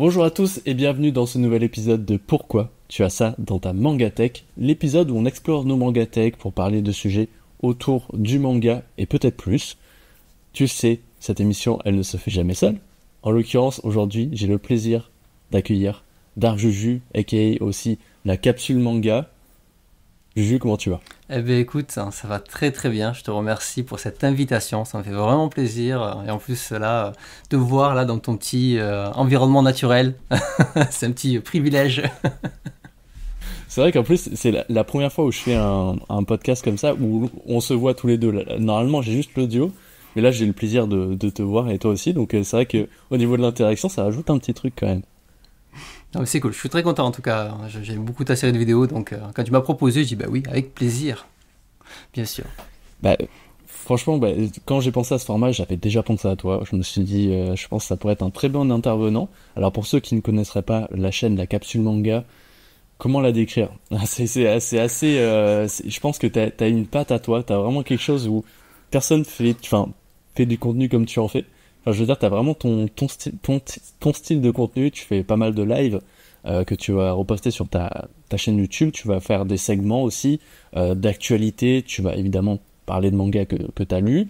Bonjour à tous et bienvenue dans ce nouvel épisode de Pourquoi tu as ça dans ta mangatech, l'épisode où on explore nos mangatech pour parler de sujets autour du manga et peut-être plus. Tu sais, cette émission, elle ne se fait jamais seule. En l'occurrence, aujourd'hui, j'ai le plaisir d'accueillir Juju, aka aussi la capsule manga. Juju, comment tu vas eh bien écoute, hein, ça, va très très bien. Je te remercie pour cette invitation. Ça me fait vraiment plaisir. Et en plus là, te voir là dans ton petit euh, environnement naturel, c'est un petit privilège. c'est vrai qu'en plus, c'est la, première fois où je fais un, podcast comme ça, où on se voit tous les deux. Normalement, j'ai juste l'audio, mais là, j'ai le plaisir de, te voir et toi aussi. Donc euh, c'est vrai qu'au niveau de l'interaction, ça ajoute un petit truc quand même. Non, c'est cool, je suis très content en tout cas. J'aime beaucoup ta série de vidéos, donc euh, quand tu m'as proposé, j'ai dit bah oui, avec plaisir, bien sûr. Bah, franchement, bah, quand j'ai pensé à ce format, j'avais déjà pensé à toi. Je me suis dit, euh, je pense que ça pourrait être un très bon intervenant. Alors pour ceux qui ne connaisseraient pas la chaîne La Capsule Manga, comment la décrire ah, C'est assez. assez euh, je pense que tu as, une patte à toi, tu as vraiment quelque chose où personne fait, enfin, fait du contenu comme tu en fais je veux dire, tu as vraiment ton, ton, style, de contenu, tu fais pas mal de lives euh, que tu vas reposter sur ta, chaîne YouTube, tu vas faire des segments aussi euh, d'actualité, tu vas évidemment parler de manga que, que tu as lu,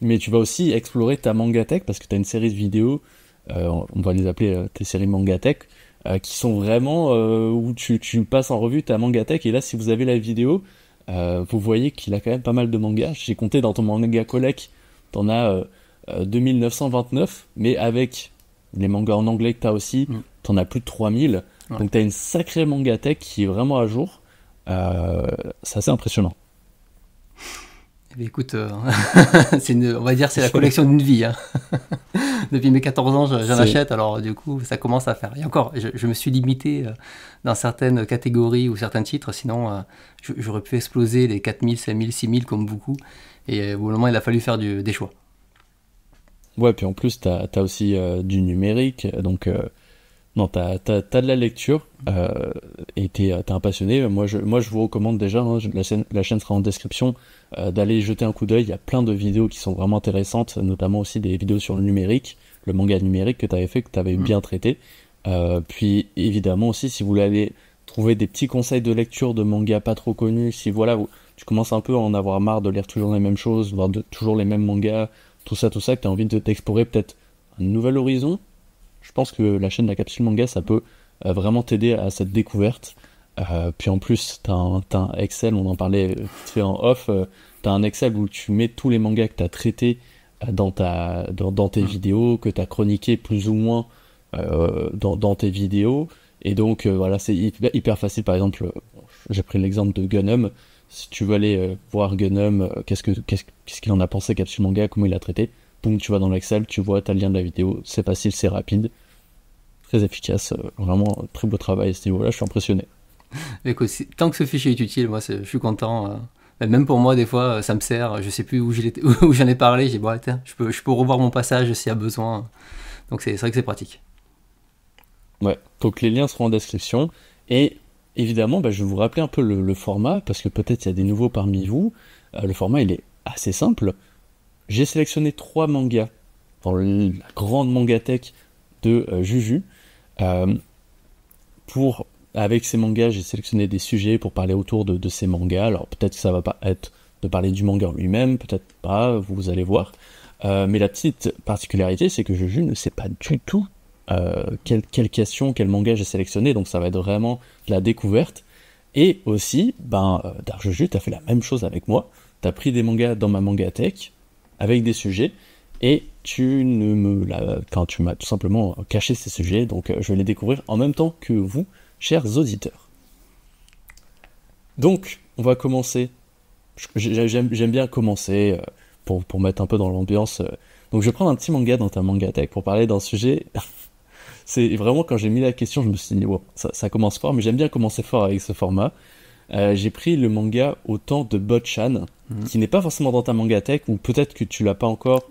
mais tu vas aussi explorer ta manga tech parce que tu as une série de vidéos, euh, on va les appeler tes séries manga tech, qui sont vraiment où tu, tu, passes en revue ta manga tech, et là si vous avez la vidéo, vous voyez qu'il a quand même pas mal de mangas, j'ai compté dans ton manga collect, t'en as... 2929, euh, mais avec les mangas en anglais que tu as aussi, mm. tu en as plus de 3000. Donc tu as une sacrée tech qui est vraiment à jour. Euh, c'est assez impressionnant. Eh ben, écoute, euh, on va dire c'est la collection d'une vie. Hein. Depuis mes 14 ans, j'en achète, alors du coup, ça commence à faire. Et encore, je, me suis limité dans certaines catégories ou certains titres, sinon j'aurais pu exploser les 4000, 5000, 6000 comme beaucoup. Et au moment, il a fallu faire des choix. Ouais, puis en plus, tu as, aussi euh, du numérique, donc euh, non, tu as, de la lecture euh, et tu un passionné. Moi je, moi, je vous recommande déjà, hein, la, chaîne, sera en description, d'aller jeter un coup d'œil. Il y a plein de vidéos qui sont vraiment intéressantes, notamment aussi des vidéos sur le numérique, le manga numérique que tu avais fait, que tu avais mm. bien traité. puis évidemment aussi, si vous voulez aller trouver des petits conseils de lecture de mangas pas trop connus, si voilà, tu commences un peu à en avoir marre de lire toujours les mêmes choses, voir toujours les mêmes mangas, tout ça, tout ça, que tu as envie de t'explorer peut-être un nouvel horizon, je pense que la chaîne de la capsule manga, ça peut euh, vraiment t'aider à cette découverte. Euh, puis en plus, tu as, un Excel, on en parlait euh, fait en off, t'as tu as un Excel où tu mets tous les mangas que tu as traités dans, ta, dans, dans tes mm. vidéos, que tu as chroniqué plus ou moins dans, tes vidéos. Et donc, voilà, c'est hyper, facile. Par exemple, j'ai pris l'exemple de Gunham si tu veux aller euh, voir Gunum, euh, qu'est-ce qu'il en a pensé Capsule Manga, comment il a traité. donc tu vas dans l'Excel, tu vois, t'as le lien de la vidéo, c'est facile, c'est rapide, très efficace, euh, vraiment très beau travail à ce niveau-là, je suis impressionné. aussi tant que ce fichier est utile, moi je suis content. Même pour moi, des fois, ça me sert. Je sais plus où j'en ai, parlé. J'ai bon, je peux, je peux revoir mon passage s'il y a besoin. Donc c'est vrai que c'est pratique. Ouais. Donc les liens seront en description. Et évidemment, bah, je vais vous rappeler un peu le, format, parce que peut-être il y a des nouveaux parmi vous. Euh, le format, il est assez simple. J'ai sélectionné trois mangas dans la grande mangatech de euh, Juju. Euh, pour, avec ces mangas, j'ai sélectionné des sujets pour parler autour de, ces mangas. Alors peut-être que ça va pas être de parler du manga lui-même, peut-être pas, vous allez voir. mais la petite particularité, c'est que Juju ne sait pas du tout euh, quelle, question, quel manga j'ai sélectionné, donc ça va être vraiment la découverte. Et aussi, ben, euh, Darjuju, t'as fait la même chose avec moi, t'as pris des mangas dans ma Mangatech, avec des sujets, et tu ne me quand tu m'as tout simplement caché ces sujets, donc euh, je vais les découvrir en même temps que vous, chers auditeurs. Donc, on va commencer. J'aime bien commencer pour, mettre un peu dans l'ambiance. Donc, je vais prendre un petit manga dans ta Mangatech, pour parler d'un sujet c'est vraiment quand j'ai mis la question, je me suis dit, ça, commence fort, mais j'aime bien commencer fort avec ce format. Euh, j'ai pris le manga au temps de Botchan, mhm. qui n'est pas forcément dans ta tech ou peut-être que tu l'as pas encore,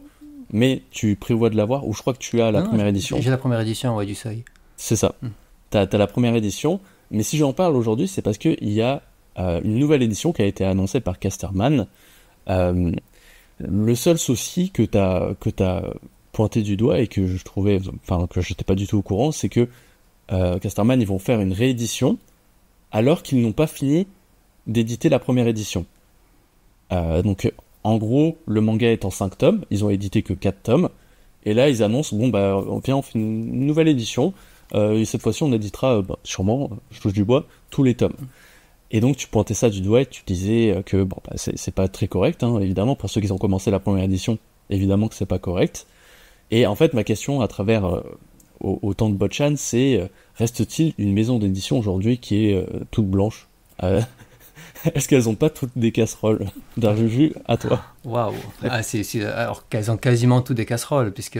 mais tu prévois de l'avoir, ou je crois que tu as la ah, première édition. J'ai la première édition, ouais, du seuil. C'est ça. Mhm. Tu as, la première édition, mais si j'en parle aujourd'hui, c'est parce qu'il y a euh, une nouvelle édition qui a été annoncée par Casterman. Euh, le seul souci que tu que as pointé du doigt et que je trouvais, enfin que j'étais pas du tout au courant, c'est que euh, Casterman ils vont faire une réédition alors qu'ils n'ont pas fini d'éditer la première édition. Euh, donc en gros, le manga est en 5 tomes, ils ont édité que 4 tomes, et là ils annoncent bon bah on vient on fait une nouvelle édition, euh, et cette fois-ci on éditera bah, sûrement, je touche du bois, tous les tomes. Et donc tu pointais ça du doigt, et tu disais que bon bah, c'est pas très correct, hein, évidemment pour ceux qui ont commencé la première édition, évidemment que c'est pas correct. Et en fait, ma question à travers euh, au temps de Botchan, c'est euh, reste-t-il une maison d'édition aujourd'hui qui est euh, toute blanche Est-ce qu'elles n'ont pas toutes des casseroles d'un juju à toi Waouh ah, Alors qu'elles ont quasiment toutes des casseroles, puisque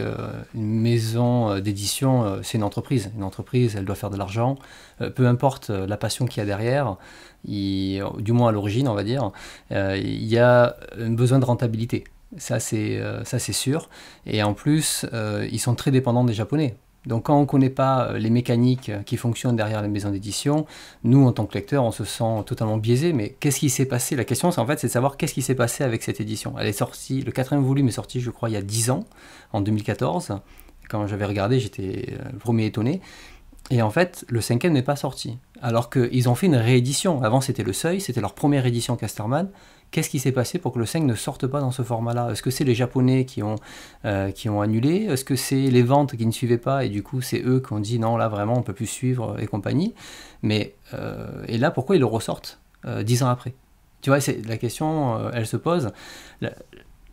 une maison d'édition, c'est une entreprise. Une entreprise, elle doit faire de l'argent, peu importe la passion qu'il y a derrière. du moins à l'origine, on va dire, il y a un besoin de rentabilité. Euh, ça c'est sûr. Et en plus, euh, ils sont très dépendants des Japonais. Donc quand on ne connaît pas euh, les mécaniques qui fonctionnent derrière les maisons d'édition, nous en tant que lecteurs, on se sent totalement biaisé. Mais qu'est-ce qui s'est passé La question, c'est en fait, c'est de savoir qu'est-ce qui s'est passé avec cette édition. Elle est sortie, le quatrième volume est sorti, je crois, il y a 10 ans, en 2014. Quand j'avais regardé, j'étais vraiment premier étonné. Et en fait, le cinquième n'est pas sorti. Alors qu'ils ont fait une réédition. Avant, c'était le Seuil, c'était leur première édition Casterman. Qu'est-ce qui s'est passé pour que le 5 ne sorte pas dans ce format-là Est-ce que c'est les Japonais qui ont, euh, qui ont annulé Est-ce que c'est les ventes qui ne suivaient pas et du coup c'est eux qui ont dit non là vraiment on peut plus suivre euh, et compagnie Mais euh, et là pourquoi ils le ressortent dix ans après Tu vois, c'est la question, elle se pose.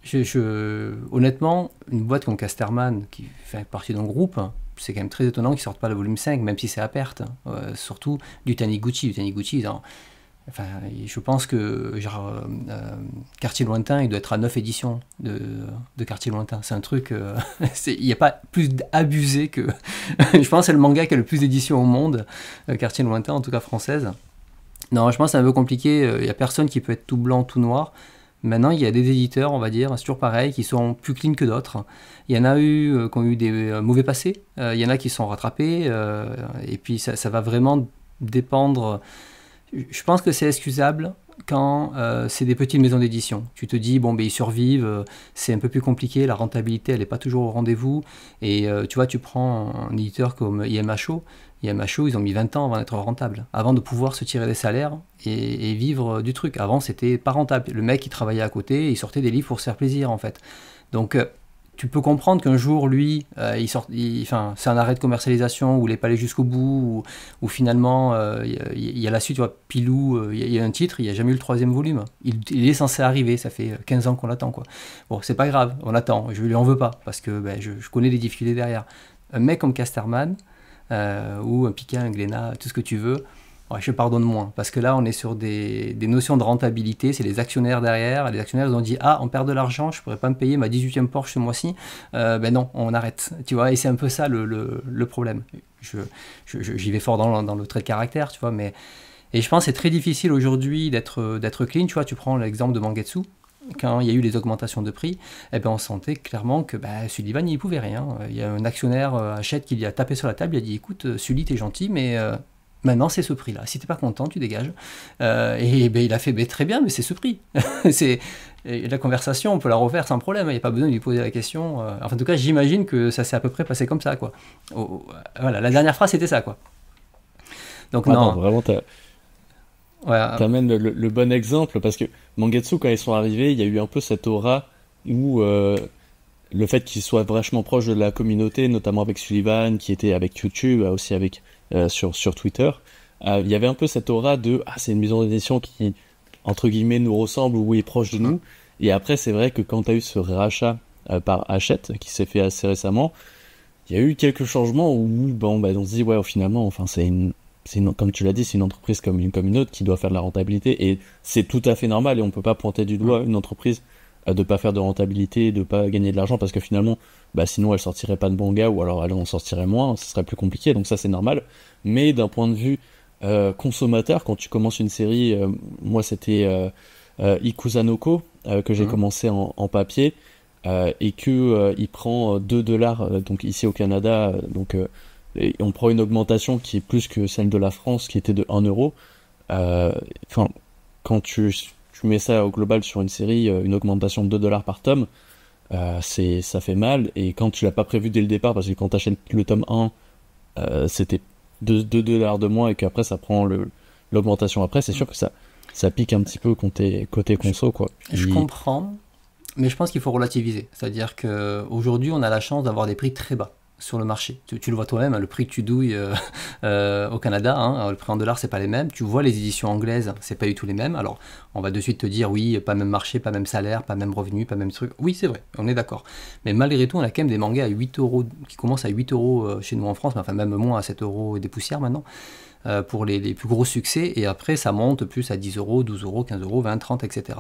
je, honnêtement, une boîte comme Casterman, qui fait partie d'un groupe, c'est quand même très étonnant qu'ils ne sortent pas le volume 5, même si c'est à perte. surtout du Taniguchi. Du Taniguchi, ils je pense que genre, euh, euh, Quartier Lointain, il doit être à 9 éditions de, de Quartier Lointain. C'est un truc. Euh, il n'y a pas plus abusé que. je pense que c'est le manga qui a le plus d'éditions au monde, Quartier Lointain, en tout cas française. Non, je pense que c'est un peu compliqué. Il n'y a personne qui peut être tout blanc, tout noir. Maintenant, il y a des éditeurs, on va dire, c'est toujours pareil, qui sont plus clean que d'autres. Il y en a eu qui ont eu des mauvais passés. il y en a qui sont rattrapés. et puis, ça, ça va vraiment dépendre je pense que c'est excusable quand euh, c'est des petites maisons d'édition. Tu te dis, bon, ben, ils survivent, euh, c'est un peu plus compliqué, la rentabilité, elle n'est pas toujours au rendez-vous. Et euh, tu vois, tu prends un éditeur comme IMHO. IMHO, ils ont mis 20 ans avant d'être rentables, avant de pouvoir se tirer des salaires et, vivre du truc. Avant, c'était pas rentable. Le mec, il travaillait à côté, il sortait des livres pour se faire plaisir, en fait. Donc, tu peux comprendre qu'un jour, lui, euh, il sort, enfin, c'est un arrêt de commercialisation où il n'est pas allé jusqu'au bout, où, finalement, euh, il y, a la suite, tu vois, Pilou, euh, il y, a un titre, il n'y a jamais eu le troisième volume. Il, est censé arriver, ça fait 15 ans qu'on l'attend, quoi. Bon, c'est pas grave, on attend, je lui en veux pas, parce que ben, je, connais les difficultés derrière. Un mec comme Casterman, ou un Piquet, un Glénat, tout ce que tu veux, je pardonne moins, parce que là, on est sur des, notions de rentabilité, c'est les actionnaires derrière. Les actionnaires, ont dit, ah, on perd de l'argent, je pourrais pas me payer ma 18e Porsche ce mois-ci. Euh, ben non, on arrête, tu vois, et c'est un peu ça le, problème. J'y je, je, vais fort dans, le trait de caractère, tu vois, mais... Et je pense que c'est très difficile aujourd'hui d'être clean, tu vois, tu prends l'exemple de Mangetsu, quand il y a eu les augmentations de prix, et eh ben on sentait clairement que ben, il n'y pouvait rien. Il y a un actionnaire euh, achète qui lui a tapé sur la table, il a dit écoute, euh, Sully, t'es gentil, mais Maintenant, c'est ce prix-là. Si t'es pas content, tu dégages. Euh, et ben, il a fait ben, très bien, mais c'est ce prix. c'est la conversation, on peut la refaire sans problème. Il n'y a pas besoin de lui poser la question. Euh. Enfin, en tout cas, j'imagine que ça s'est à peu près passé comme ça, quoi. voilà, la dernière phrase c'était ça, quoi. Donc Attends, ah non. Vraiment, Ouais. amènes le, bon exemple parce que Mangetsu, quand ils sont arrivés, il y a eu un peu cette aura où euh, le fait qu'ils soient vachement proches de la communauté, notamment avec Sullivan, qui était avec YouTube, aussi avec euh, sur, sur Twitter, euh, il y avait un peu cette aura de ah c'est une maison d'édition qui entre guillemets nous ressemble ou est proche de mm-hmm. nous. Et après c'est vrai que quand tu as eu ce rachat euh, par Hachette qui s'est fait assez récemment, il y a eu quelques changements où bon bah, on se dit ouais finalement enfin c'est une comme tu l'as dit, c'est une entreprise comme une, comme une autre qui doit faire de la rentabilité et c'est tout à fait normal et on ne peut pas pointer du doigt une entreprise de pas faire de rentabilité, de pas gagner de l'argent parce que finalement, bah sinon elle sortirait pas de manga ou alors elle en sortirait moins, ce serait plus compliqué. Donc ça c'est normal. Mais d'un point de vue euh, consommateur, quand tu commences une série, euh, moi c'était euh, euh Ikuzanoko que j'ai mmh. commencé en, papier et que il prend 2 dollars donc ici au Canada donc et on prend une augmentation qui est plus que celle de la France qui était de 1 euro. Enfin quand tu tu mets ça au global sur une série, euh, une augmentation de 2 dollars par tome, euh, c'est ça fait mal. Et quand tu l'as pas prévu dès le départ, parce que quand tu achètes le tome 1, euh, c'était 2 dollars de moins et qu'après ça prend l'augmentation après, c'est sûr que ça, ça pique un petit peu côté, côté conso. Quoi. Je comprends, mais je pense qu'il faut relativiser. C'est-à-dire qu'aujourd'hui, on a la chance d'avoir des prix très bas sur le marché. Tu, le vois toi-même, hein, le prix que tu douilles euh, euh, au Canada, hein, le prix en dollars, c'est pas les mêmes. Tu vois les éditions anglaises, c'est pas du tout les mêmes. Alors, on va de suite te dire, oui, pas même marché, pas même salaire, pas même revenu, pas même truc. Oui, c'est vrai, on est d'accord. Mais malgré tout, on a quand même des mangas à 8 euros, qui commencent à 8 euros euh, chez nous en France, mais enfin même moins à 7 euros et des poussières maintenant. Euh, pour les, plus gros succès, et après ça monte plus à 10 euros, 12 euros, 15 euros, 20, 30, etc.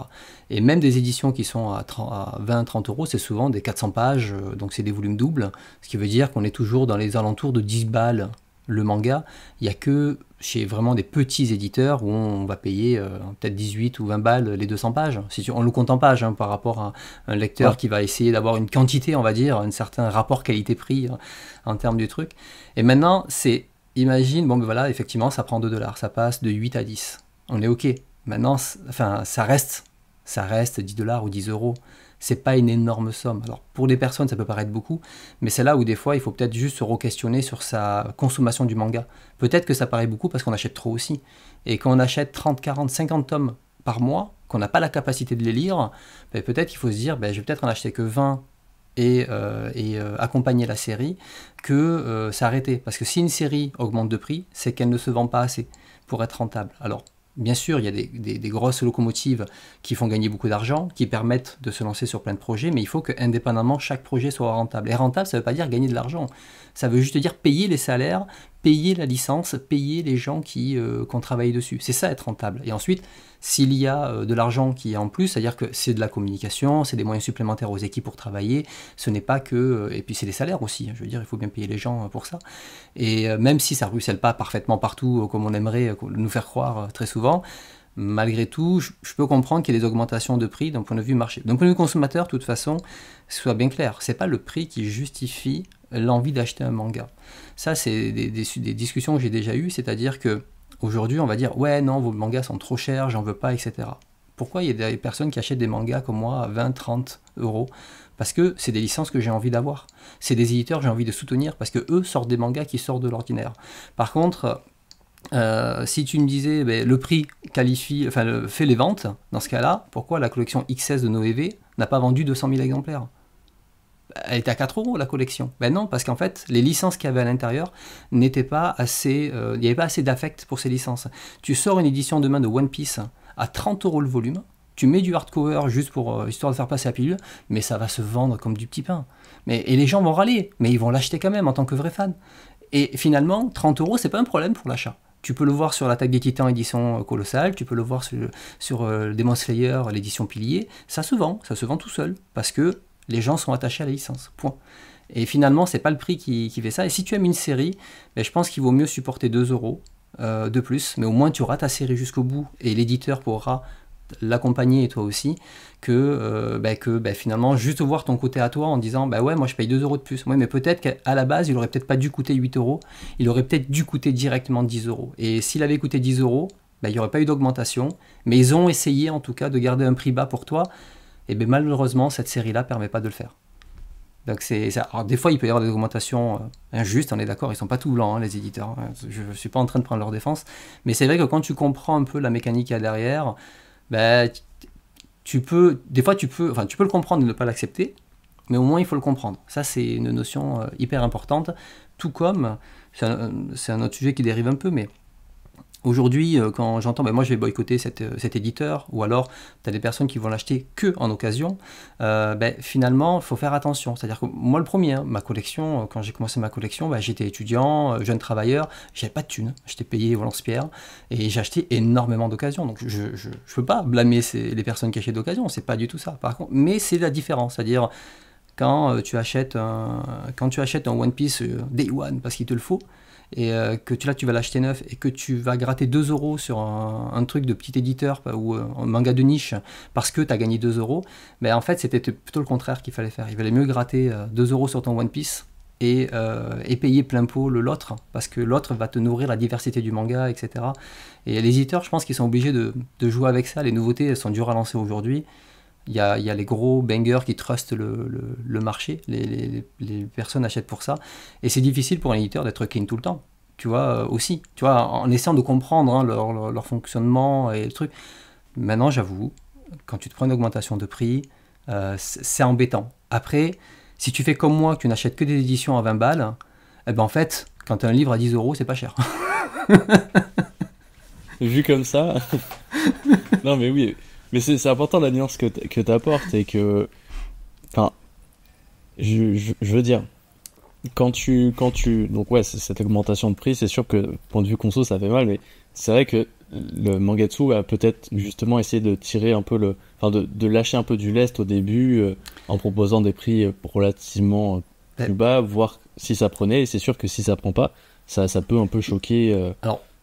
Et même des éditions qui sont à, 20, 30 euros, c'est souvent des 400 pages, euh, donc c'est des volumes doubles, ce qui veut dire qu'on est toujours dans les alentours de 10 balles le manga, il n'y a que chez vraiment des petits éditeurs où on va payer euh, peut-être 18 ou 20 balles les 200 pages, si on le compte en pages hein, par rapport à un lecteur qui va essayer d'avoir une quantité, on va dire, un certain rapport qualité-prix en termes du truc. Et maintenant, c'est imagine, bon, ben voilà, effectivement, ça prend 2 dollars, ça passe de 8 à 10. On est OK. Maintenant, enfin, ça reste, ça reste 10 dollars ou 10 euros. C'est pas une énorme somme. Alors, pour des personnes, ça peut paraître beaucoup, mais c'est là où des fois, il faut peut-être juste se re-questionner sur sa consommation du manga. Peut-être que ça paraît beaucoup parce qu'on achète trop aussi. Et quand on achète 30, 40, 50 tomes par mois, qu'on n'a pas la capacité de les lire, ben, peut-être qu'il faut se dire, ben, je vais peut-être en acheter que 20 et, euh, euh, accompagner la série que euh, s'arrêter. Parce que si une série augmente de prix, c'est qu'elle ne se vend pas assez pour être rentable. Alors, bien sûr, il y a des, grosses locomotives qui font gagner beaucoup d'argent, qui permettent de se lancer sur plein de projets, mais il faut que, indépendamment, chaque projet soit rentable. Et rentable, ça ne veut pas dire gagner de l'argent. Ça veut juste dire payer les salaires, payer la licence, payer les gens qui, ont travaillé dessus. C'est ça être rentable. Et ensuite, s'il y a euh, de l'argent qui est en plus, c'est-à-dire que c'est de la communication, c'est des moyens supplémentaires aux équipes pour travailler, ce n'est pas que... Euh, et puis c'est des salaires aussi, hein, je veux dire, il faut bien payer les gens euh, pour ça. Et même si ça ruisselle pas parfaitement partout, comme on aimerait nous faire croire très souvent, malgré tout, je, peux comprendre qu'il y ait des augmentations de prix d'un point de vue marché. D'un point de vue consommateur, de toute façon, soit bien clair, ce n'est pas le prix qui justifie l'envie d'acheter un manga. Ça, c'est des discussions que j'ai déjà eues, c'est-à-dire que Aujourd'hui, on va dire ouais, non, vos mangas sont trop chers, j'en veux pas, etc. Pourquoi il y a des personnes qui achètent des mangas comme moi à 20, 30 euros Parce que c'est des licences que j'ai envie d'avoir. C'est des éditeurs que j'ai envie de soutenir parce que eux sortent des mangas qui sortent de l'ordinaire. Par contre, euh, si tu me disais ben, le prix qualifie, enfin, fait les ventes, dans ce cas-là, pourquoi la collection XS de Noévé n'a pas vendu 200 000 exemplaires elle était à 4 euros la collection. Ben non, parce qu'en fait, les licences qu'il y avait à l'intérieur n'étaient pas assez. Euh, il n'y avait pas assez d'affect pour ces licences. Tu sors une édition demain de One Piece à 30 euros le volume. Tu mets du hardcover juste pour euh, histoire de faire passer la pilule, mais ça va se vendre comme du petit pain. Mais, et les gens vont râler, mais ils vont l'acheter quand même en tant que vrai fan. Et finalement, 30 euros, c'est pas un problème pour l'achat. Tu peux le voir sur l'attaque des titans édition euh, colossale, tu peux le voir sur, sur Demon Slayer l'édition pilier, ça se vend, ça se vend tout seul, parce que les gens sont attachés à la licence. Point. Et finalement, c'est pas le prix qui, fait ça. Et si tu aimes une série, ben, je pense qu'il vaut mieux supporter 2 euros euh, de plus, mais au moins tu auras ta série jusqu'au bout et l'éditeur pourra l'accompagner et toi aussi, que, euh, ben, que ben, finalement juste voir ton côté à toi en disant bah ouais moi je paye 2 euros de plus, mais peut-être qu'à la base il aurait peut-être pas dû coûter 8 euros, il aurait peut-être dû coûter directement 10 euros. Et s'il avait coûté 10 euros, il n'y aurait pas eu d'augmentation, mais ils ont essayé en tout cas de garder un prix bas pour toi, et bien malheureusement, cette série-là ne permet pas de le faire. Donc c'est, alors des fois, il peut y avoir des augmentations euh, injustes, on est d'accord, ils sont pas tout blancs, hein, les éditeurs. Hein. Je ne suis pas en train de prendre leur défense. Mais c'est vrai que quand tu comprends un peu la mécanique qu'il y a derrière, ben, tu peux, des fois, tu peux, enfin, tu peux le comprendre et ne pas l'accepter, mais au moins, il faut le comprendre. Ça, c'est une notion euh, hyper importante. Tout comme, euh, c'est un autre sujet qui dérive un peu, mais Aujourd'hui, euh, quand j'entends, ben moi je vais boycotter euh, cet éditeur, ou alors tu as des personnes qui vont l'acheter que en occasion, euh, ben, finalement, il faut faire attention. C'est-à-dire que moi, le premier, hein, ma collection, quand j'ai commencé ma collection, ben, j'étais étudiant, jeune travailleur, j'avais pas de thunes, j'étais payé au pierre et j'ai acheté énormément d'occasions. Donc je ne peux pas blâmer les personnes qui achètent d'occasion, c'est pas du tout ça. Par contre, mais c'est la différence, c'est-à-dire quand tu achètes quand tu achètes un One Piece Day One parce qu'il te le faut, et euh, que tu, là tu vas l'acheter neuf et que tu vas gratter 2 euros sur un, truc de petit éditeur ou euh, un manga de niche parce que tu as gagné 2 euros, mais ben, en fait c'était plutôt le contraire qu'il fallait faire. Il valait mieux gratter 2 euh, euros sur ton One Piece et, payer plein pot le l'autre, parce que l'autre va te nourrir la diversité du manga, etc. Et les éditeurs, je pense qu'ils sont obligés de, de, jouer avec ça. Les nouveautés, elles sont dures à lancer aujourd'hui. Il y, a, les gros bangers qui trustent le, marché, les, personnes achètent pour ça. Et c'est difficile pour un éditeur d'être clean tout le temps, tu vois, euh, aussi. Tu vois, en essayant de comprendre hein, leur, fonctionnement et le truc. Maintenant, j'avoue, quand tu te prends une augmentation de prix, euh, c'est embêtant. Après, si tu fais comme moi, que tu n'achètes que des éditions à 20 balles, eh ben en fait, quand tu as un livre à 10 euros, c'est pas cher. Vu comme ça. non, mais oui c'est important la nuance que, tu apportes et que. Enfin, je, je, veux dire, quand tu. Quand tu donc, ouais, cette augmentation de prix, c'est sûr que, point de vue conso, ça fait mal, mais c'est vrai que le Mangetsu a peut-être justement essayé de tirer un peu le. Enfin, de, de lâcher un peu du lest au début euh, en proposant des prix euh, relativement euh, plus bas, voir si ça prenait. Et c'est sûr que si ça prend pas, ça, ça peut un peu choquer.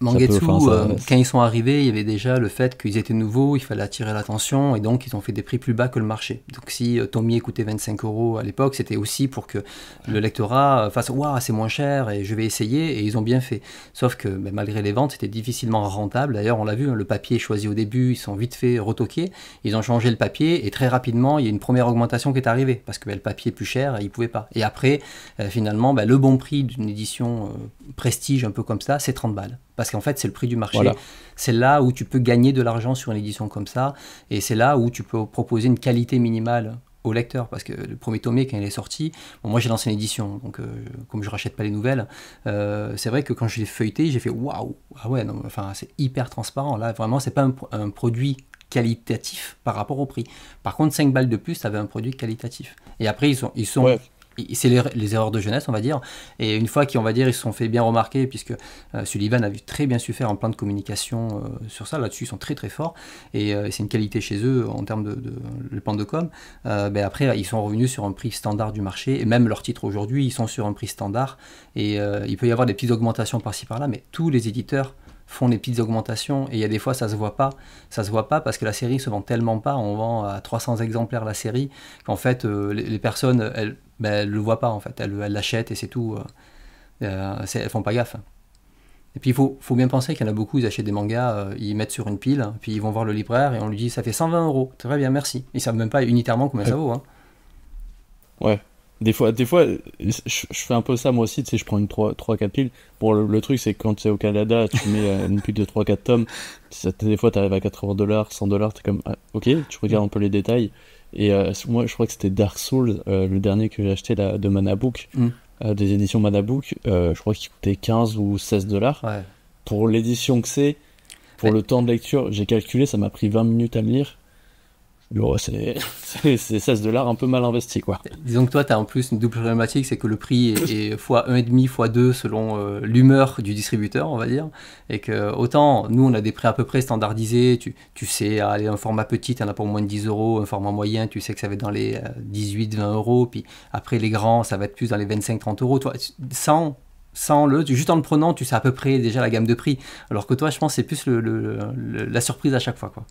Mangetsu, euh, quand ils sont arrivés, il y avait déjà le fait qu'ils étaient nouveaux, il fallait attirer l'attention, et donc ils ont fait des prix plus bas que le marché. Donc si euh, Tommy coûtait 25 euros à l'époque, c'était aussi pour que le lectorat euh, fasse Waouh, c'est moins cher, et je vais essayer, et ils ont bien fait. Sauf que ben, malgré les ventes, c'était difficilement rentable. D'ailleurs, on l'a vu, hein, le papier choisi au début, ils sont vite fait retoqués, ils ont changé le papier, et très rapidement, il y a une première augmentation qui est arrivée, parce que ben, le papier est plus cher, et ils ne pouvaient pas. Et après, finalement, ben, le bon prix d'une édition prestige, un peu comme ça, c'est 30 balles parce qu'en fait, c'est le prix du marché. C'est là où tu peux gagner de l'argent sur une édition comme ça, et c'est là où tu peux proposer une qualité minimale au lecteur parce que le premier tome quand il est sorti moi j'ai lancé une édition donc euh, comme je rachète pas les nouvelles euh, c'est vrai que quand je l'ai feuilleté j'ai fait waouh ah ouais non, enfin c'est hyper transparent là vraiment c'est pas un, produit qualitatif par rapport au prix par contre 5 balles de plus ça avait un produit qualitatif et après ils sont ils sont c'est les, erreurs de jeunesse, on va dire. Et une fois qu'ils, on va dire, ils se sont fait bien remarquer, puisque euh, Sullivan a très bien su faire un plan de communication euh, sur ça, là-dessus, ils sont très très forts. Et euh, c'est une qualité chez eux en termes de, le plan de com. Ben après, ils sont revenus sur un prix standard du marché, et même leurs titres aujourd'hui, ils sont sur un prix standard. Et il peut y avoir des petites augmentations par-ci par-là, mais tous les éditeurs font des petites augmentations et il y a des fois ça se voit pas ça se voit pas parce que la série se vend tellement pas on vend à 300 exemplaires la série qu'en fait les, personnes ben, bah, ne le voit pas en fait, elle l'achète et c'est tout. Euh, euh elles font pas gaffe. Et puis il faut, bien penser qu'il y en a beaucoup, ils achètent des mangas, euh, ils mettent sur une pile, puis ils vont voir le libraire et on lui dit ça fait 120 euros, très bien, merci. Ils savent même pas unitairement combien ça vaut. Hein. Ouais. Des fois, des fois je, fais un peu ça moi aussi, tu sais, je prends une 3-4 piles. Bon, le, truc c'est que quand tu es au Canada, tu mets euh, une pile de 3-4 tomes, des fois tu arrives à 80 dollars, 100 dollars, es comme, ah, ok, tu regardes un peu les détails. Et euh, moi, je crois que c'était Dark Souls, euh, le dernier que j'ai acheté de Manabook, mm. euh, des éditions Manabook. je crois qu'il coûtait 15 ou 16 dollars. Pour l'édition que c'est, pour le temps de lecture, j'ai calculé, ça m'a pris 20 minutes à me lire c'est 16 dollars un peu mal investi. Quoi. Disons que toi, tu as en plus une double problématique, c'est que le prix est, x1,5, x2 selon euh, l'humeur du distributeur, on va dire. Et que autant, nous, on a des prix à peu près standardisés, tu, sais, aller un format petit, tu en as pour moins de 10 euros, un format moyen, tu sais que ça va être dans les 18, euh, 20 euros, puis après les grands, ça va être plus dans les 25, 30 euros. Toi, sans sans le, juste en le prenant, tu sais à peu près déjà la gamme de prix. Alors que toi, je pense, c'est plus le, la surprise à chaque fois, quoi.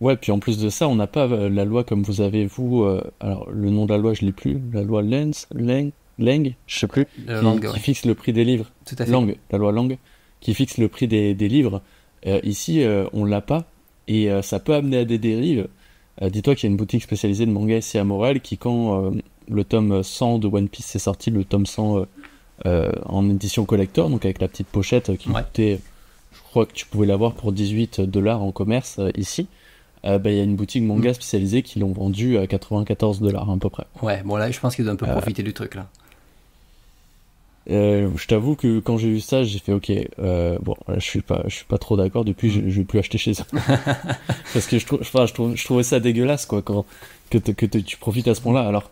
Ouais, puis en plus de ça, on n'a pas euh, la loi comme vous avez, vous. Euh, alors, le nom de la loi, je ne l'ai plus. La loi Lens... Leng, Leng, je sais plus. Euh, qui, fixe le prix des livres. Tout à fait. Langue, la loi Langue, qui fixe le prix des, livres. Euh, ici, on l'a pas. Et ça peut amener à des dérives. Dis-toi qu'il y a une boutique spécialisée de manga ici à Morel qui, quand le tome 100 de One Piece est sorti, le tome 100 en édition collector, donc avec la petite pochette qui coûtait je crois que tu pouvais l'avoir pour 18 dollars en commerce ici. Euh, bah, il y a une boutique manga mm. spécialisée qui l'ont vendu à 94 dollars à peu près. Ouais, bon là je pense qu'ils doivent un peu euh, profiter du truc là. Euh, je t'avoue que quand j'ai vu ça, j'ai fait ok. bon, je suis pas, je suis pas trop d'accord. Depuis, je, mm. vais plus acheter chez eux parce que je trouve, enfin, je, je trouvais ça dégueulasse quoi quand que, que tu profites à ce point-là. Alors,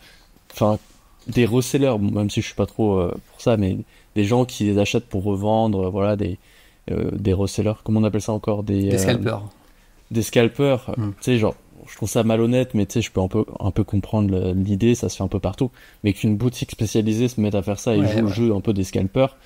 enfin, des resellers, même si je suis pas trop pour ça, mais des gens qui les achètent pour revendre, voilà, des des resellers, comment on appelle ça encore, des scalpers des scalpers, mm. tu sais, genre, je trouve ça malhonnête, mais tu sais, je peux un peu, un peu comprendre l'idée, ça se fait un peu partout. Mais qu'une boutique spécialisée se mette à faire ça et joue le jeu un peu des scalpers,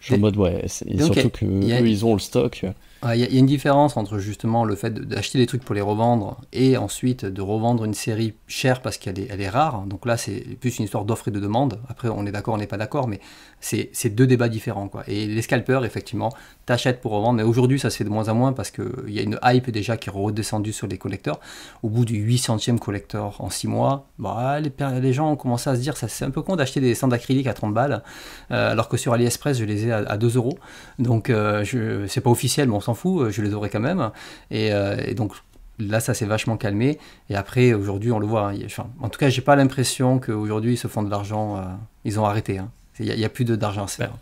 je suis en mode, ouais, et surtout que qu'eux, ils ont le stock. Il y, a une différence entre justement le fait d'acheter des trucs pour les revendre et ensuite de revendre une série chère parce qu'elle est, elle est rare. Donc là, c'est plus une histoire d'offre et de demande. Après, on est d'accord, on n'est pas d'accord, mais c'est deux débats différents. Quoi. Et les scalpers, effectivement, t'achètes pour revendre, mais aujourd'hui, ça se fait de moins en moins parce qu'il y a une hype déjà qui est redescendue sur les collecteurs. Au bout du 800e collecteur en 6 mois, bah, les, les, gens ont commencé à se dire ça c'est un peu con d'acheter des stands acryliques à 30 balles, euh, alors que sur AliExpress, je les ai à, 2 euros. Donc, euh, c'est pas officiel, mais on s'en fout, euh, je les aurais quand même. Euh, et, donc là, ça s'est vachement calmé. Et après, aujourd'hui, on le voit. Hein, en tout cas, j'ai pas l'impression qu'aujourd'hui, ils se font de l'argent. Euh, ils ont arrêté. Il hein. n'y a, a, plus d'argent à se faire. Ben,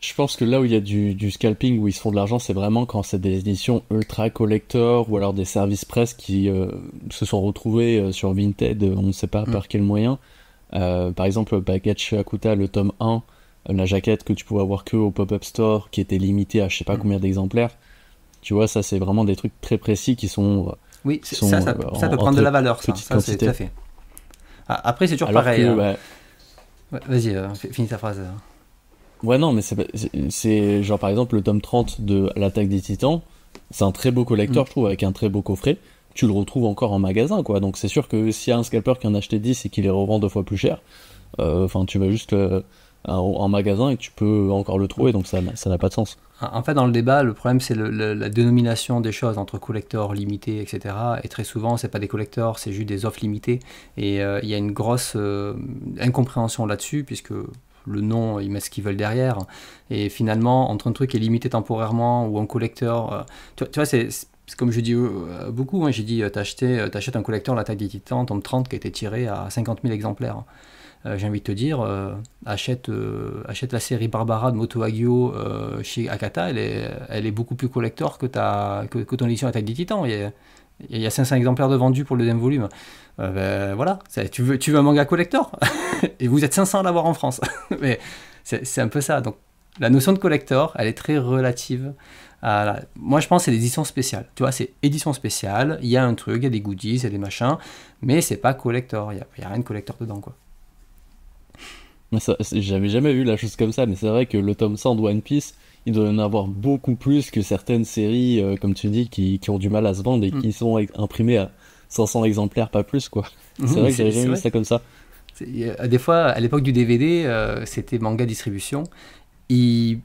je pense que là où il y a du, scalping, où ils se font de l'argent, c'est vraiment quand c'est des éditions ultra collector ou alors des services presse qui se sont retrouvés sur Vinted, on ne sait pas mm. par quel moyen. par exemple, à Akuta, le tome 1, euh, la jaquette que tu pouvais avoir que au pop-up store, qui était limitée à je sais pas mm. combien d'exemplaires. Tu vois, ça, c'est vraiment des trucs très précis qui sont. Oui, ça, euh, ça, peut prendre de la valeur, ça, c'est fait. Ah, après, c'est toujours pareil. Hein. Bah, vas-y, euh, finis ta phrase. Ouais, non, mais c'est genre par exemple le tome 30 de L'attaque des titans. C'est un très beau collecteur mm. je trouve, avec un très beau coffret. Tu le retrouves encore en magasin, quoi. Donc c'est sûr que s'il y a un scalper qui en a acheté 10 et qu'il les revend deux fois plus cher, enfin, tu vas juste en magasin et que tu peux encore le trouver, donc ça n'a pas de sens. En fait, dans le débat, le problème, c'est la dénomination des choses entre collecteurs limités, etc. Et très souvent, ce n'est pas des collecteurs, c'est juste des offres limitées. Et euh, il y a une grosse euh, incompréhension là-dessus, puisque le nom, ils mettent ce qu'ils veulent derrière. Et finalement, entre un truc qui est limité temporairement ou un collecteur, euh, tu, vois, c'est comme je dis beaucoup, hein. j'ai dit, euh, t'achètes un collecteur La taille des titans, ton 30, qui a été tiré à 50 000 exemplaires. Euh, j'ai envie de te dire, euh, achète, euh, achète la série Barbara de Moto Agio chez Akata, elle est, elle est beaucoup plus collector que, ta, que, que ton édition Attaque des Titans. il y a 500 exemplaires de vendus pour le deuxième volume. Ben, voilà, tu veux, tu veux un manga collector Et vous êtes 500 à l'avoir en France. Mais c'est un peu ça. Donc la notion de collector, elle est très relative. Moi, je pense que c'est l'édition spéciale. Tu vois, c'est édition spéciale, il y a un truc, il y a des goodies, il y a des machins, mais c'est pas collector. Il n'y a, a, rien de collector dedans, quoi. J'avais jamais vu la chose comme ça, mais c'est vrai que le tome 100 de One Piece, il doit y en avoir beaucoup plus que certaines séries, euh, comme tu dis, qui, qui, ont du mal à se vendre et qui mm. sont imprimées à 500 exemplaires, pas plus, quoi. Mm. C'est vrai que j'avais jamais vu ça comme ça. Des fois, à l'époque du DVD, euh, c'était manga distribution. Ils,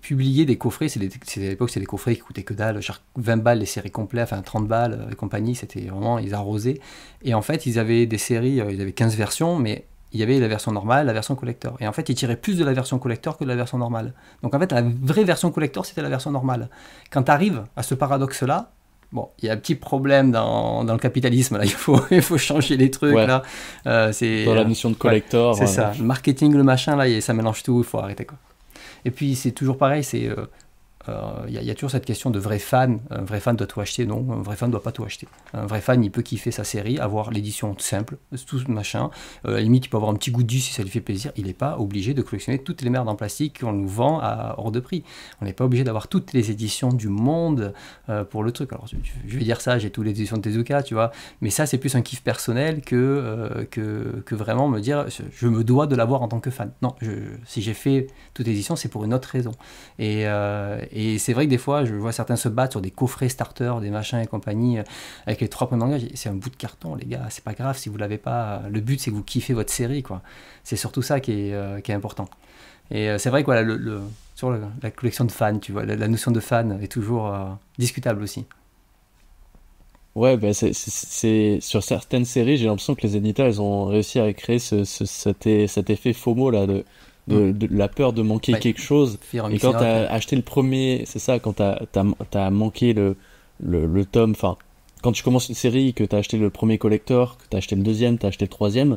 publiaient des coffrets. C'est à l'époque, c'était des coffrets qui coûtaient que dalle, 20 balles les séries complètes, enfin 30 balles euh, et compagnie. C'était vraiment, ils arrosaient. Et en fait, ils avaient des séries, ils avaient 15 versions, mais il y avait la version normale, la version collector. Et en fait, il tirait plus de la version collector que de la version normale. Donc en fait, la vraie version collector, c'était la version normale. Quand tu arrives à ce paradoxe-là, bon, il y a un petit problème dans, dans, le capitalisme, là, il faut, il faut changer les trucs, là. Euh, c'est, dans la mission de collector. c'est ça. ça, marketing, le machin, là, ça mélange tout, il faut arrêter, quoi. Et puis, c'est toujours pareil, c'est... Euh, il euh, y, a toujours cette question de vrai fan. Un vrai fan doit tout acheter, non, un vrai fan ne doit pas tout acheter. Un vrai fan, il peut kiffer sa série, avoir l'édition simple, tout ce machin. Euh, à limite, il peut avoir un petit goût de si ça lui fait plaisir. Il n'est pas obligé de collectionner toutes les merdes en plastique qu'on nous vend à hors de prix. On n'est pas obligé d'avoir toutes les éditions du monde euh, pour le truc. Alors, je, vais dire ça, j'ai toutes les éditions de Tezuka, tu vois, mais ça, c'est plus un kiff personnel que, que, vraiment me dire je me dois de l'avoir en tant que fan. Non, si j'ai fait toute édition, c'est pour une autre raison. Et, et c'est vrai que des fois, je vois certains se battre sur des coffrets starters, des machins et compagnie, euh, avec les trois points de C'est un bout de carton, les gars. C'est pas grave si vous l'avez pas. Euh, le but, c'est que vous kiffez votre série, quoi. C'est surtout ça qui est, euh, important. Et c'est vrai que sur la collection de fans, tu vois, la, notion de fan est toujours discutable aussi. Ouais, ben, c'est sur certaines séries, j'ai l'impression que les éditeurs, ils ont réussi à créer cet, cet effet FOMO là de Mm. de, la peur de manquer quelque chose. et quand tu as acheté le premier, c'est ça, quand tu as, manqué le, le, tome, enfin, quand tu commences une série, que tu as acheté le premier collector, que tu as acheté le deuxième, tu as acheté le troisième,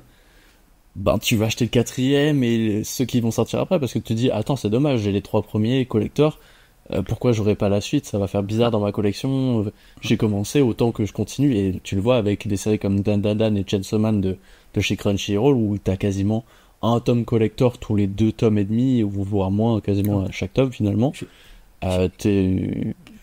ben tu vas acheter le quatrième et ceux qui vont sortir après parce que tu te dis, attends, c'est dommage, j'ai les trois premiers collectors. Euh, pourquoi j'aurais pas la suite Ça va faire bizarre dans ma collection. J'ai commencé autant que je continue et tu le vois avec des séries comme Dan Dan Dan et Chainsaw Man de, de chez Crunchyroll où t'as quasiment un tome collector tous les deux tomes et demi, ou voire moins, quasiment à chaque tome finalement. Euh,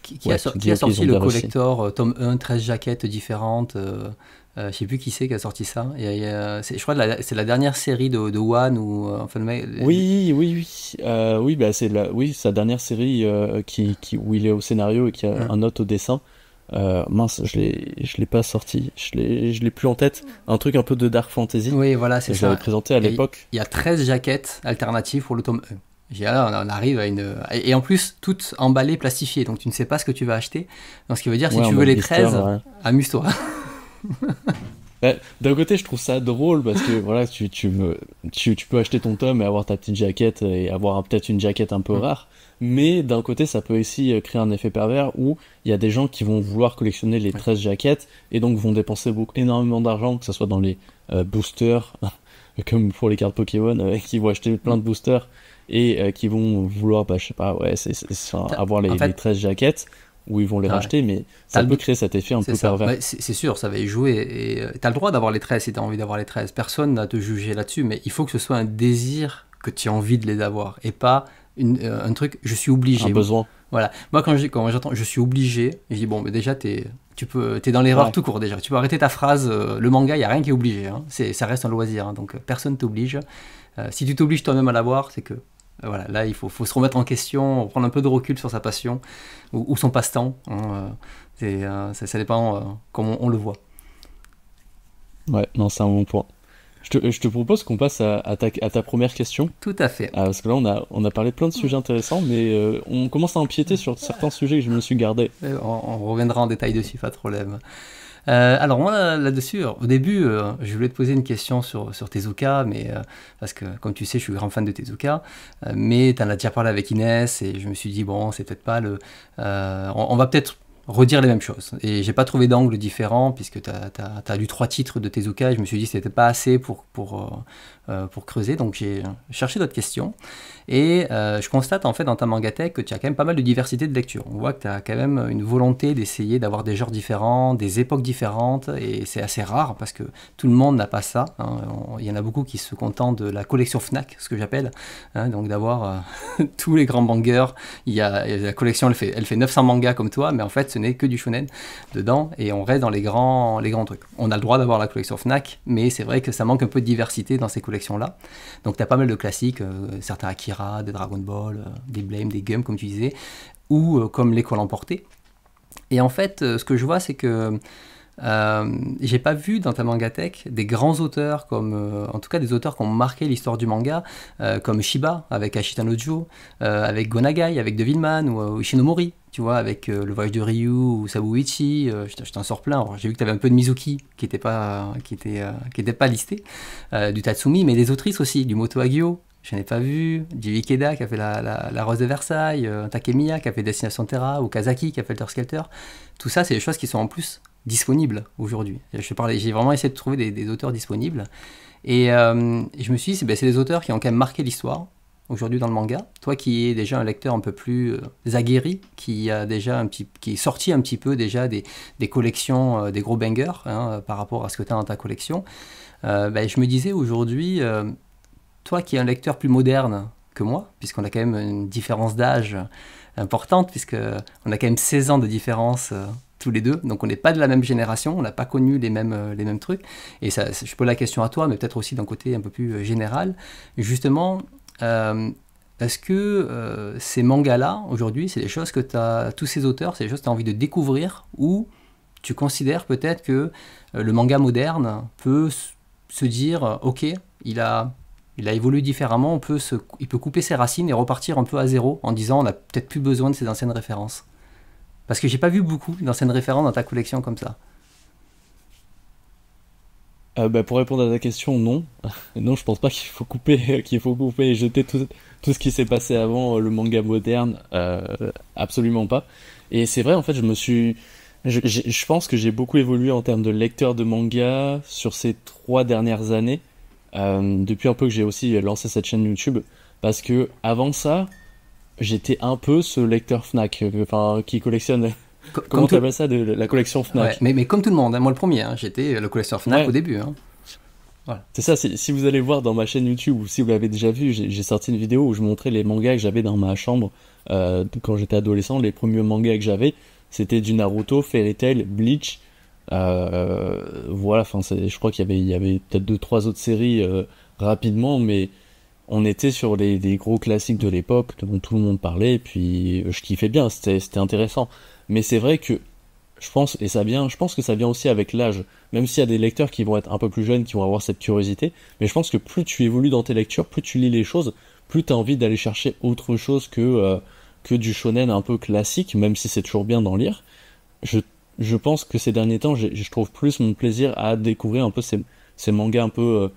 qui, a, sorti le collector, euh, tome 1, 13 jaquettes différentes. Euh, ne euh, je sais plus qui c'est qui a sorti ça. Et, je crois que c'est la dernière série de, de One ou enfin Oui, oui, oui, oui, bah, c'est la, oui, sa dernière série qui, qui, où il est au scénario et qui a hein. un autre au dessin. Euh, mince, je l'ai, je l'ai pas sorti, je l'ai, je l'ai plus en tête. Un truc un peu de Dark Fantasy. Oui, voilà, c'est ça. présenté à l'époque. Il y a 13 jaquettes alternatives pour le tome 1. on arrive à une. Et en plus, toutes emballées, plastifiées, donc tu ne sais pas ce que tu vas acheter. Donc ce qui veut dire, si tu veux les 13, amuse-toi. D'un côté, je trouve ça drôle parce que voilà, tu, tu, me, tu peux acheter ton tome et avoir ta petite jaquette et avoir peut-être une jaquette un peu mm. rare. Mais d'un côté, ça peut aussi euh, créer un effet pervers où il y a des gens qui vont vouloir collectionner les 13 jaquettes et donc vont dépenser beaucoup, énormément d'argent, que ce soit dans les euh, boosters, comme pour les cartes Pokémon, euh, qui vont acheter plein de boosters et qui vont vouloir, bah, sais pas, ouais, avoir les, 13 jaquettes ou ils vont les racheter, mais ça peut créer cet effet un peu pervers. c'est sûr, ça va y jouer. Et tu as le droit d'avoir les 13 si tu as envie d'avoir les 13. Personne n'a te juger là-dessus, mais il faut que ce soit un désir que tu as envie de les avoir et pas euh, un truc, je suis obligé. Un besoin. Voilà. Moi, quand j'entends je, suis obligé, je dis bon, mais déjà, es, tu peux, es dans l'erreur tout court déjà. Tu peux arrêter ta phrase. Euh, le manga, il n'y a rien qui est obligé. Hein. ça reste un loisir. Hein. donc, euh, personne t'oblige. si tu t'obliges toi-même à l'avoir, c'est que. voilà, là, il faut, faut, se remettre en question, prendre un peu de recul sur sa passion ou, son passe-temps. Hein, ça, dépend comment on, on, le voit. Ouais, non, c'est un bon point. Je te, propose qu'on passe à, ta, première question. Tout à fait. Ah, parce que là, on a, parlé de plein de sujets intéressants, mais euh, on commence à empiéter sur certains sujets que je me suis gardé. Euh, on, reviendra en détail dessus, pas de problème. Euh, alors moi là-dessus, au début, je voulais te poser une question sur, sur Tezuka, mais parce que comme tu sais, je suis grand fan de Tezuka, mais tu en as déjà parlé avec Inès et je me suis dit bon, c'est peut-être pas le, on, va peut-être redire les mêmes choses. Et j'ai pas trouvé d'angle différent, puisque tu as, lu trois titres de Tezuka, et je me suis dit que c'était pas assez pour, pour, euh, euh, pour creuser. Donc j'ai cherché d'autres questions. Et euh, je constate en fait dans ta mangatech que tu as quand même pas mal de diversité de lecture. On voit que tu as quand même une volonté d'essayer d'avoir des genres différents, des époques différentes. Et c'est assez rare parce que tout le monde n'a pas ça. Hein. Il y en a beaucoup qui se contentent de la collection FNAC, ce que j'appelle. Hein, donc d'avoir euh, tous les grands bangers. Il y a, la collection, elle fait, elle fait 900 mangas comme toi, mais en fait ce n'est que du shonen dedans. Et on reste dans les grands, les grands trucs. On a le droit d'avoir la collection FNAC, mais c'est vrai que ça manque un peu de diversité dans ces collections donc tu as pas mal de classiques, euh, certains Akira, des Dragon Ball, euh, des Blame, des Gum, comme tu disais, ou euh, comme L'école emportée. Et en fait, ce que je vois, c'est que j'ai pas vu dans ta mangatech des grands auteurs comme, en tout cas des auteurs qui ont marqué l'histoire du manga, comme Shiba avec Ashita Nojo, avec Gonagai, avec Devilman ou, ou Ishinomori tu vois, avec euh, le voyage de Ryu ou Sabuichi, euh, je t'en sors plein. J'ai vu que tu avais un peu de Mizuki qui n'était pas, qui était, euh, qui était pas listé, du Tatsumi, mais des autrices aussi, du Moto Agio, je n'ai pas vu, du Ikeda qui a fait la, la, Rose de Versailles, Takemiya qui a fait Destination Terra, ou Kazaki qui a fait Elder Skelter. Tout ça, c'est des choses qui sont en plus disponibles aujourd'hui. J'ai vraiment essayé de trouver des, auteurs disponibles. Et je me suis dit, ben, c'est des auteurs qui ont quand même marqué l'histoire, aujourd'hui dans le manga. Toi qui es déjà un lecteur un peu plus euh, aguerri, qui a déjà un petit, qui est sorti un petit peu déjà des, des collections, euh, des gros bangers hein, euh, par rapport à ce que tu as dans ta collection, ben, je me disais aujourd'hui, toi qui es un lecteur plus moderne que moi, puisqu'on a quand même une différence d'âge importante, puisque on a quand même 16 ans de différence tous les deux, donc on n'est pas de la même génération, on n'a pas connu les mêmes, les mêmes trucs. Et ça, je pose la question à toi, mais peut-être aussi d'un côté un peu plus général. Justement, euh, est-ce que euh, ces mangas-là, aujourd'hui, c'est des choses que tu as, tous ces auteurs, c'est des choses que tu as envie de découvrir ou tu considères peut-être que euh, le manga moderne peut se dire, ok, il a, il a évolué différemment, on peut il peut couper ses racines et repartir un peu à zéro en disant, on n'a peut-être plus besoin de ces anciennes références. Parce que j'ai pas vu beaucoup d'anciennes références dans ta collection comme ça. Euh, bah, pour répondre à ta question, non. non, je pense pas qu'il faut couper, qu'il faut couper et jeter tout, tout ce qui s'est passé avant euh, le manga moderne. Euh, absolument pas. Et c'est vrai, en fait, je me suis, je, je, pense que j'ai beaucoup évolué en termes de lecteur de manga sur ces trois dernières années. depuis un peu que j'ai aussi lancé cette chaîne YouTube, parce que avant ça, j'étais un peu ce lecteur Fnac, enfin qui collectionne Comment tu appelles ça de la collection Fnac mais, mais, comme tout le monde, hein, moi le premier, hein, j'étais le collection Fnac au début. Hein. Voilà. C'est ça, si vous allez voir dans ma chaîne YouTube ou si vous l'avez déjà vu, j'ai sorti une vidéo où je montrais les mangas que j'avais dans ma chambre euh, quand j'étais adolescent. Les premiers mangas que j'avais, c'était du Naruto, Fairy Tail, Bleach. Euh, voilà, enfin, je crois qu'il y avait, avait peut-être deux, trois autres séries euh, rapidement, mais on était sur les, gros classiques de l'époque dont tout le monde parlait, et puis je kiffais bien, c'était intéressant. Mais c'est vrai que je pense, et ça vient, je pense que ça vient aussi avec l'âge. Même s'il y a des lecteurs qui vont être un peu plus jeunes, qui vont avoir cette curiosité, mais je pense que plus tu évolues dans tes lectures, plus tu lis les choses, plus tu as envie d'aller chercher autre chose que, euh, que du shonen un peu classique, même si c'est toujours bien d'en lire. Je, je, pense que ces derniers temps, je trouve plus mon plaisir à découvrir un peu ces, ces mangas un peu euh,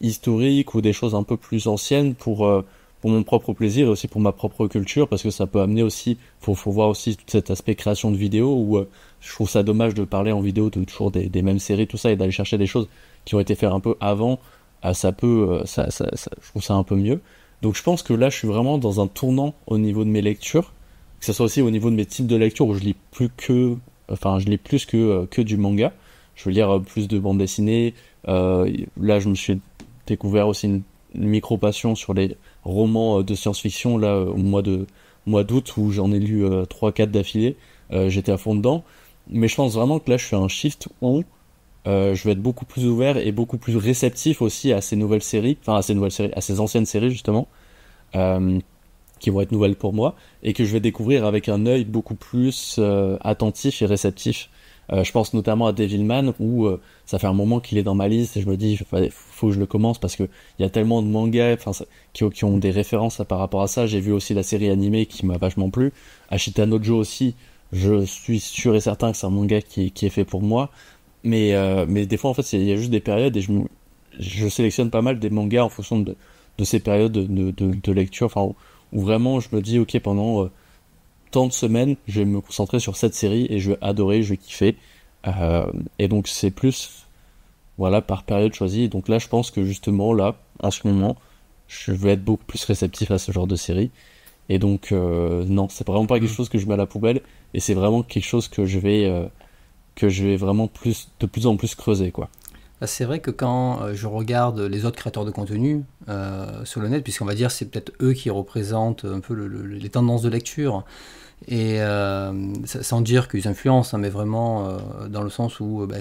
historiques ou des choses un peu plus anciennes pour. Euh, pour mon propre plaisir et aussi pour ma propre culture parce que ça peut amener aussi faut faut voir aussi tout cet aspect création de vidéo où euh, je trouve ça dommage de parler en vidéo toujours des, mêmes séries tout ça et d'aller chercher des choses qui ont été faites un peu avant ah, ça peut euh, ça, ça, ça, je trouve ça un peu mieux donc je pense que là je suis vraiment dans un tournant au niveau de mes lectures que ce soit aussi au niveau de mes types de lecture où je lis plus que enfin je lis plus que euh, que du manga je veux lire plus de bandes dessinées là je me suis découvert aussi une, une micro passion sur les romans euh, de science-fiction là au mois de mois d'août où j'en ai lu 3-4 euh, d'affilée, euh, j'étais à fond dedans. Mais je pense vraiment que là je fais un shift où je vais être beaucoup plus ouvert et beaucoup plus réceptif aussi à ces nouvelles séries, enfin à ces nouvelles séries, à ces anciennes séries justement qui vont être nouvelles pour moi et que je vais découvrir avec un œil beaucoup plus attentif et réceptif. Euh, je pense notamment à Devilman où euh, ça fait un moment qu'il est dans ma liste et je me dis faut, bah, faut que je le commence parce que il y a tellement de mangas qui, qui, ont des références par rapport à ça. J'ai vu aussi la série animée qui m'a vachement plu. Ashita Nojo aussi, je suis sûr et certain que c'est un manga qui, est fait pour moi. Mais euh, mais des fois en fait il y a juste des périodes et je je sélectionne pas mal des mangas en fonction de, ces périodes de, de, de lecture. Enfin où, vraiment je me dis ok pendant tant de semaines, je vais me concentrer sur cette série et je vais adorer, je vais kiffer. Euh, et donc c'est plus, voilà, par période choisie. Donc là, je pense que justement, là, en ce moment, je vais être beaucoup plus réceptif à ce genre de série. Et donc, euh, non, c'est vraiment pas quelque mm. chose que je mets à la poubelle, et c'est vraiment quelque chose que je vais, euh, que je vais vraiment plus, de plus en plus creuser, quoi. Bah, c'est vrai que quand euh, je regarde les autres créateurs de contenu euh, sur le net, puisqu'on va dire c'est peut-être eux qui représentent un peu les tendances de lecture, et euh, sans dire qu'ils influencent, hein, mais vraiment dans le sens où bah,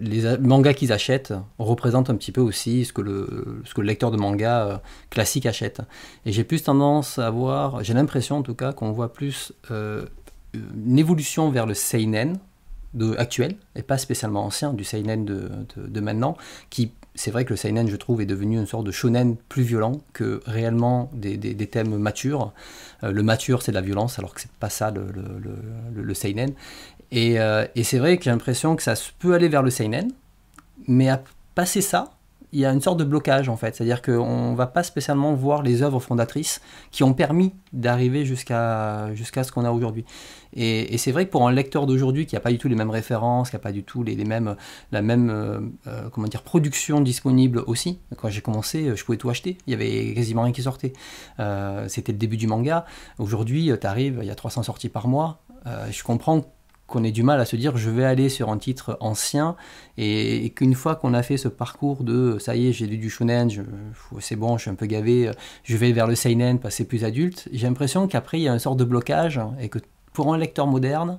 les mangas qu'ils achètent représentent un petit peu aussi ce que le, ce que le lecteur de manga classique achète. Et j'ai plus tendance à voir, j'ai l'impression en tout cas qu'on voit plus une évolution vers le seinen, actuel et pas spécialement ancien du seinen de, maintenant, qui c'est vrai que le seinen, je trouve, est devenu une sorte de shonen plus violent que réellement des, thèmes matures. Euh, le mature, c'est de la violence, alors que c'est pas ça le, le, seinen. Et, euh, et c'est vrai que j'ai l'impression que ça peut aller vers le seinen, mais à passer ça, il y a une sorte de blocage en fait, c'est-à-dire qu'on ne va pas spécialement voir les œuvres fondatrices qui ont permis d'arriver jusqu'à jusqu'à ce qu'on a aujourd'hui. Et, c'est vrai que pour un lecteur d'aujourd'hui qui n'a pas du tout les mêmes références, qui n'a pas du tout les, mêmes, la même euh, euh, comment dire, production disponible aussi, quand j'ai commencé, je pouvais tout acheter, il y avait quasiment rien qui sortait. Euh, c'était le début du manga. Aujourd'hui, tu arrives, il y a 300 sorties par mois. je comprends qu'on ait du mal à se dire je vais aller sur un titre ancien et, qu'une fois qu'on a fait ce parcours de ça y est j'ai lu du shonen c'est bon je suis un peu gavé je vais vers le seinen passer plus adulte j'ai l'impression qu'après il y a une sorte de blocage et que pour un lecteur moderne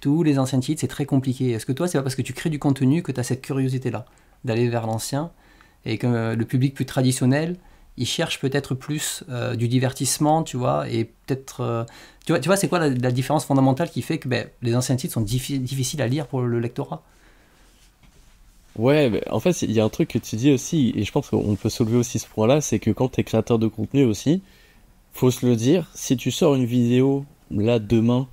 tous les anciens titres c'est très compliqué est-ce que toi c'est pas parce que tu crées du contenu que tu as cette curiosité là d'aller vers l'ancien et que le public plus traditionnel ils cherchent peut-être plus euh, du divertissement, tu vois, et peut-être... Euh, tu vois, tu vois c'est quoi la, différence fondamentale qui fait que ben, les anciens titres sont difficiles à lire pour le lectorat Ouais, en fait, il y a un truc que tu dis aussi, et je pense qu'on peut soulever aussi ce point-là, c'est que quand tu es créateur de contenu aussi, faut se le dire, si tu sors une vidéo, là, demain,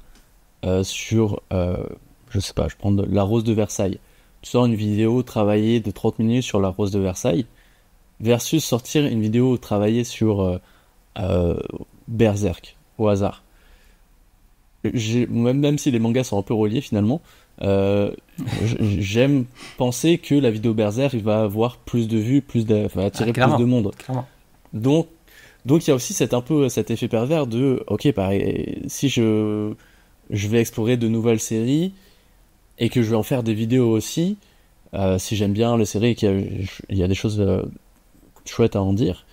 euh, sur, je sais pas, je prends la rose de Versailles, tu sors une vidéo travaillée de 30 minutes sur la rose de Versailles, versus sortir une vidéo ou travailler sur euh, euh, Berserk au hasard. Même, même si les mangas sont un peu reliés finalement, euh, j'aime penser que la vidéo Berserk va avoir plus de vues, plus de, va attirer ah, plus de monde. Donc donc il y a aussi cet, un peu cet effet pervers de ok pareil, si je je vais explorer de nouvelles séries et que je vais en faire des vidéos aussi, si j'aime bien les séries, et qu'il y a des choses chouette à en dire,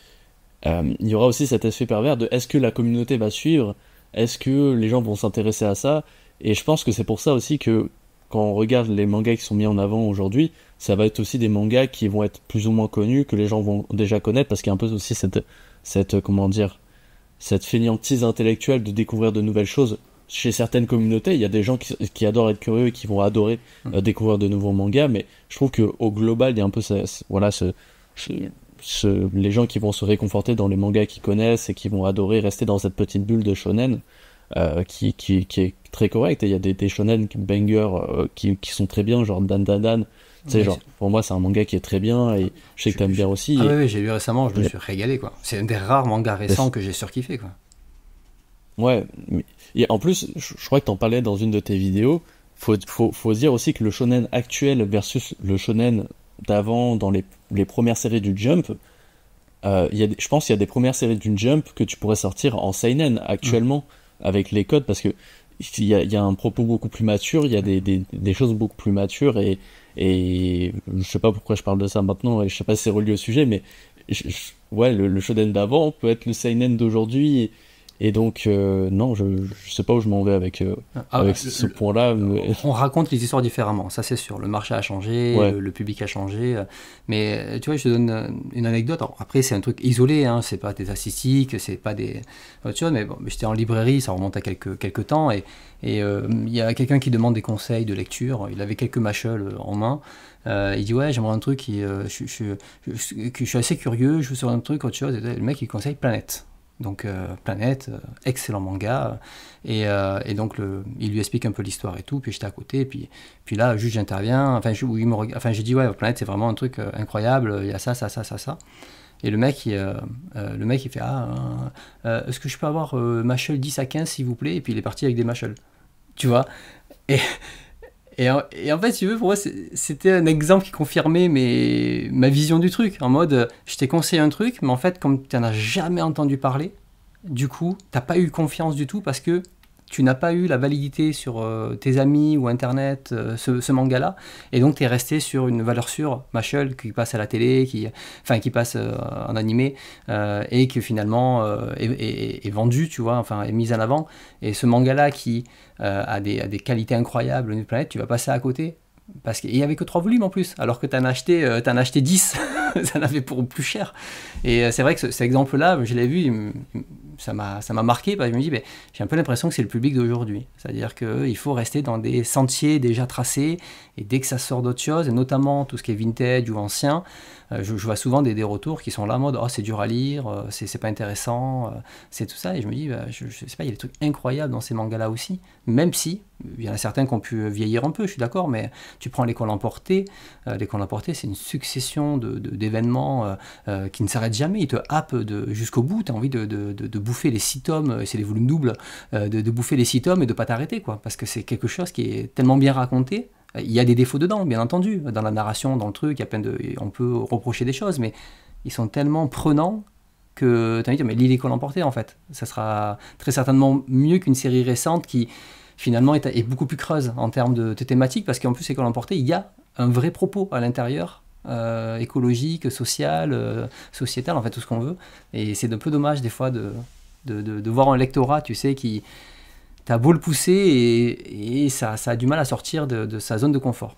euh, il y aura aussi cet effet pervers de est-ce que la communauté va suivre Est-ce que les gens vont s'intéresser à ça Et je pense que c'est pour ça aussi que quand on regarde les mangas qui sont mis en avant aujourd'hui, ça va être aussi des mangas qui vont être plus ou moins connus, que les gens vont déjà connaître, parce qu'il y a un peu aussi cette, cette comment dire, cette fainéantise intellectuelle de découvrir de nouvelles choses. Chez certaines communautés, il y a des gens qui, adorent être curieux et qui vont adorer mm. euh, découvrir de nouveaux mangas, mais je trouve qu'au global, il y a un peu ce, voilà, ce, les gens qui vont se réconforter dans les mangas qu'ils connaissent et qui vont adorer rester dans cette petite bulle de shonen euh, qui, qui, est très correcte. Et il y a des, shonen bangers euh, qui, qui, sont très bien, genre Dan Dan Dan. genre, pour moi, c'est un manga qui est très bien et je sais que t'aimes bien aussi. Ah oui, j'ai lu récemment, je me suis régalé quoi. C'est un des rares mangas bah, récents que j'ai surkiffé quoi. Ouais, et en plus, je, crois que t'en parlais dans une de tes vidéos. Faut, faut, faut dire aussi que le shonen actuel versus le shonen d'avant, dans les, premières séries du Jump, euh, y je pense qu'il y a des premières séries du Jump que tu pourrais sortir en Seinen actuellement mm. avec les codes parce que il y, a un propos beaucoup plus mature, il y a des, choses beaucoup plus matures et, et je sais pas pourquoi je parle de ça maintenant et je sais pas si c'est relié au sujet, mais ouais, le, le shonen d'avant peut être le Seinen d'aujourd'hui et donc, euh, non, je ne sais pas où je m'en vais avec, euh, ah, avec ce point-là. On raconte les histoires différemment, ça c'est sûr. Le marché a changé, le, public a changé. Mais tu vois, je te donne euh, une anecdote. après, c'est un truc isolé, hein, c'est pas des statistiques, c'est pas des. Tu vois, mais bon, j'étais en librairie, ça remonte à quelques, quelques temps, et il et, y a quelqu'un qui demande des conseils de lecture. Il avait quelques machels en main. il dit ouais j'aimerais un truc qui, je, suis assez curieux je veux savoir un truc autre chose et le mec il conseille Planète donc euh, Planète, euh, excellent manga. Et, euh, et donc le, il lui explique un peu l'histoire et tout. Puis j'étais à côté. puis, puis là, juste j'interviens. Enfin, je, enfin, j'ai dit ouais, Planète, c'est vraiment un truc incroyable. Il y a ça, ça, ça, ça, ça. Et le mec, il, le mec, il fait ah, est-ce que je peux avoir Machel 10 à 15 s'il vous plaît Et puis il est parti avec des Machel. Tu vois et, et en, fait, tu veux, pour moi, c'était un exemple qui confirmait ma vision du truc. En mode, euh, je t'ai conseillé un truc, mais en fait, comme tu n'en as jamais entendu parler, du coup, tu t'as pas eu confiance du tout parce que tu n'as pas eu la validité sur euh, tes amis ou Internet, euh, ce, manga-là, et donc tu es resté sur une valeur sûre, Machel, qui passe à la télé, qui, enfin, qui passe euh, en animé, et qui finalement est, vendu, tu vois, enfin, est mise en avant. Et ce manga-là qui a des, qualités incroyables au niveau planète, tu vas passer à côté. Parce qu'il n'y avait que trois volumes en plus, alors que tu en as acheté, en as acheté 10, ça en avait pour plus cher. Et c'est vrai que cet exemple-là, je l'ai vu, ça m'a marqué parce que je me dis, ben, j'ai un peu l'impression que c'est le public d'aujourd'hui. C'est-à-dire qu'il euh, faut rester dans des sentiers déjà tracés et dès que ça sort d'autres choses, et notamment tout ce qui est vintage ou ancien, euh, je, vois souvent des, des, retours qui sont là en mode, oh c'est dur à lire, euh, c'est pas intéressant, c'est tout ça. Et je me dis, bah, je, sais pas, il y a des trucs incroyables dans ces mangas-là aussi, même si il y en a certains qui ont pu vieillir un peu, je suis d'accord, mais tu prends l'école emportée, l'école emportée c'est une succession d'événements de, d'événements qui ne s'arrêtent jamais, ils te happent jusqu'au bout, tu as envie de, de bouffer les six tomes, euh, c'est les volumes doubles, euh, de, bouffer les six tomes et de pas t'arrêter, quoi, parce que c'est quelque chose qui est tellement bien raconté. Il y a des défauts dedans, bien entendu, dans la narration, dans le truc, il y a plein de, on peut reprocher des choses, mais ils sont tellement prenants que tu as dit mais l'île école emportée, en fait. Ça sera très certainement mieux qu'une série récente qui, finalement, est, beaucoup plus creuse en termes de, thématiques, parce qu'en plus, l'école emportée, il y a un vrai propos à l'intérieur euh, écologique, social, sociétal, en fait, tout ce qu'on veut. Et c'est un peu dommage, des fois, de, de, voir un lectorat, tu sais, qui. t'a beau le pousser et, ça, ça, a du mal à sortir de, sa zone de confort.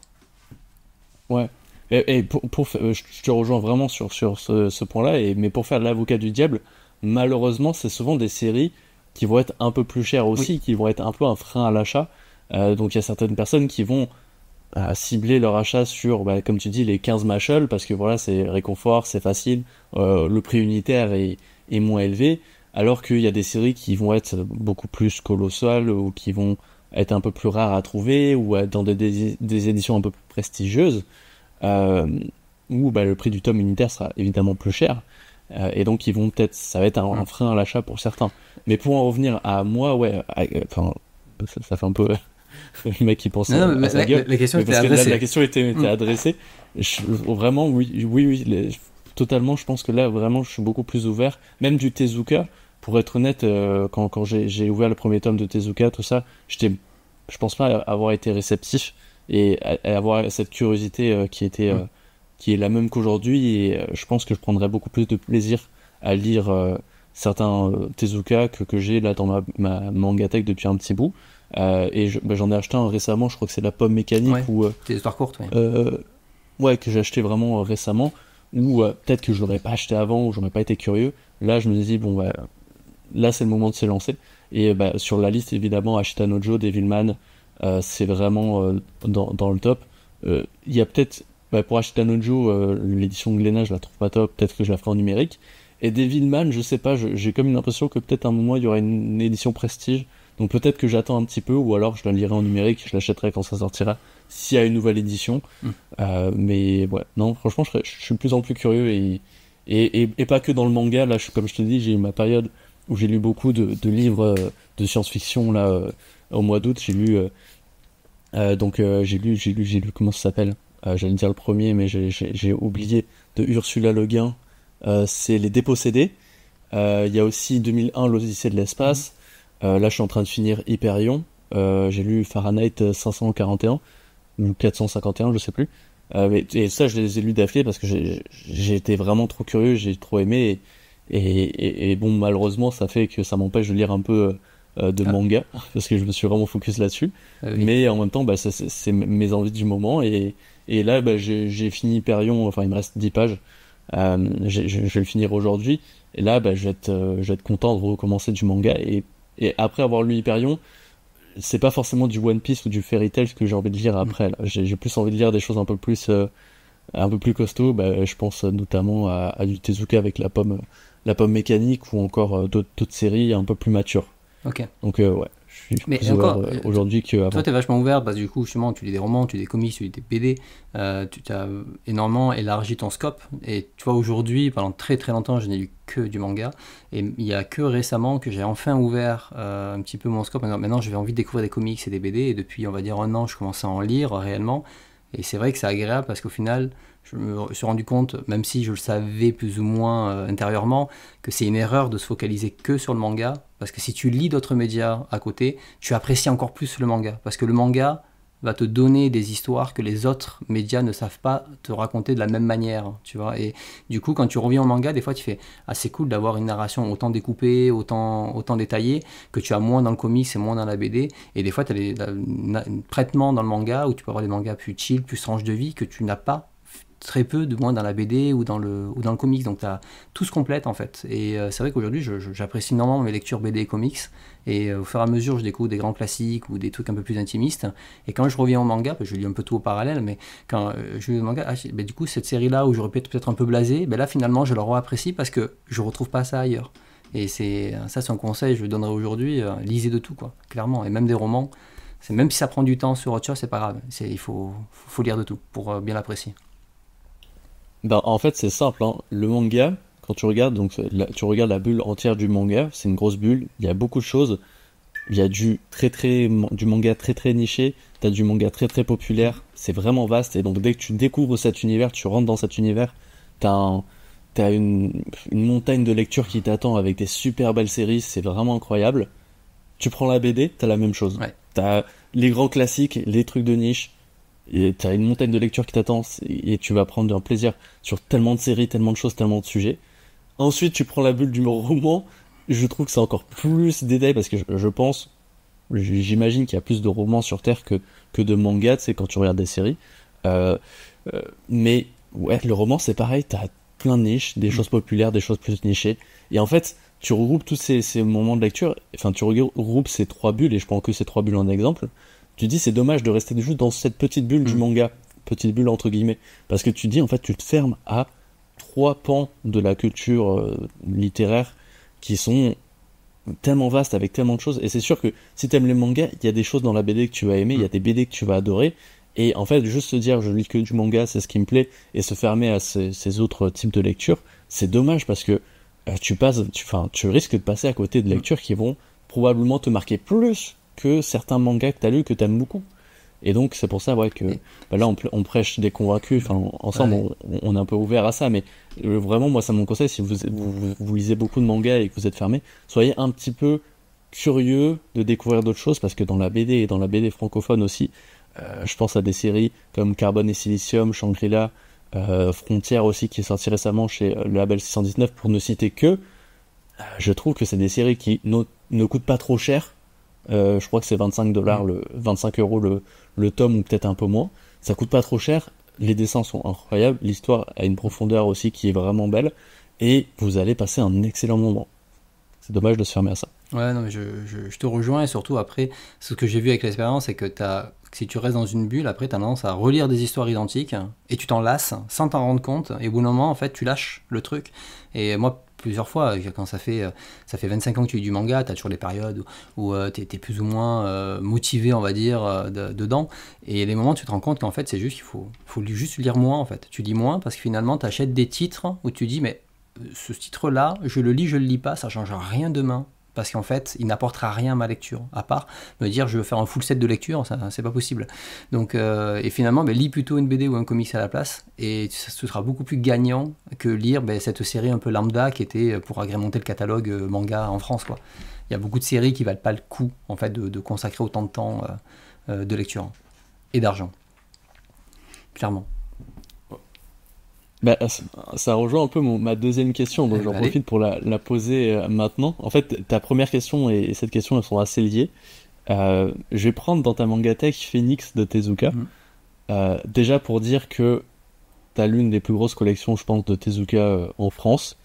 Ouais. Et, pour, pour, euh, je te rejoins vraiment sur, ce, point-là, mais pour faire l'avocat du diable, malheureusement, c'est souvent des séries qui vont être un peu plus chères aussi, qui vont être un peu un frein à l'achat. Euh, donc il y a certaines personnes qui vont bah, cibler leur achat sur, bah, comme tu dis, les 15 machels, parce que voilà, c'est réconfort, c'est facile, euh, le prix unitaire est moins élevé alors qu'il y a des séries qui vont être beaucoup plus colossales ou qui vont être un peu plus rares à trouver ou dans des, éditions un peu plus prestigieuses, euh, où bah, le prix du tome unitaire sera évidemment plus cher. Euh, et donc, ils vont peut-être, ça va être un, frein à l'achat pour certains. Mais pour en revenir à moi, ouais, euh, enfin, ça, fait un peu le mec qui pense à, la, question était mm. adressée. vraiment, oui, oui, oui, totalement. Je pense que là, vraiment, je suis beaucoup plus ouvert. Même du Tezuka, pour être honnête, euh, quand, j'ai ouvert le premier tome de Tezuka, tout ça, je je pense pas avoir été réceptif et avoir cette curiosité euh, qui était, euh, qui est la même qu'aujourd'hui. Et je pense que je prendrais beaucoup plus de plaisir à lire certains Tezuka que, j'ai là dans ma, ma depuis un petit bout. et bah, j'en ai acheté un récemment, je crois que c'est la pomme mécanique ou ouais, courte. Ouais. que j'ai acheté vraiment récemment ou peut-être que je l'aurais pas acheté avant ou j'aurais pas été curieux. Là, je me dis bon, bah, là c'est le moment de se lancer. Et euh, bah, sur la liste, évidemment, Ashita Devilman, euh, c'est vraiment euh, dans, dans, le top. Il y a peut-être, bah, pour Ashita Nojo, l'édition de Glénat, je la trouve pas top, peut-être que je la ferai en numérique. Et Devilman, je sais pas, j'ai comme une impression que peut-être à un moment il y aura une, édition prestige. Donc peut-être que j'attends un petit peu, ou alors je la lirai en numérique, je l'achèterai quand ça sortira, s'il y a une nouvelle édition. Mm. mais ouais, non, franchement, je, suis de plus en plus curieux, et, et, et, pas que dans le manga, là, je, comme je te dis, j'ai eu ma période où j'ai lu beaucoup de, de livres euh, de science-fiction là euh, au mois d'août. J'ai lu euh, donc j'ai lu j'ai lu j'ai lu comment ça s'appelle J'allais dire le premier, mais j'ai oublié de Ursula Le Guin. c'est Les Dépossédés. Il y a aussi 2001, l'Odyssée de l'espace. Mm-hmm. là, je suis en train de finir Hyperion. j'ai lu Fahrenheit 541 ou 451, je sais plus. Euh, et, ça, je les ai lus d'affilée parce que j'ai été vraiment trop curieux, j'ai trop aimé. Et, et, et, et, bon, malheureusement, ça fait que ça m'empêche de lire un peu euh, de ah. manga, parce que je me suis vraiment focus là-dessus. Ah Mais en même temps, bah, c'est mes envies du moment. Et, et là, bah, j'ai fini Hyperion, enfin, il me reste 10 pages. Euh, je vais le finir aujourd'hui. Et là, bah, je, vais être, euh, je vais être content de recommencer du manga. Et, et après avoir lu Hyperion, c'est pas forcément du One Piece ou du Fairy Tail que j'ai envie de lire après. J'ai plus envie de lire des choses un peu plus, euh, un peu plus costauds. Bah, je pense notamment à, à, du Tezuka avec la pomme la Pomme Mécanique ou encore euh, d'autres séries un peu plus matures. Ok. Donc, euh, ouais. Je suis mais plus encore, euh, aujourd'hui que Toi, es vachement ouvert parce bah, que du coup, justement, tu lis des romans, tu lis des comics, tu lis des BD, tu as énormément élargi ton scope. Et tu vois, aujourd'hui, pendant très très longtemps, je n'ai lu que du manga. Et il n'y a que récemment que j'ai enfin ouvert un petit peu mon scope. Maintenant, maintenant j'avais envie de découvrir des comics et des BD. Et depuis, on va dire, un an, je commence à en lire réellement. Et c'est vrai que c'est agréable parce qu'au final, je me suis rendu compte, même si je le savais plus ou moins euh, intérieurement, que c'est une erreur de se focaliser que sur le manga, parce que si tu lis d'autres médias à côté, tu apprécies encore plus le manga, parce que le manga va te donner des histoires que les autres médias ne savent pas te raconter de la même manière, tu vois. Et du coup, quand tu reviens au manga, des fois, tu fais assez ah, cool d'avoir une narration autant découpée, autant autant détaillée que tu as moins dans le comics et moins dans la BD. Et des fois, tu as des traitements dans le manga où tu peux avoir des mangas plus chill, plus tranches de vie que tu n'as pas très peu, de moins dans la BD ou dans le, ou dans le comics. Donc as, tout se complète en fait. Et euh, c'est vrai qu'aujourd'hui, j'apprécie normalement mes lectures BD et comics. Et euh, au fur et à mesure, je découvre des grands classiques ou des trucs un peu plus intimistes. Et quand je reviens au manga, bah, je lis un peu tout au parallèle, mais quand euh, je lis le manga, ah, bah, du coup, cette série-là où j'aurais peut-être un peu blasé, ben là finalement, je le réapprécie parce que je ne retrouve pas ça ailleurs. Et c'est ça, c'est un conseil que je donnerai aujourd'hui. lisez de tout, quoi, clairement. Et même des romans. Même si ça prend du temps sur autre chose, c'est pas grave. Il faut, faut lire de tout pour bien l'apprécier. Bah, en fait, c'est simple. hein. Le manga, quand tu regardes, donc tu regardes la bulle entière du manga, c'est une grosse bulle. Il y a beaucoup de choses. Il y a du très très du manga très très niché. T'as du manga très très populaire. C'est vraiment vaste. Et donc dès que tu découvres cet univers, tu rentres dans cet univers. T'as un- t'as une, montagne de lecture qui t'attend avec des super belles séries. C'est vraiment incroyable. Tu prends la BD, t'as la même chose. Ouais. T'as les grands classiques, les trucs de niche, et t'as une montagne de lecture qui t'attend et tu vas prendre un plaisir sur tellement de séries, tellement de choses, tellement de sujets. Ensuite, tu prends la bulle du roman. Je trouve que c'est encore plus détaillé parce que je, pense, j'imagine qu'il y a plus de romans sur Terre que, que de mangas, c'est quand tu regardes des séries. Euh, euh, mais ouais, le roman c'est pareil, t'as plein de niches, des mm. choses populaires, des choses plus nichées. Et en fait, tu regroupes tous ces, ces moments de lecture, enfin tu regroupes ces trois bulles, et je prends que ces trois bulles en exemple, tu dis c'est dommage de rester juste dans cette petite bulle du mm. manga, petite bulle entre guillemets, parce que tu dis en fait tu te fermes à trois pans de la culture euh, littéraire qui sont tellement vastes avec tellement de choses. Et c'est sûr que si t'aimes les mangas, il y a des choses dans la BD que tu vas aimer, il y a mm. des BD que tu vas adorer. Et en fait, juste se dire je lis que du manga, c'est ce qui me plaît, et se fermer à ces, autres types de lectures, c'est dommage parce que euh, tu passes, enfin tu risques de passer à côté de mm. lectures qui vont probablement te marquer plus que certains mangas que t'as lu que t'aimes beaucoup. Et donc c'est pour ça ouais, que bah là on, prêche des convaincus, enfin, ensemble on, est un peu ouvert à ça, mais euh, vraiment moi ça mon conseil, si vous, lisez beaucoup de mangas et que vous êtes fermé, soyez un petit peu curieux de découvrir d'autres choses, parce que dans la BD et dans la BD francophone aussi, euh, je pense à des séries comme Carbone et Silicium, Shangri-La, euh, Frontière aussi qui est sortie récemment chez le label 619 pour ne citer que, je trouve que c'est des séries qui ne coûtent pas trop cher, euh, je crois que c'est 25 dollars, 25 mm. euros le, tome ou peut-être un peu moins. Ça coûte pas trop cher. Les dessins sont incroyables. L'histoire a une profondeur aussi qui est vraiment belle. Et vous allez passer un excellent moment. C'est dommage de se fermer à ça. Ouais, non, mais je, te rejoins et surtout après, ce que j'ai vu avec l'expérience, c'est que tu as si tu restes dans une bulle, après, tu as tendance à relire des histoires identiques et tu t'en lasses sans t'en rendre compte. Et au bout d'un moment, en fait, tu lâches le truc. Et moi, plusieurs fois, euh, quand ça fait, euh, ça fait 25 ans que tu lis du manga, tu as toujours des périodes où, euh, tu es, plus ou moins motivé, on va dire, dedans. Et les moments où tu te rends compte qu'en fait, c'est juste qu'il faut, faut juste lire moins, en fait. Tu lis moins parce que finalement, tu achètes des titres où tu dis, mais ce titre-là, je le lis, je le lis pas, ça change rien demain parce qu'en fait, il n'apportera rien à ma lecture, à part me dire je veux faire un full set de lecture, ça c'est pas possible. Donc, euh, et finalement, ben, lis plutôt une BD ou un comics à la place, et ce sera beaucoup plus gagnant que lire ben, cette série un peu lambda qui était pour agrémenter le catalogue euh, manga en France. Quoi. Il y a beaucoup de séries qui valent pas le coup en fait de, consacrer autant de temps euh, de lecture et d'argent, clairement. Bah, ça rejoint un peu ma deuxième question, donc j'en profite pour la, poser euh, maintenant. En fait, ta première question et, cette question, sont assez liées. Euh, je vais prendre dans ta mangatech Phoenix de Tezuka. Mhm. Euh, déjà pour dire que tu as l'une des plus grosses collections, je pense, de Tezuka en France.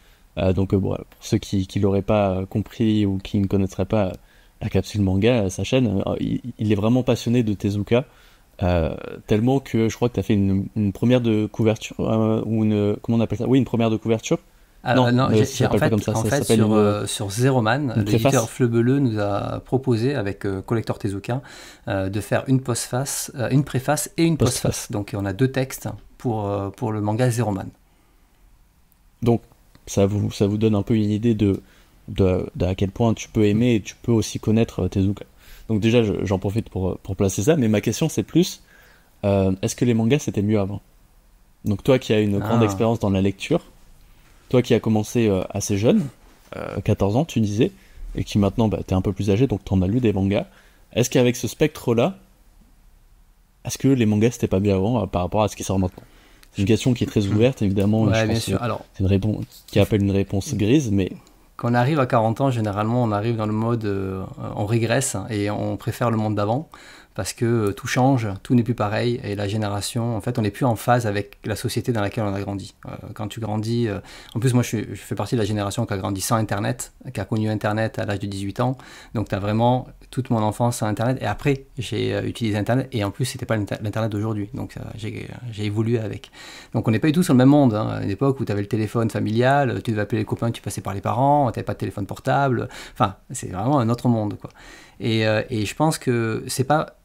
donc, bon, pour ceux qui ne l'auraient pas compris ou qui ne connaîtraient pas la capsule manga, sa chaîne, il, est vraiment passionné de Tezuka. Euh, tellement que je crois que tu as fait une, première de couverture, euh, ou une, comment on appelle ça Oui, une première de couverture. non, ah, non euh, euh en fait, comme ça. ça fait sur, Zeroman, Zero l'éditeur nous a proposé, avec Collector Tezuka, de faire une, postface, une préface et une postface. Donc on a deux textes pour, pour le manga Zeroman. Man. Donc ça vous, ça vous donne un peu une idée de, de, à quel point tu peux aimer et tu peux aussi connaître Tezuka. Donc déjà, j'en profite euh, pour, placer ça, mais ma question c'est plus, euh, est-ce que les mangas c'était mieux avant Donc toi qui as une ah. grande expérience dans la lecture, toi qui as commencé euh, assez jeune, 14 ans tu disais, et qui maintenant bah, t'es un peu plus âgé, donc t'en as lu des mangas, est-ce qu'avec ce spectre-là, est-ce que les mangas c'était pas mieux avant par rapport à ce qui sort maintenant C'est une question qui est très ouverte, évidemment, Alors... c'est une réponse qui appelle une réponse grise, mais quand on arrive à 40 ans, généralement, on arrive dans le mode euh, on régresse et on préfère le monde d'avant parce que euh, tout change, tout n'est plus pareil, et la génération, en fait, on n'est plus en phase avec la société dans laquelle on a grandi. Euh, quand tu grandis, euh, en plus, moi, je, fais partie de la génération qui a grandi sans Internet, qui a connu Internet à l'âge de 18 ans, donc tu as vraiment toute mon enfance sans Internet, et après, j'ai utilisé Internet, et en plus, c'était pas l'Internet d'aujourd'hui, donc j'ai évolué avec. Donc on n'est pas du tout sur le même monde, hein. à une époque où tu avais le téléphone familial, tu devais appeler les copains, tu passais par les parents, tu n'avais pas de téléphone portable, enfin, c'est vraiment un autre monde, quoi. Euh, et, je pense que c'est pas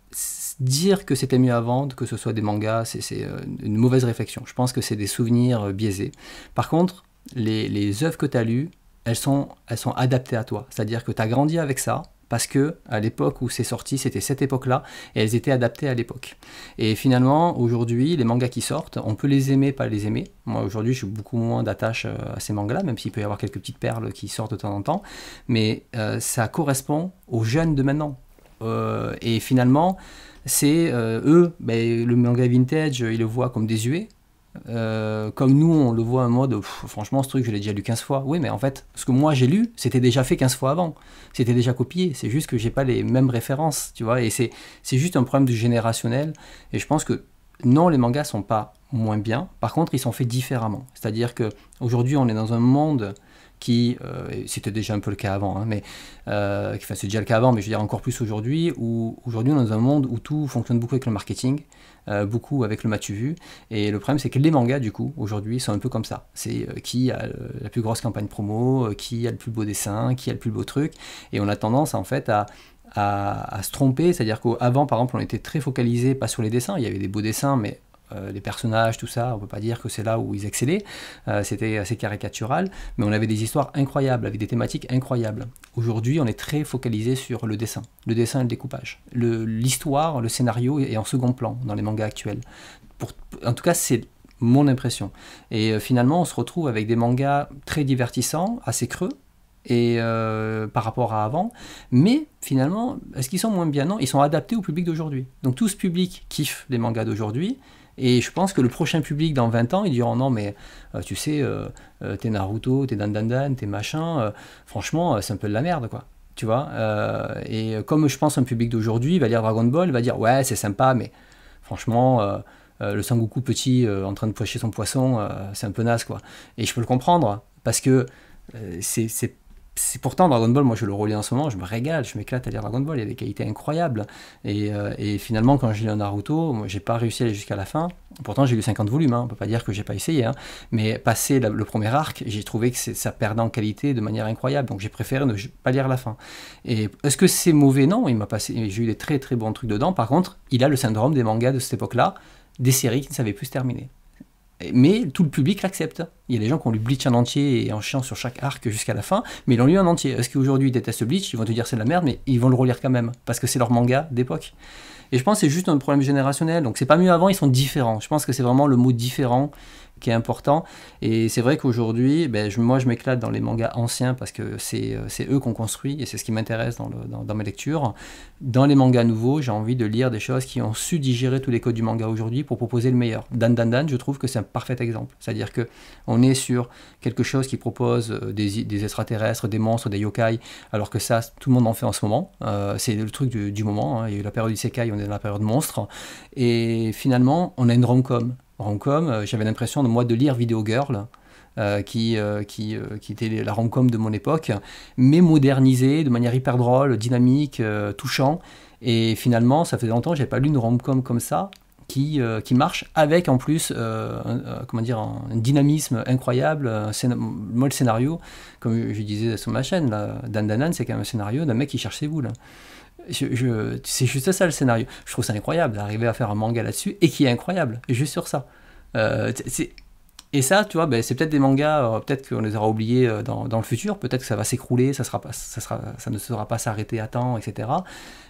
dire que c'était mieux avant, que ce soit des mangas, c'est euh, une mauvaise réflexion. Je pense que c'est des souvenirs euh, biaisés. Par contre, les, œuvres que tu as lues, elles sont, elles sont adaptées à toi. C'est-à-dire que tu as grandi avec ça, parce que à l'époque où c'est sorti, c'était cette époque-là, et elles étaient adaptées à l'époque. Et finalement, aujourd'hui, les mangas qui sortent, on peut les aimer, pas les aimer. Moi, aujourd'hui, je suis beaucoup moins d'attache euh, à ces mangas-là, même s'il peut y avoir quelques petites perles qui sortent de temps en temps, mais euh, ça correspond aux jeunes de maintenant. Euh, et finalement, c'est eux, ben, le manga vintage, ils le voient comme désuet, euh, comme nous, on le voit en mode, de franchement, ce truc, je l'ai déjà lu 15 fois. Oui, mais en fait, ce que moi j'ai lu, c'était déjà fait 15 fois avant. C'était déjà copié. C'est juste que j'ai pas les mêmes références, tu vois. Et c'est juste un problème de générationnel. Et je pense que non, les mangas sont pas moins bien. Par contre, ils sont faits différemment. C'est-à-dire que aujourd'hui, on est dans un monde qui, euh, c'était déjà un peu le cas avant, hein, mais euh, enfin, c'est déjà le cas avant, mais je veux dire encore plus aujourd'hui, où aujourd'hui on est dans un monde où tout fonctionne beaucoup avec le marketing, euh, beaucoup avec le matu Vu. Et le problème, c'est que les mangas, du coup, aujourd'hui, sont un peu comme ça. C'est euh, qui a euh, la plus grosse campagne promo, qui a le plus beau dessin, qui a le plus beau truc. Et on a tendance, en fait, à, à, à se tromper. C'est-à-dire qu'avant, par exemple, on était très focalisé, pas sur les dessins, il y avait des beaux dessins, mais euh, les personnages, tout ça, on ne peut pas dire que c'est là où ils excellaient, euh, c'était assez caricatural, mais on avait des histoires incroyables, avec des thématiques incroyables. Aujourd'hui, on est très focalisé sur le dessin, le dessin et le découpage. L'histoire, le, scénario est en second plan dans les mangas actuels. en tout cas, c'est mon impression. Et euh, finalement, on se retrouve avec des mangas très divertissants, assez creux, et par rapport à avant. Mais finalement, est-ce qu'ils sont moins bien Non, ils sont adaptés au public d'aujourd'hui. Donc tout ce public kiffe les mangas d'aujourd'hui, et je pense que le prochain public, dans 20 ans, ils diront non, mais euh, tu sais, euh, euh, t'es Naruto, t'es Dan, t'es machin, euh, franchement, euh, c'est un peu de la merde, quoi. Tu vois Et comme je pense un public d'aujourd'hui, va lire Dragon Ball, va dire ouais, c'est sympa, mais franchement. le Sangoku petit en train de pocher son poisson, c'est un peu naze quoi. Et je peux le comprendre, hein, parce que c'est c'est pourtant Dragon Ball, moi je le relis en ce moment, je me régale, je m'éclate à lire Dragon Ball, il y a des qualités incroyables. Et, euh, finalement, quand j'ai lu Naruto, j'ai pas réussi à aller jusqu'à la fin. Pourtant, j'ai lu 50 volumes, hein, on peut pas dire que j'ai pas essayé. Hein. Mais passé le premier arc, j'ai trouvé que ça perdait en qualité de manière incroyable, donc j'ai préféré ne pas lire la fin. Et est-ce que c'est mauvais Non, il m'a passé, j'ai eu des très très bons trucs dedans. Par contre, il a le syndrome des mangas de cette époque-là, des séries qui ne savaient plus se terminer mais tout le public l'accepte. Il y a des gens qui ont lu Bleach en entier et en chiant sur chaque arc jusqu'à la fin, mais ils l'ont lu en entier. Est-ce qu'aujourd'hui ils détestent Bleach Ils vont te dire c'est de la merde, mais ils vont le relire quand même, parce que c'est leur manga d'époque. Et je pense que c'est juste un problème générationnel. Donc c'est pas mieux avant, ils sont différents. Je pense que c'est vraiment le mot différent qui est important. Et c'est vrai qu'aujourd'hui, ben, je, moi, je m'éclate dans les mangas anciens parce que c'est, euh, eux qu'on construit et c'est ce qui m'intéresse dans, dans, dans, mes lectures. Dans les mangas nouveaux, j'ai envie de lire des choses qui ont su digérer tous les codes du manga aujourd'hui pour proposer le meilleur. Dan Dan Dan, je trouve que c'est un parfait exemple. C'est-à-dire que on est sur quelque chose qui propose euh, des, des, extraterrestres, des monstres, des yokai, alors que ça, tout le monde en fait en ce moment. Euh, c'est le truc du, du moment. Hein. Il y a eu la période du Sekai, on est dans la période monstre. Et finalement, on a une rom-com rom euh, j'avais l'impression de moi de lire Video Girl. Euh, qui, euh, qui, était la rom-com de mon époque, mais modernisée de manière hyper drôle, dynamique, touchant. Et finalement, ça faisait longtemps que j'avais pas lu une rom-com comme ça. Qui, marche avec en plus un, comment dire, un dynamisme incroyable. Un moi, scénario, comme je disais sur ma chaîne, Dan Danan, c'est quand même un scénario d'un mec qui cherche ses boules. Hein. Je, c'est juste ça le scénario. Je trouve ça incroyable d'arriver à faire un manga là-dessus et qui est incroyable, juste sur ça. Euh, c'est, et ça, tu vois, ben, c'est peut-être des mangas, euh, peut-être qu'on les aura oubliés euh, dans, le futur, peut-être que ça va s'écrouler, ça, sera pas, ça, ne sera pas s'arrêter à temps, etc.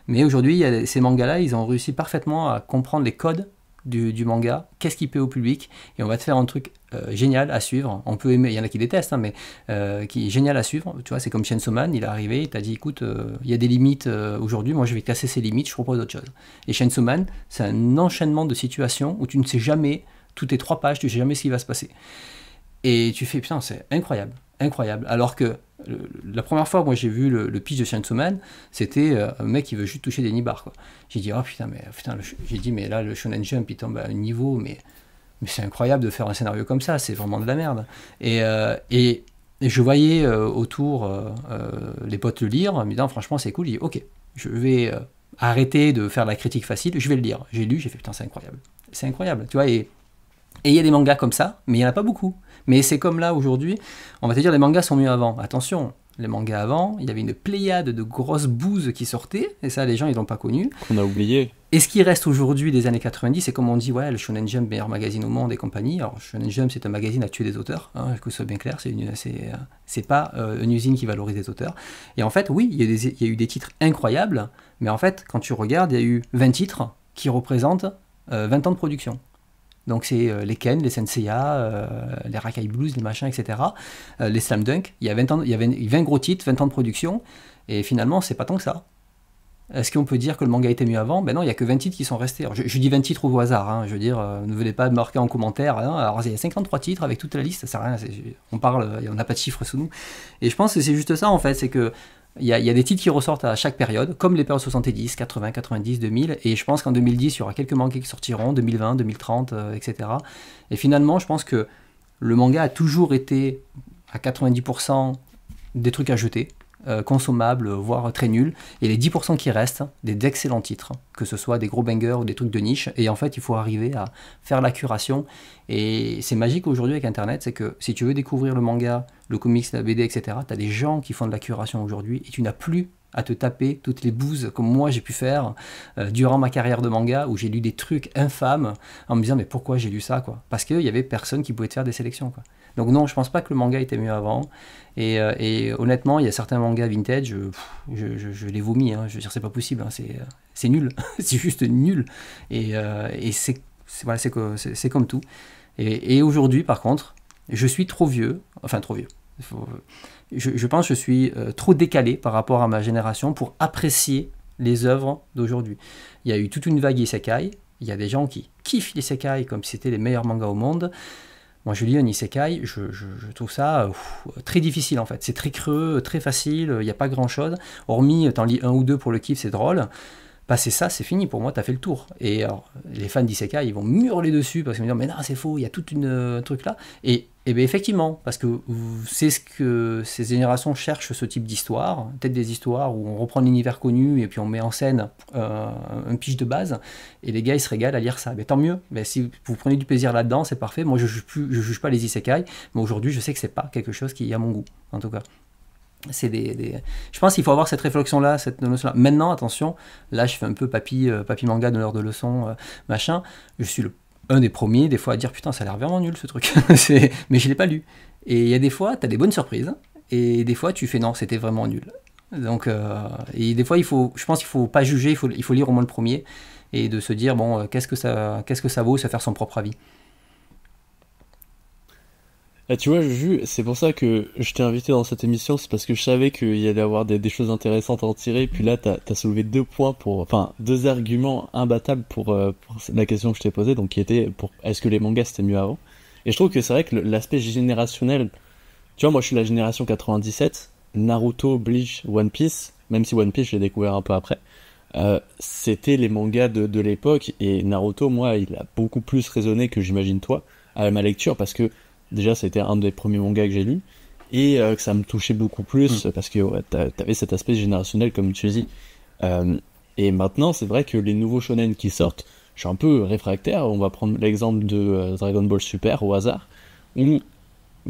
Mais aujourd'hui, ces mangas-là, ils ont réussi parfaitement à comprendre les codes du, manga, qu'est-ce qui paie au public, et on va te faire un truc euh, génial à suivre. On peut aimer, il y en a qui détestent, hein, mais euh, qui est génial à suivre. Tu vois, c'est comme Chainsaw soman il est arrivé, il t'a dit écoute, euh, il y a des limites aujourd'hui, moi je vais casser ces limites, je propose autre chose. Et Chainsaw c'est un enchaînement de situations où tu ne sais jamais, toutes tes trois pages, tu ne sais jamais ce qui va se passer. Et tu fais putain, c'est incroyable, incroyable. Alors que la première fois, moi j'ai vu le, pitch de Chainsaw soman c'était un mec qui veut juste toucher des nibards. J'ai dit, oh putain, mais putain, j'ai dit, mais là le Shonen Jump il tombe à un niveau, mais mais c'est incroyable de faire un scénario comme ça, c'est vraiment de la merde. Et, euh, et, je voyais euh, autour euh, les potes le lire, en me disant franchement c'est cool, je ok, je vais arrêter de faire la critique facile, je vais le lire. J'ai lu, j'ai fait putain c'est incroyable, c'est incroyable, tu vois, et il y a des mangas comme ça, mais il n'y en a pas beaucoup. Mais c'est comme là aujourd'hui, on va te dire les mangas sont mieux avant. Attention, les mangas avant, il y avait une pléiade de grosses bouses qui sortaient, et ça les gens ils l'ont pas connu. On a oublié. Et ce qui reste aujourd'hui des années 90, c'est comme on dit, ouais, le Shonen Jump, meilleur magazine au monde et compagnie. Alors Shonen Jump, c'est un magazine à tuer des auteurs, que ce soit bien clair, c'est, une, euh, pas euh, une usine qui valorise des auteurs. Et en fait, oui, il y, a eu des titres incroyables, mais en fait, quand tu regardes, il y a eu 20 titres qui représentent 20 euh, ans de production. Donc c'est euh, les Ken, les Senseiya, euh, les Rakai Blues, les machins, etc. Euh, les Slam Dunk, il y a 20 il y avait 20 gros titres, 20 ans de production, et finalement c'est pas tant que ça. Est-ce qu'on peut dire que le manga était mieux avant Ben non, il n'y a que 20 titres qui sont restés. je, dis 20 titres au hasard, hein. je veux dire, ne venez pas marquer en commentaire. Hein. alors il y a 53 titres avec toute la liste, ça sert à rien, on parle, on n'a pas de chiffres sous nous. Et je pense que c'est juste ça en fait, c'est que il y, a, des titres qui ressortent à chaque période, comme les périodes 70, 80, 90, 2000. Et je pense qu'en 2010, il y aura quelques mangas qui sortiront, 2020, 2030, etc. Et finalement, je pense que le manga a toujours été à 90% des trucs à jeter. Euh, consommables, voire très nuls. Et les 10% qui restent, des d'excellents titres, que ce soit des gros bangers ou des trucs de niche. Et en fait, il faut arriver à faire la curation. Et c'est magique aujourd'hui avec Internet, c'est que si tu veux découvrir le manga, le comics, la BD, etc., tu as des gens qui font de la curation aujourd'hui et tu n'as plus à te taper toutes les bouses comme moi j'ai pu faire euh, durant ma carrière de manga où j'ai lu des trucs infâmes en me disant mais pourquoi j'ai lu ça quoi parce qu'il y avait personne qui pouvait te faire des sélections quoi. Donc non, je pense pas que le manga était mieux avant. Et, euh, honnêtement, il y a certains mangas vintage, euh, je, les vomis. Hein. Je veux dire, c'est pas possible. Hein. Euh, c'est nul. c'est juste nul. Et, c'est c'est comme tout. Et, aujourd'hui, par contre, je suis trop vieux. Enfin, trop vieux. je, pense que je suis trop décalé par rapport à ma génération pour apprécier les œuvres d'aujourd'hui. Il y a eu toute une vague isekai. Il y a des gens qui kiffent les isekai comme si c'était les meilleurs mangas au monde. Moi, je lis un je, trouve ça euh, très difficile en fait. C'est très creux, très facile, il n'y a pas grand chose. Hormis, euh, t'en lis un ou deux pour le kiff, c'est drôle passer ça, c'est fini pour moi, t'as fait le tour. Et les fans d'Isekai, ils vont hurler dessus parce qu'ils vont dire mais non, c'est faux, il y a tout un euh, truc là. Et, bien effectivement, parce que c'est ce que ces générations cherchent ce type d'histoire, peut-être des histoires où on reprend l'univers connu et puis on met en scène euh, un pitch de base, et les gars ils se régalent à lire ça. Mais ben, tant mieux, mais ben, si vous prenez du plaisir là-dedans, c'est parfait. Moi je juge, juge pas les Isekai, mais aujourd'hui je sais que c'est pas quelque chose qui est à mon goût, en tout cas c'est des, Je pense qu'il faut avoir cette réflexion-là, cette notion-là. Maintenant, attention, là, je fais un peu papy, euh, papy manga, donneur de leçon, euh, machin. Je suis un des premiers, des fois, à dire Putain, ça a l'air vraiment nul ce truc. Mais je ne l'ai pas lu. Et il y a des fois, tu as des bonnes surprises. Et des fois, tu fais Non, c'était vraiment nul. Donc, euh, et des fois, il je pense qu'il ne faut pas juger, il faut, il lire au moins le premier. Et de se dire Bon, qu'est-ce que ça, qu'est-ce que ça vaut, se faire son propre avis. Ah, tu vois, Juju, c'est pour ça que je t'ai invité dans cette émission, c'est parce que je savais qu'il y allait avoir des, choses intéressantes à en tirer. puis là, t'as as soulevé deux points pour, enfin, deux arguments imbattables euh, pour, la question que je t'ai posée, donc qui était pour est-ce que les mangas c'était mieux avant Et je trouve que c'est vrai que l'aspect générationnel, tu vois, moi je suis la génération 97, Naruto, Bleach, One Piece, même si One Piece je l'ai découvert un peu après. Euh, c'était les mangas de, de l'époque et Naruto, moi, il a beaucoup plus résonné que j'imagine toi à ma lecture parce que déjà c'était un des premiers mangas que j'ai lu et euh, que ça me touchait beaucoup plus mm. parce que tu t'avais cet aspect générationnel comme tu dis. Euh, et maintenant, c'est vrai que les nouveaux shonen qui sortent, je suis un peu réfractaire. On va prendre l'exemple de euh, Dragon Ball Super au hasard, où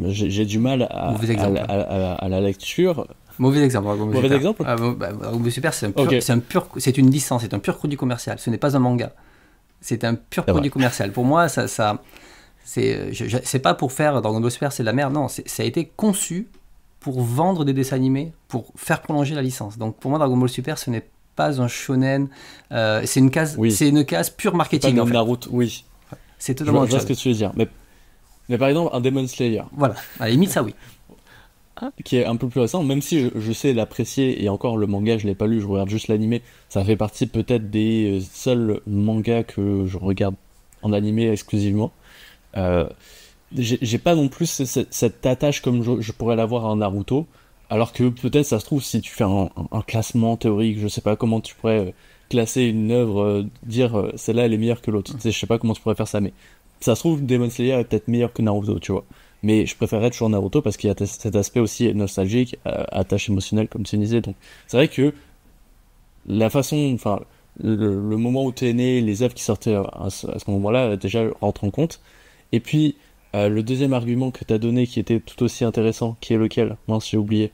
j'ai du mal à, à, la lecture. Mauvais exemple. Dragon Ball Super. c'est un pur, c'est une licence, c'est un pur produit commercial. Ce n'est pas un manga. C'est un pur produit commercial. Pour moi, ça, ça euh, c'est pas pour faire Dragon Ball Super c'est de la merde, non, ça a été conçu pour vendre des dessins animés, pour faire prolonger la licence. Donc pour moi, Dragon Ball Super, ce n'est pas un shonen, euh, c'est une case, oui. c'est une case pure marketing. Pas comme en fait. oui. C'est totalement. Je vois, je vois ce que tu veux dire, mais, par exemple un Demon Slayer. Voilà, à la limite ça oui. Ah. qui est un peu plus récent, même si je, je sais l'apprécier, et encore le manga je l'ai pas lu, je regarde juste l'animé, ça fait partie peut-être des euh, seuls mangas que je regarde en animé exclusivement. Euh, j'ai pas non plus cette, attache comme je, pourrais l'avoir à Naruto. Alors que peut-être ça se trouve, si tu fais un, classement théorique, je sais pas comment tu pourrais euh, classer une œuvre, euh, dire celle-là elle est meilleure que l'autre. je sais pas comment tu pourrais faire ça, mais ça se trouve, Demon Slayer est peut-être meilleur que Naruto, tu vois. Mais je préférerais toujours Naruto parce qu'il y a cet aspect aussi nostalgique, attache émotionnelle, comme tu disais. Donc c'est vrai que la façon, enfin, le, moment où tu es né, les œuvres qui sortaient à ce, ce moment-là, déjà rentrent en compte. Et puis, euh, le deuxième argument que tu as donné qui était tout aussi intéressant, qui est lequel Mince, j'ai oublié.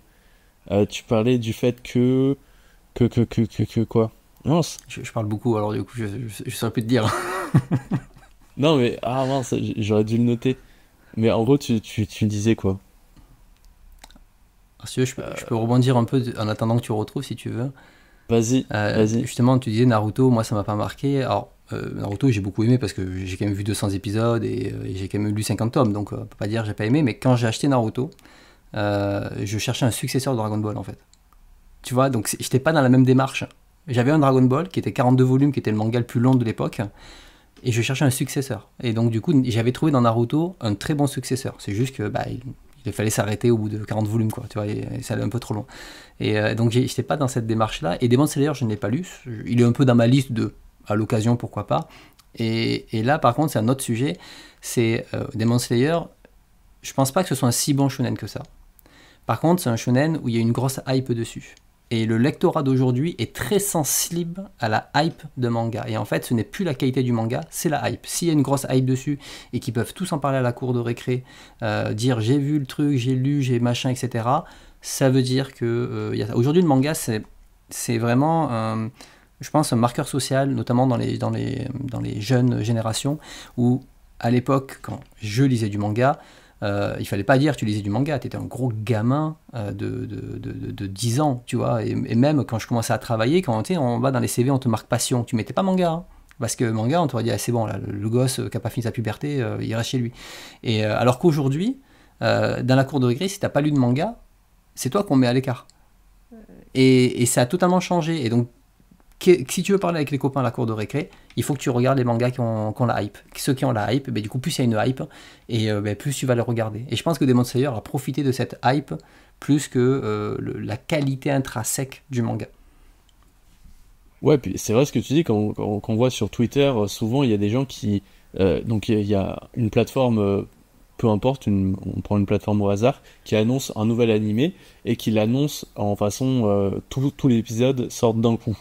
Euh, tu parlais du fait que. Que, que, que, que, que quoi Mince je, parle beaucoup, alors du coup, je, je, saurais plus te dire. non, mais. Ah mince, j'aurais dû le noter. Mais en gros, tu, tu, tu disais quoi ah, si tu veux, je, peux, rebondir un peu en attendant que tu retrouves si tu veux. Vas-y, euh, vas-y. Justement, tu disais Naruto, moi ça m'a pas marqué. Alors, euh, Naruto, j'ai beaucoup aimé parce que j'ai quand même vu 200 épisodes euh, et, j'ai quand même lu 50 tomes, donc euh, on peut pas dire j'ai pas aimé, mais quand j'ai acheté Naruto, je cherchais un successeur de Dragon Ball en fait. Tu vois, donc j'étais pas dans la même démarche. J'avais un Dragon Ball qui était 42 volumes, qui était le manga le plus long de l'époque, et je cherchais un successeur. Et donc du coup, j'avais trouvé dans Naruto un très bon successeur. C'est juste que bah, il, fallait s'arrêter au bout de 40 volumes, quoi, tu vois, et, ça allait un peu trop long. Et donc j'étais pas dans cette démarche-là. Et Demon Slayer, je ne l'ai pas lu. Il est un peu dans ma liste de à l'occasion, pourquoi pas. Et, là, par contre, c'est un autre sujet. C'est euh, Demon Slayer. Je pense pas que ce soit un si bon shonen que ça. Par contre, c'est un shonen où il y a une grosse hype dessus. Et le lectorat d'aujourd'hui est très sensible à la hype de manga. Et en fait, ce n'est plus la qualité du manga, c'est la hype. S'il y a une grosse hype dessus et qu'ils peuvent tous en parler à la cour de récré, euh, dire j'ai vu le truc, j'ai lu, j'ai machin, etc., ça veut dire que. Euh, y a... Aujourd'hui, le manga, c'est vraiment je pense, un marqueur social, notamment dans les, dans les, dans les jeunes générations, où à l'époque, quand je lisais du manga, euh, il fallait pas dire tu lisais du manga, tu étais un gros gamin euh, de, de, 10 ans, tu vois. Et, même quand je commençais à travailler, quand on va dans les CV, on te marque passion, tu mettais pas manga. Hein, parce que manga, on te dit, ah, c'est bon, le gosse euh, qui n'a pas fini sa puberté, euh, il reste chez lui. Et alors qu'aujourd'hui, dans la cour de récré, si t'as pas lu de manga, c'est toi qu'on met à l'écart. Et, et ça a totalement changé. Et donc, si tu veux parler avec les copains à la cour de récré, il faut que tu regardes les mangas qui ont, la hype. Ceux qui ont la hype, ben, du coup, plus il y a une hype, et euh, ben, plus tu vas les regarder. Et je pense que Demon Slayer a profité de cette hype plus que euh, la qualité intrinsèque du manga. Ouais, puis c'est vrai ce que tu dis, qu'on quand, voit sur Twitter, euh, souvent il y a des gens qui. donc il y a une plateforme, peu importe, on prend une plateforme au hasard, qui annonce un nouvel animé et qui l'annonce en façon. tous les épisodes sortent d'un coup.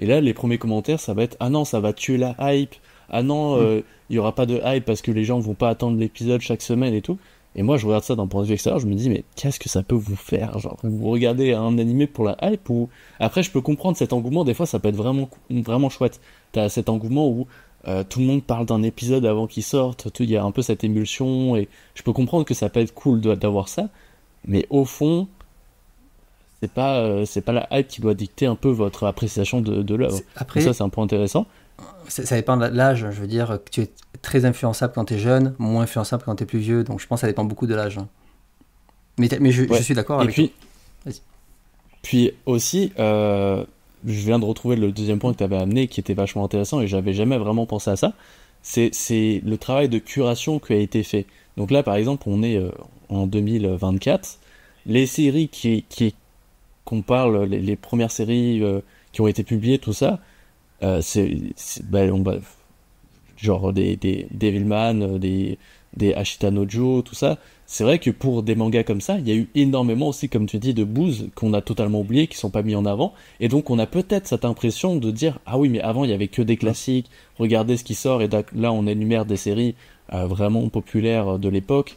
Et là, les premiers commentaires, ça va être Ah non, ça va tuer la hype. Ah non, euh, mm. il y n'y aura pas de hype parce que les gens vont pas attendre l'épisode chaque semaine et tout. Et moi, je regarde ça d'un point de vue extérieur, je me dis, mais qu'est-ce que ça peut vous faire Genre, vous regardez un animé pour la hype ou. Après, je peux comprendre cet engouement, des fois, ça peut être vraiment, vraiment chouette. T'as cet engouement où euh, tout le monde parle d'un épisode avant qu'il sorte, il y a un peu cette émulsion, et je peux comprendre que ça peut être cool d'avoir ça, mais au fond, c'est pas euh, c'est pas la hype qui doit dicter un peu votre appréciation de, de l'œuvre. Après, ça c'est un point intéressant. Ça, dépend de l'âge, je veux dire que tu es très influençable quand tu es jeune, moins influençable quand tu es plus vieux, donc je pense que ça dépend beaucoup de l'âge. Hein. Mais, mais je, suis d'accord avec puis, toi. Puis aussi, euh, je viens de retrouver le deuxième point que tu avais amené qui était vachement intéressant et j'avais jamais vraiment pensé à ça. C'est le travail de curation qui a été fait. Donc là, par exemple, on est euh, en 2024. Les séries qui, qui qu'on parle, les, premières séries euh, qui ont été publiées, tout ça, euh, c'est, ben, genre des, des Devilman, euh, des, des Ashita Nojo, tout ça. C'est vrai que pour des mangas comme ça, il y a eu énormément aussi, comme tu dis, de bouses qu'on a totalement oublié, qui sont pas mis en avant. Et donc on a peut-être cette impression de dire ah oui mais avant il y avait que des classiques, regardez ce qui sort et là on énumère des séries vraiment populaires de l'époque.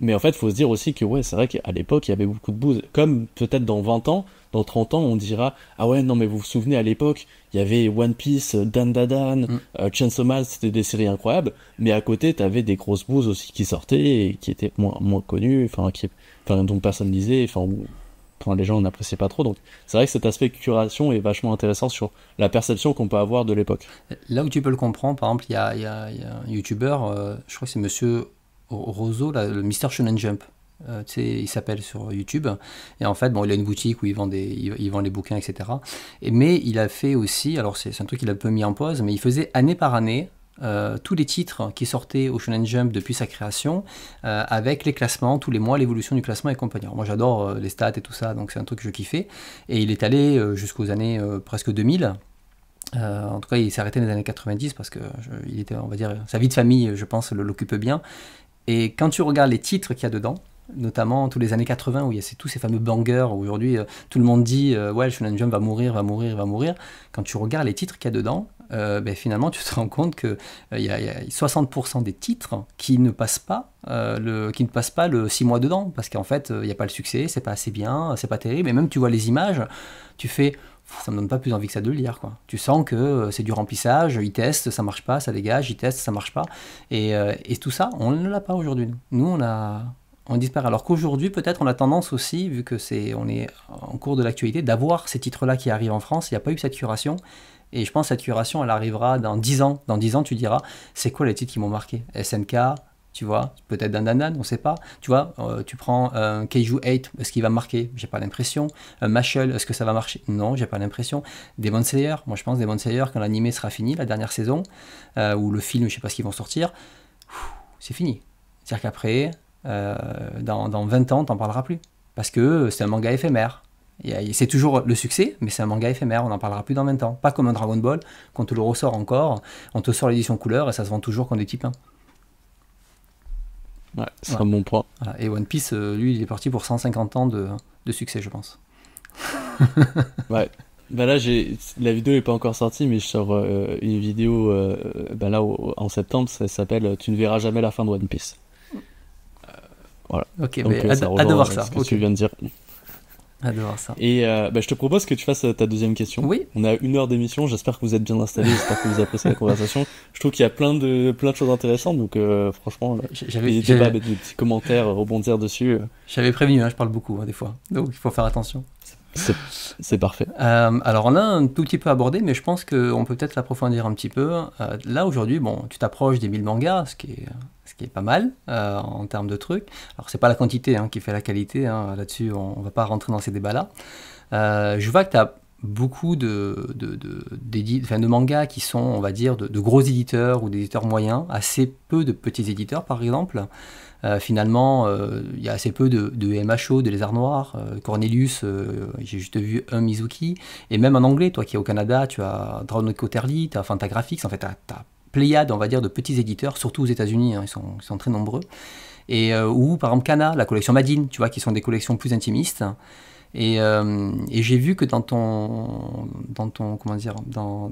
Mais en fait, faut se dire aussi que ouais, c'est vrai qu'à l'époque, il y avait beaucoup de bouse. Comme peut-être dans 20 ans, dans 30 ans, on dira Ah ouais, non, mais vous vous souvenez à l'époque, il y avait One Piece, euh, Dan Dadan, mm. euh, Chainsaw Man, c'était des séries incroyables. Mais à côté, tu avais des grosses bouses aussi qui sortaient et qui étaient moins, moins connues, enfin, qui, enfin, dont personne lisait, enfin, les gens n'appréciaient pas trop. Donc c'est vrai que cet aspect curation est vachement intéressant sur la perception qu'on peut avoir de l'époque. Là où tu peux le comprendre, par exemple, il y a, y a un youtubeur, euh, je crois que c'est monsieur Roseau, le Mister Shonen Jump. Euh, il s'appelle sur YouTube. Et en fait, bon, il a une boutique où il vend, des, il, vend les bouquins, etc. Et, mais il a fait aussi, alors c'est un truc qu'il a un peu mis en pause, mais il faisait année par année euh, tous les titres qui sortaient au Shonen Jump depuis sa création, euh, avec les classements, tous les mois, l'évolution du classement et compagnie. moi j'adore euh, les stats et tout ça, donc c'est un truc que je kiffais. Et il est allé jusqu'aux années presque 2000. en tout cas, il s'est arrêté dans les années 90 parce que il était, on va dire, sa vie de famille, je pense, l'occupe bien. Et quand tu regardes les titres qu'il y a dedans, notamment tous les années 80 où il y a tous ces fameux bangers où aujourd'hui euh, tout le monde dit euh, ouais Shonen Jump va mourir va mourir va mourir quand tu regardes les titres qu'il y a dedans euh, ben, finalement tu te rends compte que il y, a, 60% des titres qui ne passent pas le qui ne passent pas le 6 mois dedans parce qu'en fait il n'y a pas le succès c'est pas assez bien c'est pas terrible et même tu vois les images tu fais ça me donne pas plus envie que ça de le lire. Quoi. Tu sens que euh, c'est du remplissage, Il testent, ça marche pas, ça dégage, Il teste, ça marche pas. Et, euh, et tout ça, on ne l'a pas aujourd'hui. Nous, on a, on disparaît. Alors qu'aujourd'hui, peut-être, on a tendance aussi, vu que c'est, on est en cours de l'actualité, d'avoir ces titres-là qui arrivent en France. Il n'y a pas eu cette curation. Et je pense que cette curation, elle arrivera dans 10 ans. Dans 10 ans, tu diras, c'est quoi les titres qui m'ont marqué SNK, tu vois, peut-être d'un Danan, on ne sait pas, tu vois, euh, tu prends un euh, Keiju 8, est-ce qu'il va marquer J'ai pas l'impression. Euh, est-ce que ça va marcher Non, j'ai pas l'impression. Demon Slayer, moi je pense Demon Slayer, quand l'animé sera fini, la dernière saison, euh, ou le film, je sais pas ce qu'ils vont sortir, c'est fini. C'est-à-dire qu'après, dans, 20 ans, n'en parleras plus. Parce que c'est un manga éphémère. C'est toujours le succès, mais c'est un manga éphémère, on n'en parlera plus dans 20 ans. Pas comme un Dragon Ball, quand te le ressort encore, on te sort l'édition couleur et ça se vend toujours comme des petits c'est un bon point. Et One Piece, euh, lui, il est parti pour 150 ans de, de succès, je pense. ouais. Bah là, la vidéo n'est pas encore sortie, mais je sors euh, une vidéo euh, bah là en septembre. Ça s'appelle "Tu ne verras jamais la fin de One Piece". Mm. voilà. Ok, mais à, devoir ça. Ce que tu viens de dire. Adore ça. Et euh, bah, je te propose que tu fasses euh, ta deuxième question. Oui. On a une heure d'émission. J'espère que vous êtes bien installés. J'espère que vous appréciez la conversation. Je trouve qu'il y a plein de, plein de choses intéressantes. Donc, euh, franchement, n'hésitez pas à des commentaires, rebondir dessus. J'avais prévenu, hein, je parle beaucoup hein, des fois. Donc, il faut faire attention. C'est parfait. alors, on a un tout petit peu abordé, mais je pense qu'on peut peut-être l'approfondir un petit peu. là, aujourd'hui, bon, tu t'approches des 1000 mangas, ce qui est qui est pas mal euh, en termes de trucs. Alors c'est pas la quantité hein, qui fait la qualité, hein. là-dessus on, va pas rentrer dans ces débats-là. Euh, je vois que tu as beaucoup de, de, mangas qui sont, on va dire, de, gros éditeurs ou d'éditeurs moyens, assez peu de petits éditeurs par exemple. Euh, finalement, il y a assez peu de, MHO, de Lézard Noir, Cornelius, j'ai juste vu un Mizuki, et même en anglais, toi qui es au Canada, tu as Drawn Coterly, tu as Fantagraphics, en fait, tu as, pléiade, on va dire, de petits éditeurs, surtout aux États-Unis, hein, ils, sont, très nombreux. Et euh, ou par exemple Cana, la collection Madine, tu vois, qui sont des collections plus intimistes. Euh, et, j'ai vu que dans ton, dans ton, comment dire, dans,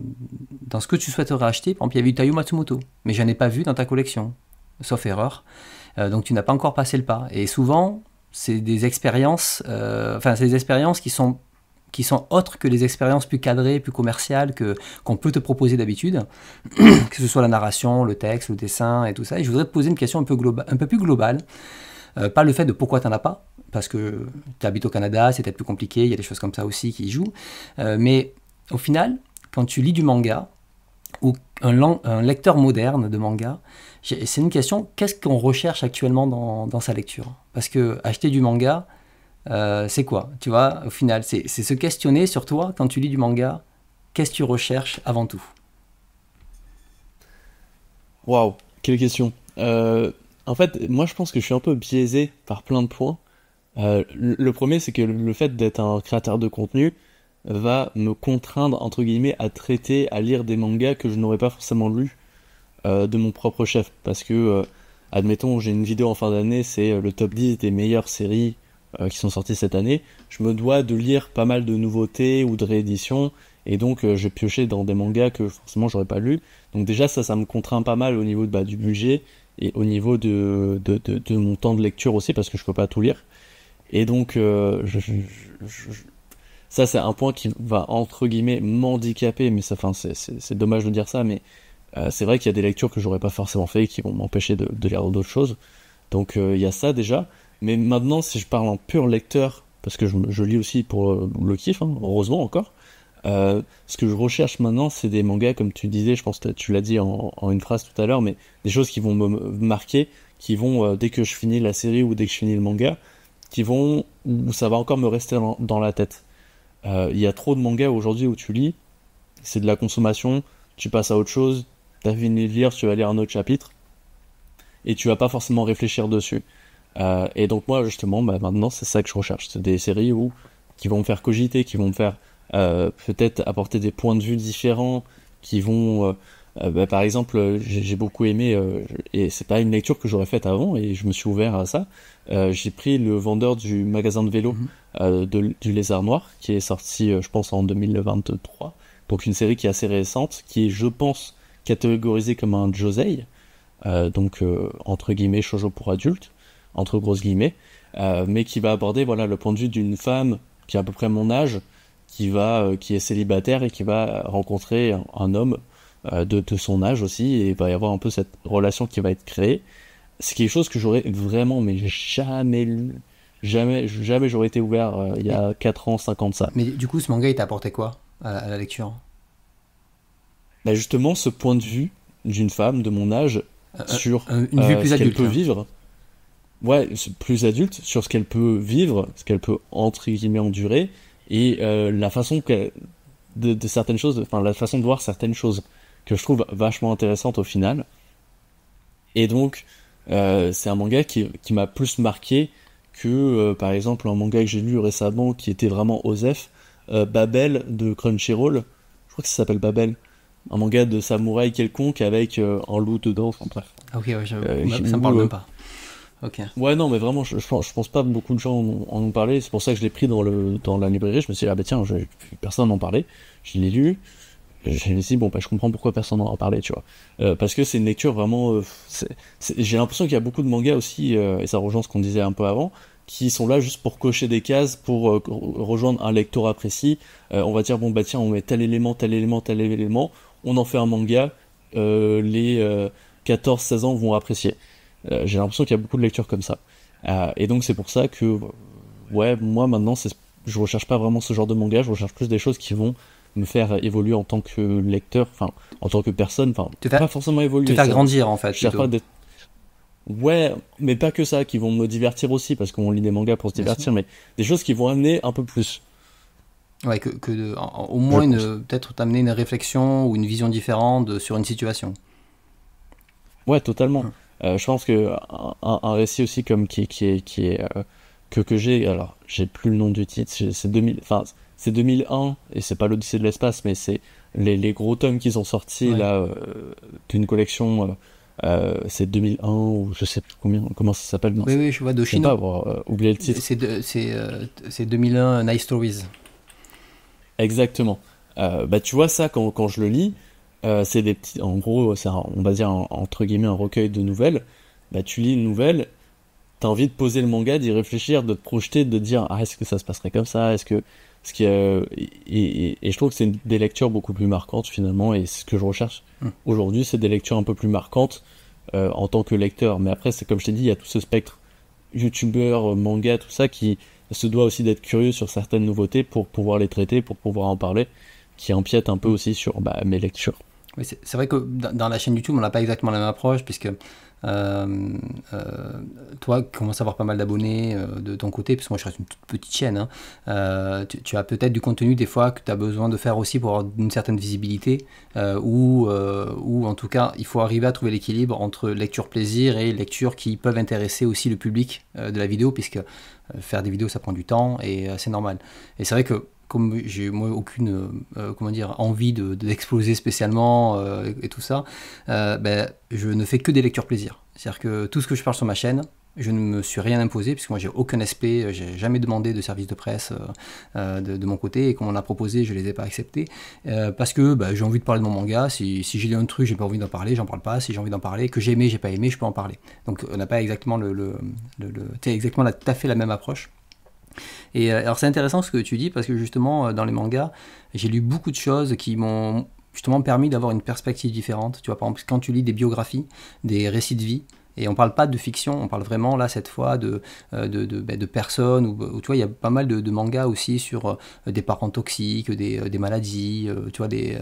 dans ce que tu souhaiterais acheter, par exemple, il y avait Tayo Matsumoto, mais je n'en ai pas vu dans ta collection, sauf erreur. Euh, donc tu n'as pas encore passé le pas. Et souvent, c'est des expériences, enfin, c'est des expériences qui sont qui sont autres que les expériences plus cadrées, plus commerciales que qu'on peut te proposer d'habitude, que ce soit la narration, le texte, le dessin et tout ça. Et je voudrais te poser une question un peu, un peu plus globale, euh, pas le fait de pourquoi tu n'en as pas, parce que tu habites au Canada, c'est peut-être plus compliqué, il y a des choses comme ça aussi qui jouent, euh, mais au final, quand tu lis du manga, ou un, lecteur moderne de manga, c'est une question, qu'est-ce qu'on recherche actuellement dans, dans sa lecture Parce que acheter du manga, euh, c'est quoi Tu vois, au final, c'est se questionner sur toi quand tu lis du manga. Qu'est-ce que tu recherches avant tout Waouh, quelle question euh, En fait, moi je pense que je suis un peu biaisé par plein de points. Euh, le premier, c'est que le fait d'être un créateur de contenu va me contraindre, entre guillemets, à traiter, à lire des mangas que je n'aurais pas forcément lus de mon propre chef. Parce que, admettons, j'ai une vidéo en fin d'année, c'est le top 10 des meilleures séries euh, qui sont sortis cette année, je me dois de lire pas mal de nouveautés ou de rééditions. Et donc, euh, j'ai pioché dans des mangas que forcément j'aurais pas lu. Donc, déjà, ça, ça me contraint pas mal au niveau bah, du budget et au niveau de, de, de, mon temps de lecture aussi, parce que je peux pas tout lire. Et donc, euh, ça, c'est un point qui va entre guillemets m'handicaper. Mais ça, enfin, c'est dommage de dire ça, mais c'est vrai qu'il y a des lectures que j'aurais pas forcément fait et qui vont m'empêcher de, lire d'autres choses. Donc, il y a ça déjà. Mais maintenant, si je parle en pur lecteur, parce que je, lis aussi pour le kiff, hein, heureusement encore, euh, ce que je recherche maintenant, c'est des mangas, comme tu disais, je pense que tu l'as dit en, une phrase tout à l'heure, mais des choses qui vont me marquer, qui vont, euh, dès que je finis la série ou dès que je finis le manga, qui vont, où ça va encore me rester dans, la tête. Euh, il y a trop de mangas aujourd'hui où tu lis, c'est de la consommation, tu passes à autre chose, t'as fini de lire, tu vas lire un autre chapitre, et tu vas pas forcément réfléchir dessus. Euh, et donc moi justement, bah, maintenant c'est ça que je recherche, c'est des séries où qui vont me faire cogiter, qui vont me faire euh, peut-être apporter des points de vue différents, qui vont, euh, euh, bah, par exemple, j'ai beaucoup aimé et c'est pas une lecture que j'aurais faite avant et je me suis ouvert à ça. j'ai pris le vendeur du magasin de vélo mhm. de, du Lézard Noir qui est sorti, je pense, en 2023. Donc une série qui est assez récente, qui est, je pense, catégorisée comme un josei, euh, donc entre guillemets shoujo pour adultes entre grosses guillemets, euh, mais qui va aborder voilà le point de vue d'une femme qui a à peu près mon âge, qui va euh, qui est célibataire et qui va rencontrer un homme euh, de, son âge aussi et il va y avoir un peu cette relation qui va être créée. C'est quelque chose que j'aurais vraiment mais jamais jamais jamais j'aurais été ouvert il y a 4 ans, 5 ans de ça. Mais du coup ce manga il t'a apporté quoi à, la lecture bah, justement ce point de vue d'une femme de mon âge sur ce qu'elle peut hein. vivre ouais, plus adulte sur ce qu'elle peut vivre, ce qu'elle peut entre guillemets endurer, et euh, la façon que, de, de, certaines choses, enfin la façon de voir certaines choses que je trouve vachement intéressante au final. Et donc, euh, c'est un manga qui, qui m'a plus marqué que, euh, par exemple, un manga que j'ai lu récemment qui était vraiment Osef, euh, Babel de Crunchyroll. Je crois que ça s'appelle Babel un manga de samouraï quelconque avec un loup dedans, enfin bref. Ah ok, ouais, ça me parle même pas. Ouais, non, mais vraiment, je, je, pense, pas beaucoup de gens en, ont parlé. C'est pour ça que je l'ai pris dans, le, dans la librairie. Je me suis dit, ah bah tiens, je, personne n'en parlait. Je l'ai lu. je me suis dit, bon, bah, je comprends pourquoi personne n'en a parlé, tu vois. Euh, parce que c'est une lecture vraiment. Euh, j'ai l'impression qu'il y a beaucoup de mangas aussi, euh, et ça rejoint ce qu'on disait un peu avant, qui sont là juste pour cocher des cases, pour euh, rejoindre un lectorat précis. Euh, on va dire, bon, bah tiens, on met tel élément, tel élément, tel élément, on en fait un manga, les 14-16 ans vont apprécier. Euh, j'ai l'impression qu'il y a beaucoup de lectures comme ça. Euh, et donc c'est pour ça que, ouais, moi maintenant, je recherche pas vraiment ce genre de manga, je recherche plus des choses qui vont me faire évoluer en tant que lecteur, enfin, en tant que personne, enfin, pas forcément évoluer. Te faire grandir en fait. Ouais, mais pas que ça, qui vont me divertir aussi, parce qu'on lit des mangas pour se divertir, mais des choses qui vont amener un peu plus. Ouais, que, de, au moins peut-être t'amener une réflexion ou une vision différente sur une situation. Ouais, totalement. Hum. Euh, je pense que un, récit aussi comme qui, qui est, euh, que, que j'ai, alors j'ai plus le nom du titre, c'est 2000, enfin c'est 2001 et c'est pas l'Odyssée de l'espace, mais c'est les, gros tomes qu'ils ont sortis là euh, d'une collection. c'est 2001 ou je sais plus combien, comment ça s'appelle. Oui, oui, je vois de pas le titre. C'est 2001 Nice Stories. Exactement. bah, tu vois ça quand, quand je le lis, euh, c'est des petits, en gros, on va dire entre guillemets un recueil de nouvelles. Bah, tu lis une nouvelle, t'as envie de poser le manga, d'y réfléchir, de te projeter, de dire ah, est-ce que ça se passerait comme ça, est-ce que ce qui et, et, je trouve que c'est des lectures beaucoup plus marquantes finalement et ce que je recherche hum. aujourd'hui, c'est des lectures un peu plus marquantes euh, en tant que lecteur. Mais après, c'est comme je t'ai dit, il y a tout ce spectre youtubeur, manga, tout ça qui se doit aussi d'être curieux sur certaines nouveautés pour pouvoir les traiter, pour pouvoir en parler, qui empiète un peu hum. aussi sur bah, mes lectures c'est vrai que dans la chaîne YouTube, on n'a pas exactement la même approche, puisque euh, euh, toi, qui commences à avoir pas mal d'abonnés euh, de ton côté, puisque moi je reste une toute petite chaîne, hein. tu, as peut-être du contenu des fois que tu as besoin de faire aussi pour avoir une certaine visibilité, ou, ou en tout cas, il faut arriver à trouver l'équilibre entre lecture plaisir et lecture qui peuvent intéresser aussi le public de la vidéo, puisque faire des vidéos, ça prend du temps, et c'est normal. Et c'est vrai que comme j'ai moi aucune euh, euh, comment dire envie d'exploser de, spécialement euh, et, tout ça, ben, je ne fais que des lectures plaisir. C'est-à-dire que tout ce que je parle sur ma chaîne, je ne me suis rien imposé puisque moi j'ai aucun SP, j'ai jamais demandé de service de presse de, mon côté et quand on a proposé, je les ai pas acceptés parce que ben, j'ai envie de parler de mon manga. Si, j'ai lu un truc, j'ai pas envie d'en parler, j'en parle pas. Si j'ai envie d'en parler, que j'ai aimé, j'ai pas aimé, je peux en parler. Donc on n'a pas exactement le, le, exactement fait la même approche. Et euh, alors c'est intéressant ce que tu dis parce que justement euh, dans les mangas, j'ai lu beaucoup de choses qui m'ont justement permis d'avoir une perspective différente. Tu vois, par exemple, quand tu lis des biographies, des récits de vie, et on ne parle pas de fiction, on parle vraiment là cette fois de, euh, ben, de, personnes, ou tu vois, il y a pas mal de, mangas aussi sur des parents toxiques, des, maladies, tu vois, des,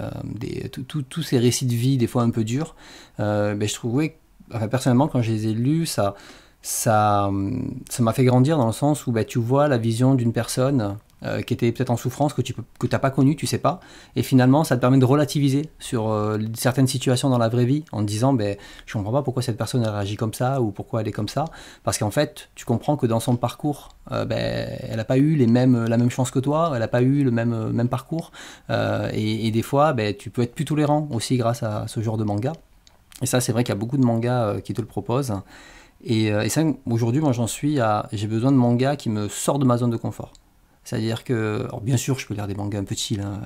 tous ces récits de vie des fois un peu durs. Ben, je trouvais, enfin, personnellement, quand je les ai lus, ça, ça ça m'a fait grandir dans le sens où bah, tu vois la vision d'une personne euh, qui était peut-être en souffrance, que tu n'as pas connue, tu sais pas. Et finalement, ça te permet de relativiser sur euh, certaines situations dans la vraie vie en te disant ben, Je comprends pas pourquoi cette personne a réagit comme ça ou pourquoi elle est comme ça. Parce qu'en fait, tu comprends que dans son parcours, euh, bah, elle n'a pas eu les mêmes, la même chance que toi, elle n'a pas eu le même, même parcours. Et, des fois, tu peux être plus tolérant aussi grâce à ce genre de manga. Et ça, c'est vrai qu'il y a beaucoup de mangas qui te le proposent. Et, euh, aujourd'hui, moi, j'en suis à. J'ai besoin de mangas qui me sortent de ma zone de confort. C'est-à-dire que, bien sûr, je peux lire des mangas un peu chill, hein,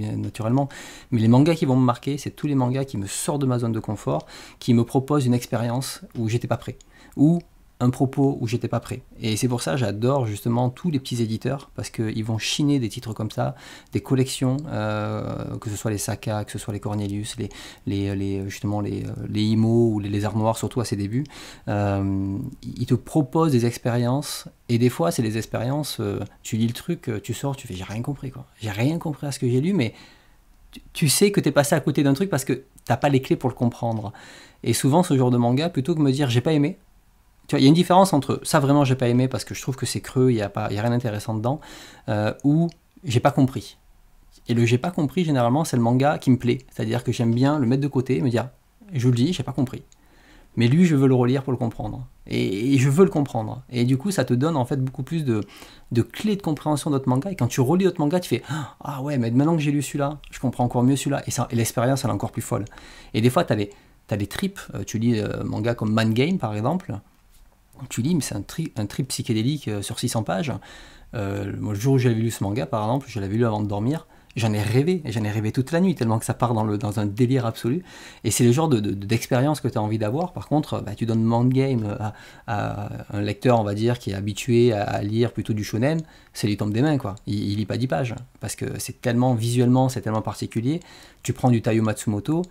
euh, naturellement, mais les mangas qui vont me marquer, c'est tous les mangas qui me sortent de ma zone de confort, qui me proposent une expérience où j'étais pas prêt, Ou un propos où j'étais pas prêt. Et c'est pour ça j'adore justement tous les petits éditeurs parce qu'ils vont chiner des titres comme ça, des collections, euh, que ce soit les Saka, que ce soit les Cornelius, les, les, justement les, les Imo ou les Lézards Noirs, surtout à ses débuts. Euh, ils te proposent des expériences et des fois c'est des expériences, euh, tu lis le truc, tu sors, tu fais j'ai rien compris quoi. J'ai rien compris à ce que j'ai lu mais tu, sais que tu es passé à côté d'un truc parce que t'as pas les clés pour le comprendre. Et souvent ce genre de manga, plutôt que me dire j'ai pas aimé, il y a une différence entre ça vraiment j'ai pas aimé parce que je trouve que c'est creux, il n'y a, pas, rien d'intéressant dedans, euh, ou j'ai pas compris. Et le j'ai pas compris, généralement, c'est le manga qui me plaît. C'est-à-dire que j'aime bien le mettre de côté et me dire, je le dis, j'ai pas compris. Mais lui, je veux le relire pour le comprendre. Et, je veux le comprendre. Et du coup, ça te donne en fait beaucoup plus de, clés de compréhension d'autres mangas. Et quand tu relis d'autres mangas, tu fais Ah, ah ouais, mais maintenant que j'ai lu celui-là, je comprends encore mieux celui-là. Et, l'expérience, elle est encore plus folle. Et des fois, tu as les, as tripes. Euh, tu lis euh, manga comme Man Game, par exemple tu lis, mais c'est un, tri, trip psychédélique euh, sur 600 pages. Euh, le jour où j'avais lu ce manga, par exemple, je l'avais lu avant de dormir, j'en ai rêvé, j'en ai rêvé toute la nuit, tellement que ça part dans, le, dans un délire absolu. Et c'est le genre d'expérience de, d'expérience que tu as envie d'avoir. Par contre, euh, bah, tu donnes mangame Game à, un lecteur, on va dire, qui est habitué à, lire plutôt du shonen, c'est lui tombe des mains, quoi. Il, il lit pas 10 pages, parce que c'est tellement visuellement, c'est tellement particulier. Tu prends du Taio Matsumoto,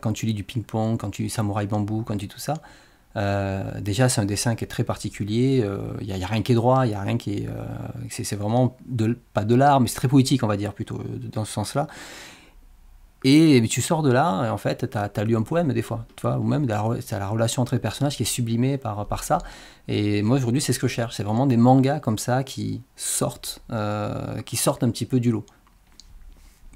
quand tu lis du ping-pong, quand tu lis Samurai Bambou, quand tu lis tout ça, euh, déjà, c'est un dessin qui est très particulier. Il euh, n'y a, rien qui est droit, il n'y a rien qui est. Euh, c'est vraiment pas de l'art, mais c'est très poétique, on va dire, plutôt, dans ce sens-là. Et eh ben, tu sors de là, et en fait, tu as, as, lu un poème des fois, tu ou même tu as la relation entre les personnages qui est sublimée par, par ça. Et moi, aujourd'hui, c'est ce que je cherche. C'est vraiment des mangas comme ça qui sortent, qui sortent un petit peu du lot.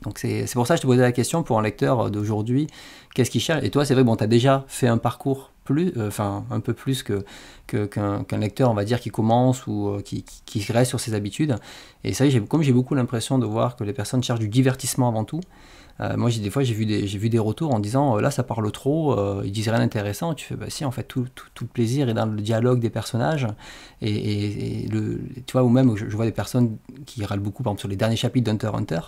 Donc c'est pour ça que je te posais la question pour un lecteur euh, d'aujourd'hui, qu'est-ce qu'il cherche Et toi, c'est vrai, bon, tu as déjà fait un parcours plus, euh, enfin un peu plus que qu'un lecteur, on va dire, qui commence ou euh, qui, qui, reste sur ses habitudes. Et ça, comme j'ai beaucoup l'impression de voir que les personnes cherchent du divertissement avant tout, moi, des fois, j'ai vu, des, vu des retours en disant là, ça parle trop, ils disent rien d'intéressant. Tu fais bah si, en fait, tout, tout, le plaisir est dans le dialogue des personnages. Et, et, le, tu vois, ou même, je, vois des personnes qui râlent beaucoup, par exemple, sur les derniers chapitres d'Hunter Hunter. Hunter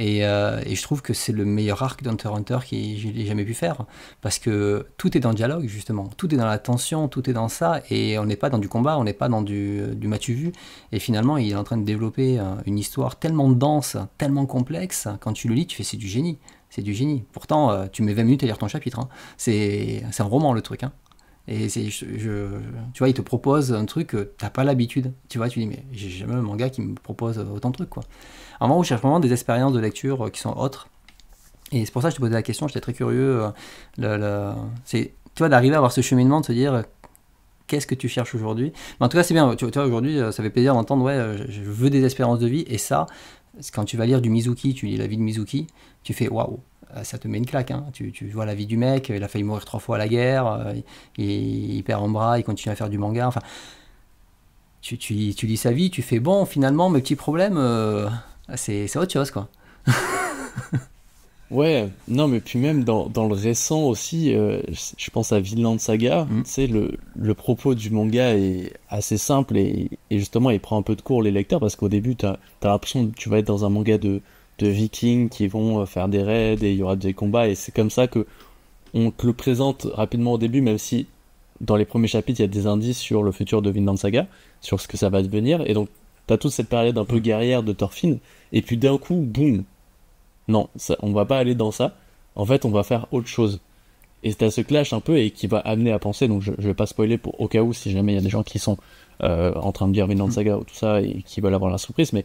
euh, et, je trouve que c'est le meilleur arc d'Hunter Hunter qui j'ai jamais pu faire. Parce que tout est dans le dialogue, justement. Tout est dans la tension, tout est dans ça. Et on n'est pas dans du combat, on n'est pas dans du, euh, du matu vu. Et finalement, il est en train de développer euh, une histoire tellement dense, tellement complexe. Quand tu le lis, tu fais c'est du génie. C'est du génie. Pourtant, tu mets 20 minutes à lire ton chapitre. Hein. C'est un roman, le truc. Hein. Et tu vois, il te propose un truc que t'as pas l'habitude. Tu vois, tu dis, mais j'ai jamais un manga qui me propose autant de trucs, quoi un moment où je cherche vraiment des expériences de lecture euh, qui sont autres. Et c'est pour ça que je te posais la question, j'étais très curieux. Euh, c'est, tu vois, d'arriver à avoir ce cheminement, de se dire euh, qu'est-ce que tu cherches aujourd'hui. en tout cas, c'est bien. Tu, vois, aujourd'hui, ça fait plaisir d'entendre, ouais, je, veux des expériences de vie. Et ça, quand tu vas lire du Mizuki, tu lis la vie de Mizuki, tu fais waouh. Ça te met une claque. Hein. Tu, vois la vie du mec, il a failli mourir trois fois à la guerre, il, perd un bras, il continue à faire du manga. Enfin, tu, lis sa vie, tu fais bon, finalement, mes petits problèmes, ah, c'est autre chose, quoi. ouais, non, mais puis même dans, dans le récent aussi, euh, je pense à Vinland Saga, mm. tu sais, le, le, propos du manga est assez simple et, justement, il prend un peu de cours les lecteurs parce qu'au début, tu as, l'impression que tu vas être dans un manga de, de vikings qui vont euh, faire des raids et il y aura des combats et c'est comme ça que on te le présente rapidement au début, même si dans les premiers chapitres, il y a des indices sur le futur de Vinland Saga, sur ce que ça va devenir. Et donc, t'as toute cette période un peu mm. guerrière de Thorfinn, et puis d'un coup, boum Non, ça, on va pas aller dans ça, en fait, on va faire autre chose. Et c'est à ce clash un peu et qui va amener à penser, donc je, je vais pas spoiler pour, au cas où si jamais il y a des gens qui sont euh, en train de dire Vinland mm. Saga ou tout ça et qui veulent avoir la surprise, mais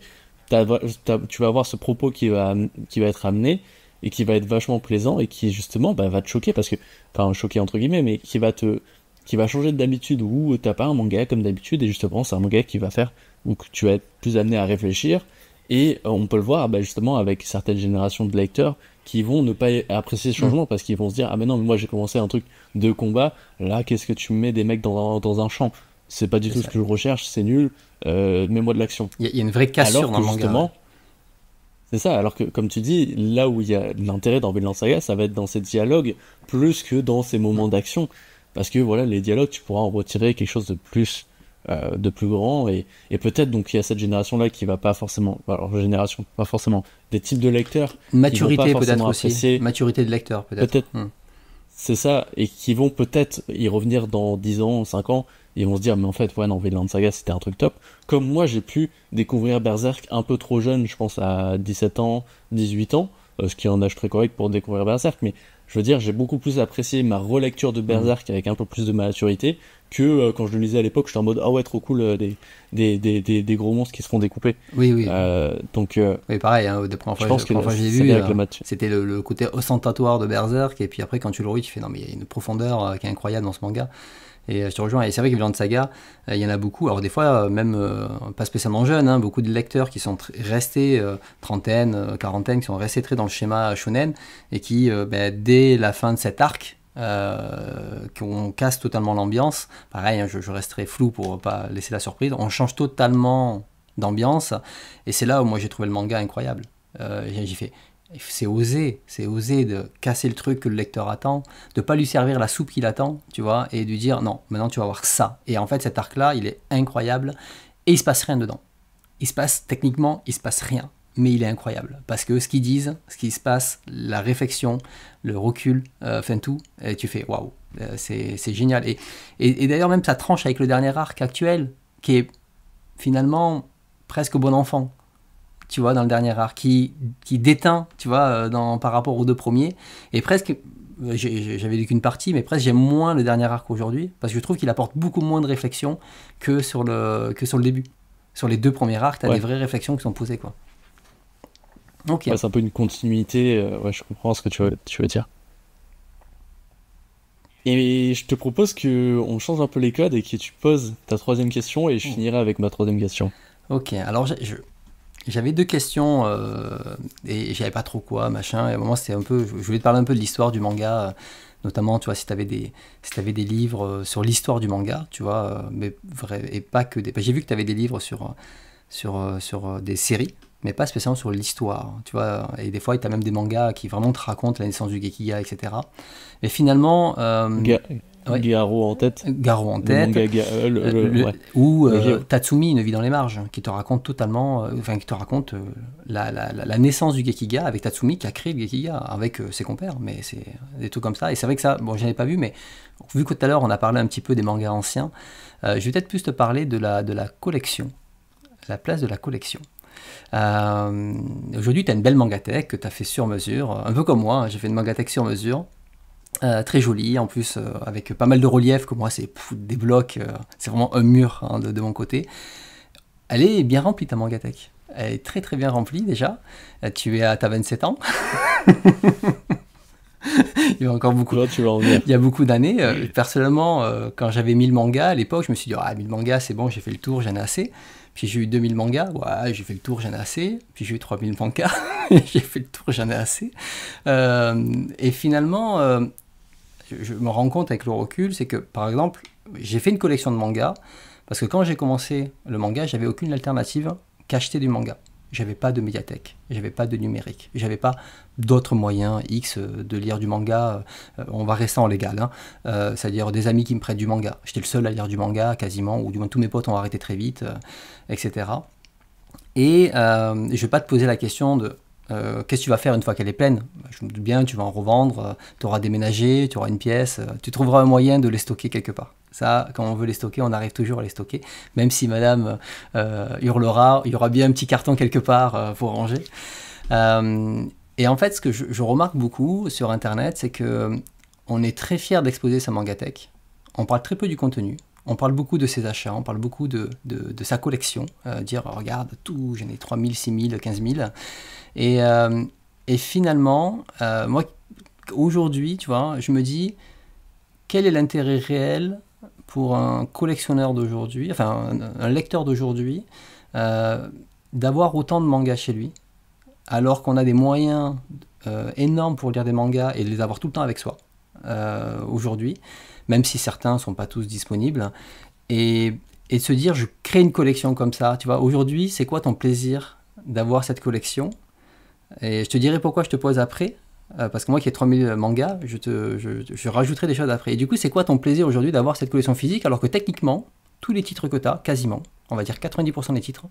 tu vas avoir ce propos qui va, qui va être amené et qui va être vachement plaisant et qui justement bah, va te choquer parce que, enfin choquer entre guillemets, mais qui va te, qui va changer d'habitude où t'as pas un manga comme d'habitude et justement c'est un manga qui va faire que tu vas être plus amené à réfléchir. Et euh, on peut le voir bah, justement avec certaines générations de lecteurs qui vont ne pas apprécier ce mm. changement parce qu'ils vont se dire ah mais non mais moi j'ai commencé un truc de combat là qu'est-ce que tu mets des mecs dans un, dans un champ c'est pas du tout ce que je recherche c'est nul euh, mets-moi de l'action il y, a une vraie cassure dans le manga. c'est ça alors que comme tu dis là où il y a l'intérêt dans Vinland Saga ça va être dans ces dialogues plus que dans ces moments mm. d'action parce que voilà les dialogues tu pourras en retirer quelque chose de plus euh, de plus grand et, peut-être donc il y a cette génération là qui va pas forcément alors génération pas forcément des types de lecteurs maturité peut-être aussi maturité de lecteur peut-être hmm. c'est ça et qui vont peut-être y revenir dans 10 ans 5 ans et vont se dire mais en fait ouais non de Saga c'était un truc top comme moi j'ai pu découvrir Berserk un peu trop jeune je pense à 17 ans 18 ans euh, ce qui est un âge très correct pour découvrir Berserk mais je veux dire, j'ai beaucoup plus apprécié ma relecture de hmm. Berserk avec un peu plus de maturité que euh, quand je le lisais à l'époque, j'étais en mode ah ouais trop cool euh, des, des, des, des, des, gros monstres qui se font découper. Oui oui. Euh, donc. oui pareil. Hein, de première je fois, pense que, j'ai vu hein, c'était le, côté ostentatoire de Berserk et puis après quand tu le lis, tu fais non mais il y a une profondeur qui est incroyable dans ce manga. Et je te rejoins. Et c'est vrai que de Saga, il y en a beaucoup. Alors des fois, même pas spécialement jeunes, hein, beaucoup de lecteurs qui sont restés trentaine, quarantaine, qui sont restés très dans le schéma shonen et qui, ben, dès la fin de cet arc, euh, qu'on casse totalement l'ambiance. Pareil, hein, je, resterai flou pour pas laisser la surprise. On change totalement d'ambiance, et c'est là où moi j'ai trouvé le manga incroyable. Euh, j'ai fait, c'est osé, c'est osé de casser le truc que le lecteur attend, de pas lui servir la soupe qu'il attend, tu vois, et de lui dire non, maintenant tu vas voir ça. Et en fait, cet arc-là, il est incroyable, et il se passe rien dedans. Il se passe techniquement, il se passe rien mais il est incroyable. Parce que ce qu'ils disent, ce qui se passe, la réflexion, le recul, euh, fin tout, et tu fais waouh, euh, c'est génial. Et, et, d'ailleurs, même ça tranche avec le dernier arc actuel, qui est finalement presque bon enfant, tu vois, dans le dernier arc, qui, qui déteint, tu vois, euh, dans, par rapport aux deux premiers, et presque j'avais lu qu'une partie, mais presque j'aime moins le dernier arc aujourd'hui, parce que je trouve qu'il apporte beaucoup moins de réflexion que sur le, que sur le début. Sur les deux premiers arcs, tu as des vraies réflexions qui sont posées. quoi c'est un peu une continuité. Euh, ouais, je comprends ce que tu veux, tu dire. Et je te propose que on change un peu les codes et que tu poses ta troisième question et je oh. finirai avec ma troisième question. Ok, alors j'avais deux questions euh, et j'avais pas trop quoi, machin. Et à un un peu, je voulais te parler un peu de l'histoire du manga, euh, notamment, tu vois, si tu avais, des, si des livres euh, sur l'histoire du manga, tu vois, mais vrai, et pas que des. J'ai vu que tu avais des livres sur, sur, sur des séries mais pas spécialement sur l'histoire, tu vois. Et des fois, tu as même des mangas qui vraiment te racontent la naissance du Gekiga, etc. Mais finalement... Euh, Garo en tête. Garo en tête. Ou Tatsumi, Une vie dans les marges, qui te raconte totalement, euh, enfin, qui te raconte euh, la, naissance du Gekiga avec Tatsumi qui a créé le Gekiga avec euh, ses compères, mais c'est des trucs comme ça. Et c'est vrai que ça, bon, je ai pas vu, mais vu que tout à l'heure, on a parlé un petit peu des mangas anciens, je vais peut-être plus te parler de la, de la collection, la place de la collection. Euh, aujourd'hui, tu as une belle mangathèque que tu as fait sur mesure, un peu comme moi, hein, j'ai fait une mangathèque sur mesure. Euh, très jolie, en plus euh, avec pas mal de relief, comme moi c'est des blocs, c'est vraiment un mur hein, de, mon côté. Elle est bien remplie ta mangathèque. Elle est très très bien remplie déjà. Tu es à ta 27 ans. il y a encore beaucoup. d'années, il y a beaucoup d'années. Personnellement, quand j'avais 1000 mangas à l'époque, je me suis dit ah 1000 mangas, c'est bon, j'ai fait le tour, j'en ai assez. Puis j'ai eu 2000 mangas, ouais, j'ai fait le tour, j'en ai assez. Puis j'ai eu 3000 mangas, j'ai fait le tour, j'en ai assez. Euh, et finalement, euh, je me rends compte avec le recul, c'est que par exemple, j'ai fait une collection de mangas, parce que quand j'ai commencé le manga, j'avais aucune alternative qu'acheter du manga. J'avais pas de médiathèque, j'avais pas de numérique, j'avais pas d'autres moyens X euh, de lire du manga. Euh, on va rester en légal, hein. euh, c'est-à-dire des amis qui me prêtent du manga. J'étais le seul à lire du manga quasiment, ou du moins tous mes potes ont arrêté très vite, etc. Et je vais pas te poser la question de qu'est-ce que tu vas faire une fois qu'elle est pleine bah, Je me doute bien, tu vas en revendre, tu auras déménagé, tu auras une pièce, tu trouveras un moyen de les stocker quelque part. Ça, quand on veut les stocker, on arrive toujours à les stocker, même si madame euh, hurlera, il y aura bien un petit carton quelque part euh, pour ranger. Euh, et en fait, ce que je, remarque beaucoup sur Internet, c'est que on est très fier d'exposer sa mangatech. On parle très peu du contenu. On parle beaucoup de ses achats, on parle beaucoup de, de, sa collection. dire, regarde, tout, j'en ai 3000, 6000, 15000. Et, et finalement, moi, aujourd'hui, tu vois, je me dis, quel est l'intérêt réel pour un collectionneur d'aujourd'hui, enfin un, lecteur d'aujourd'hui, euh, d'avoir autant de mangas chez lui, alors qu'on a des moyens euh, énormes pour lire des mangas et de les avoir tout le temps avec soi euh, aujourd'hui, même si certains ne sont pas tous disponibles, et, et, de se dire je crée une collection comme ça, tu vois, aujourd'hui c'est quoi ton plaisir d'avoir cette collection Et je te dirai pourquoi je te pose après, euh, parce que moi qui ai 3000 mangas, je, te, rajouterai des choses après. Et du coup, c'est quoi ton plaisir aujourd'hui d'avoir cette collection physique alors que techniquement, tous les titres que tu as, quasiment, on va dire 90% des titres,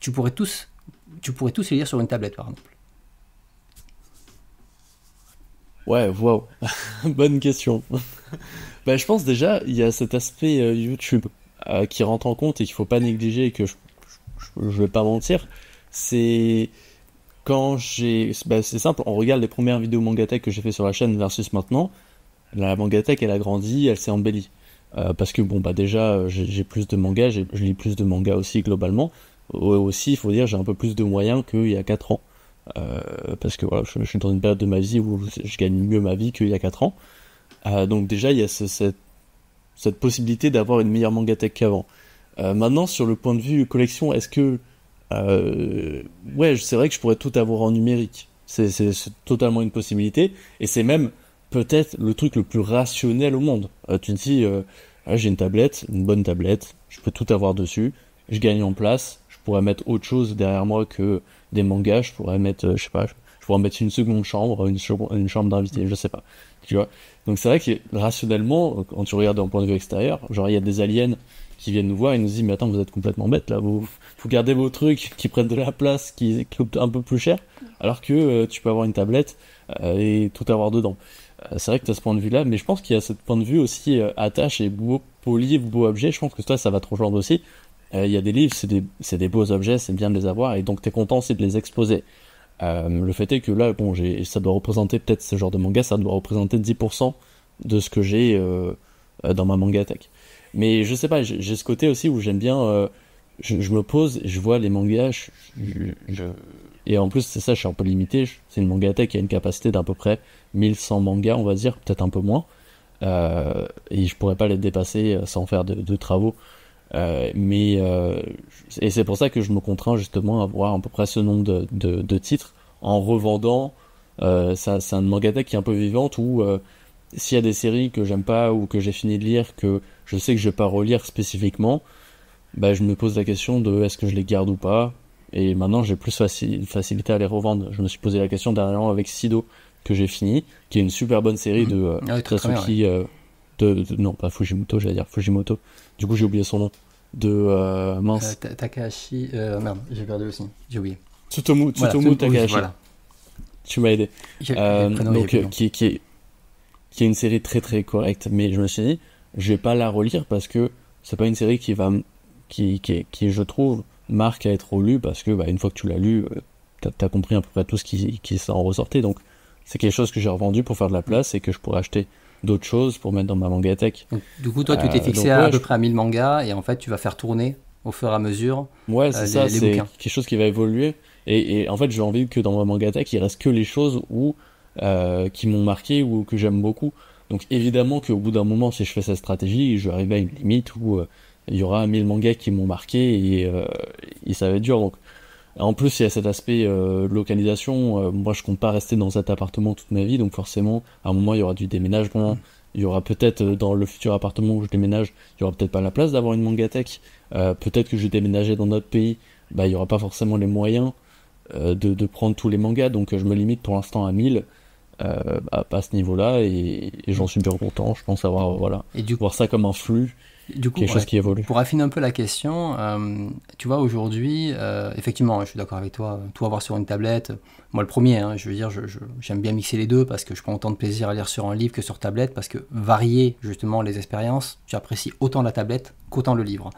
tu pourrais tous, tu pourrais tous les lire sur une tablette par exemple Ouais, waouh, bonne question. Bah, je pense déjà, il y a cet aspect euh, YouTube euh, qui rentre en compte et qu'il faut pas négliger et que je, ne je vais pas mentir. C'est quand j'ai. Bah, c'est simple, on regarde les premières vidéos Mangatech que j'ai fait sur la chaîne versus maintenant. La Mangatech, elle a grandi, elle s'est embellie. Euh, parce que, bon, bah déjà, j'ai plus de mangas, je lis plus de mangas aussi globalement. Euh, aussi, il faut dire, j'ai un peu plus de moyens qu'il y a 4 ans. Euh, parce que voilà, je, suis dans une période de ma vie où je gagne mieux ma vie qu'il y a 4 ans. donc, déjà, il y a cette, cette, possibilité d'avoir une meilleure Mangatech qu'avant. maintenant, sur le point de vue collection, est-ce que euh, ouais, c'est vrai que je pourrais tout avoir en numérique. C'est totalement une possibilité. Et c'est même peut-être le truc le plus rationnel au monde. Euh, tu te dis, euh, ah, j'ai une tablette, une bonne tablette, je peux tout avoir dessus, je gagne en place, je pourrais mettre autre chose derrière moi que des mangas, je pourrais mettre, je sais pas, je pourrais mettre une seconde chambre, une, chambre d'invité, je sais pas. Tu vois Donc c'est vrai que rationnellement, quand tu regardes d'un point de vue extérieur, genre il y a des aliens qui viennent nous voir et nous disent, mais attends, vous êtes complètement bêtes là, vous, vous gardez vos trucs qui prennent de la place, qui, coûtent un peu plus cher, alors que euh, tu peux avoir une tablette euh, et tout avoir dedans. Euh, c'est vrai que tu as ce point de vue-là, mais je pense qu'il y a ce point de vue aussi attache et beau, beau livre, beau objet. Je pense que toi, ça va trop rejoindre aussi. Il y a des livres, c'est des, des, beaux objets, c'est bien de les avoir, et donc tu es content, c'est de les exposer. le fait est que là, bon, ça doit représenter peut-être ce genre de manga, ça doit représenter 10% de ce que j'ai dans ma manga tech. Mais je sais pas, j'ai ce côté aussi où j'aime bien je, je, me pose, je vois les mangas, et en plus, c'est ça, je suis un peu limité. C'est une mangatech qui a une capacité d'à peu près 1100 mangas, on va dire, peut-être un peu moins. Euh, et je pourrais pas les dépasser euh, sans faire de, travaux. Euh, mais et c'est pour ça que je me contrains justement à voir à peu près ce nombre de, de, titres en revendant. ça, c'est un mangatech qui est un peu vivante où s'il y a des séries que j'aime pas ou que j'ai fini de lire que je sais que je vais pas relire spécifiquement, bah, je me pose la question de est-ce que je les garde ou pas. Et maintenant, j'ai plus facilité à les revendre. Je me suis posé la question dernièrement avec Sido, que j'ai fini, qui est une super bonne série de euh, De, non, pas Fujimoto, j'allais dire Fujimoto. Du coup, j'ai oublié son nom. De euh, mince. Euh, Takahashi. Euh, merde, j'ai perdu aussi. J'ai oublié. Tsutomu, Tsutomu Takahashi. Tu m'as aidé. donc, qui, qui, est, qui est une série très très correcte. Mais je me suis dit, je vais pas la relire parce que c'est pas une série qui va qui, qui, je trouve, marque à être relu parce que bah, une fois que tu l'as lu, euh, tu as, compris à peu près tout ce qui, qui s'en ressortait. Donc, c'est quelque chose que j'ai revendu pour faire de la place et que je pourrais acheter d'autres choses pour mettre dans ma Mangatech. du coup, toi, tu t'es euh, fixé à, peu je... près à 1000 mangas et en fait, tu vas faire tourner au fur et à mesure. Ouais, euh, c'est ça, c'est quelque chose qui va évoluer. Et, et en fait, j'ai envie que dans ma tech, il reste que les choses où, qui m'ont marqué ou que j'aime beaucoup. Donc évidemment qu'au bout d'un moment, si je fais cette stratégie, je vais arriver à une limite où il y aura 1000 mangas qui m'ont marqué et, euh, ça va être dur. Donc, en plus, il y a cet aspect euh, localisation. Euh, moi, je compte pas rester dans cet appartement toute ma vie, donc forcément, à un moment, il y aura du déménagement. Il y aura peut-être euh, dans le futur appartement où je déménage, il y aura peut-être pas la place d'avoir une mangatech euh, peut-être que je vais déménager dans notre pays, bah, il y aura pas forcément les moyens de, de, prendre tous les mangas, donc je me limite pour l'instant à 1000. Bah, à ce niveau-là et, j'en suis bien content je pense avoir voilà et du... voir ça comme un flux du coup, chose qui évolue. Pour affiner un peu la question, euh, tu vois, aujourd'hui, euh, effectivement, je suis d'accord avec toi, tout avoir sur une tablette, moi le premier, hein, je veux dire, j'aime bien mixer les deux parce que je prends autant de plaisir à lire sur un livre que sur tablette parce que varier justement les expériences, j'apprécie autant la tablette qu'autant le livre.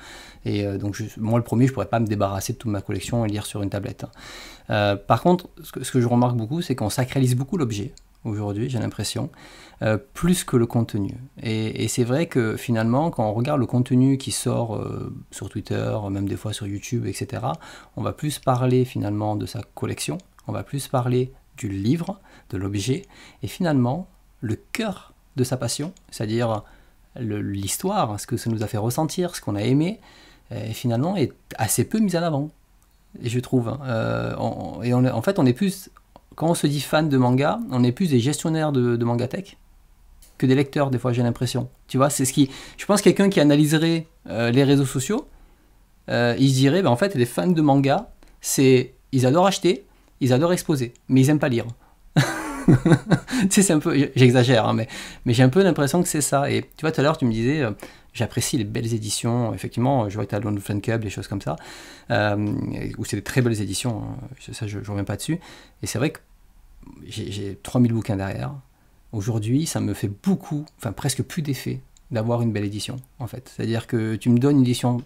Et euh, donc, moi le premier, je pourrais pas me débarrasser de toute ma collection et lire sur une tablette. par contre, ce que, ce que je remarque beaucoup, c'est qu'on sacralise beaucoup l'objet aujourd'hui, j'ai l'impression, euh, plus que le contenu. Et, c'est vrai que finalement, quand on regarde le contenu qui sort euh, sur Twitter, même des fois sur YouTube, etc., on va plus parler finalement de sa collection, on va plus parler du livre, de l'objet, et finalement, le cœur de sa passion, c'est-à-dire l'histoire, ce que ça nous a fait ressentir, ce qu'on a aimé, euh, finalement est assez peu mis en avant, et je trouve. Hein, et en fait, on est plus quand on se dit fan de manga, on est plus des gestionnaires de, de mangatech que des lecteurs, des fois, j'ai l'impression. Tu vois, c'est ce qui. Je pense que quelqu'un qui analyserait euh, les réseaux sociaux, euh, il se dirait, bah, en fait, les fans de manga, c'est. Ils adorent acheter, ils adorent exposer, mais ils aiment pas lire. tu sais, c'est un peu. J'exagère, hein, mais, mais j'ai un peu l'impression que c'est ça. Et tu vois, tout à l'heure, tu me disais, euh, J'apprécie les belles éditions. Effectivement, je vois que tu as des choses comme ça, euh, où c'est des très belles éditions. Hein, ça, je ne reviens pas dessus. Et c'est vrai que j'ai 3000 bouquins derrière. Aujourd'hui, ça me fait beaucoup, enfin presque plus d'effet d'avoir une belle édition, en fait. C'est-à-dire que tu me donnes une édition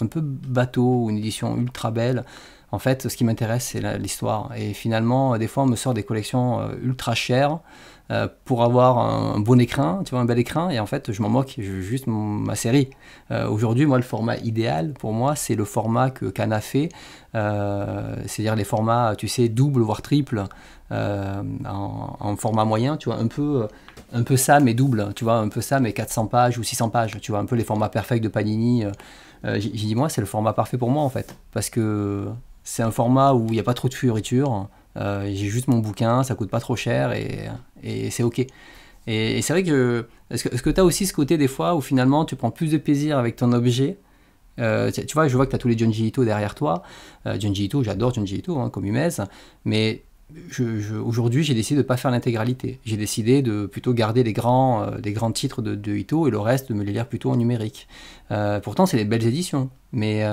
un peu bateau ou une édition ultra belle. En fait, ce qui m'intéresse, c'est l'histoire. Et finalement, des fois, on me sort des collections euh, ultra chères. Euh, pour avoir un, bon écran, tu vois, un bel écran, et en fait, je m'en moque, je veux juste ma série. Euh, aujourd'hui, moi, le format idéal, pour moi, c'est le format que Cana fait, euh, c'est-à-dire les formats, tu sais, double, voire triple, en, format moyen, tu vois, un peu, un peu ça, mais double, tu vois, un peu ça, mais 400 pages ou 600 pages, tu vois, un peu les formats perfects de Panini. J'ai dit, moi, c'est le format parfait pour moi, en fait, parce que c'est un format où il n'y a pas trop de fioritures, euh, j'ai juste mon bouquin, ça coûte pas trop cher et, c'est ok. Et, c'est vrai que est-ce que tu as aussi ce côté des fois où finalement tu prends plus de plaisir avec ton objet euh, tu vois, je vois que tu as tous les Junji Ito derrière toi. Euh, Junji Ito, j'adore Junji Ito hein, comme Humez, mais je, aujourd'hui j'ai décidé de ne pas faire l'intégralité. J'ai décidé de plutôt garder les grands, euh, grands titres de, de, Ito et le reste de me les lire plutôt en numérique. pourtant, c'est des belles éditions, mais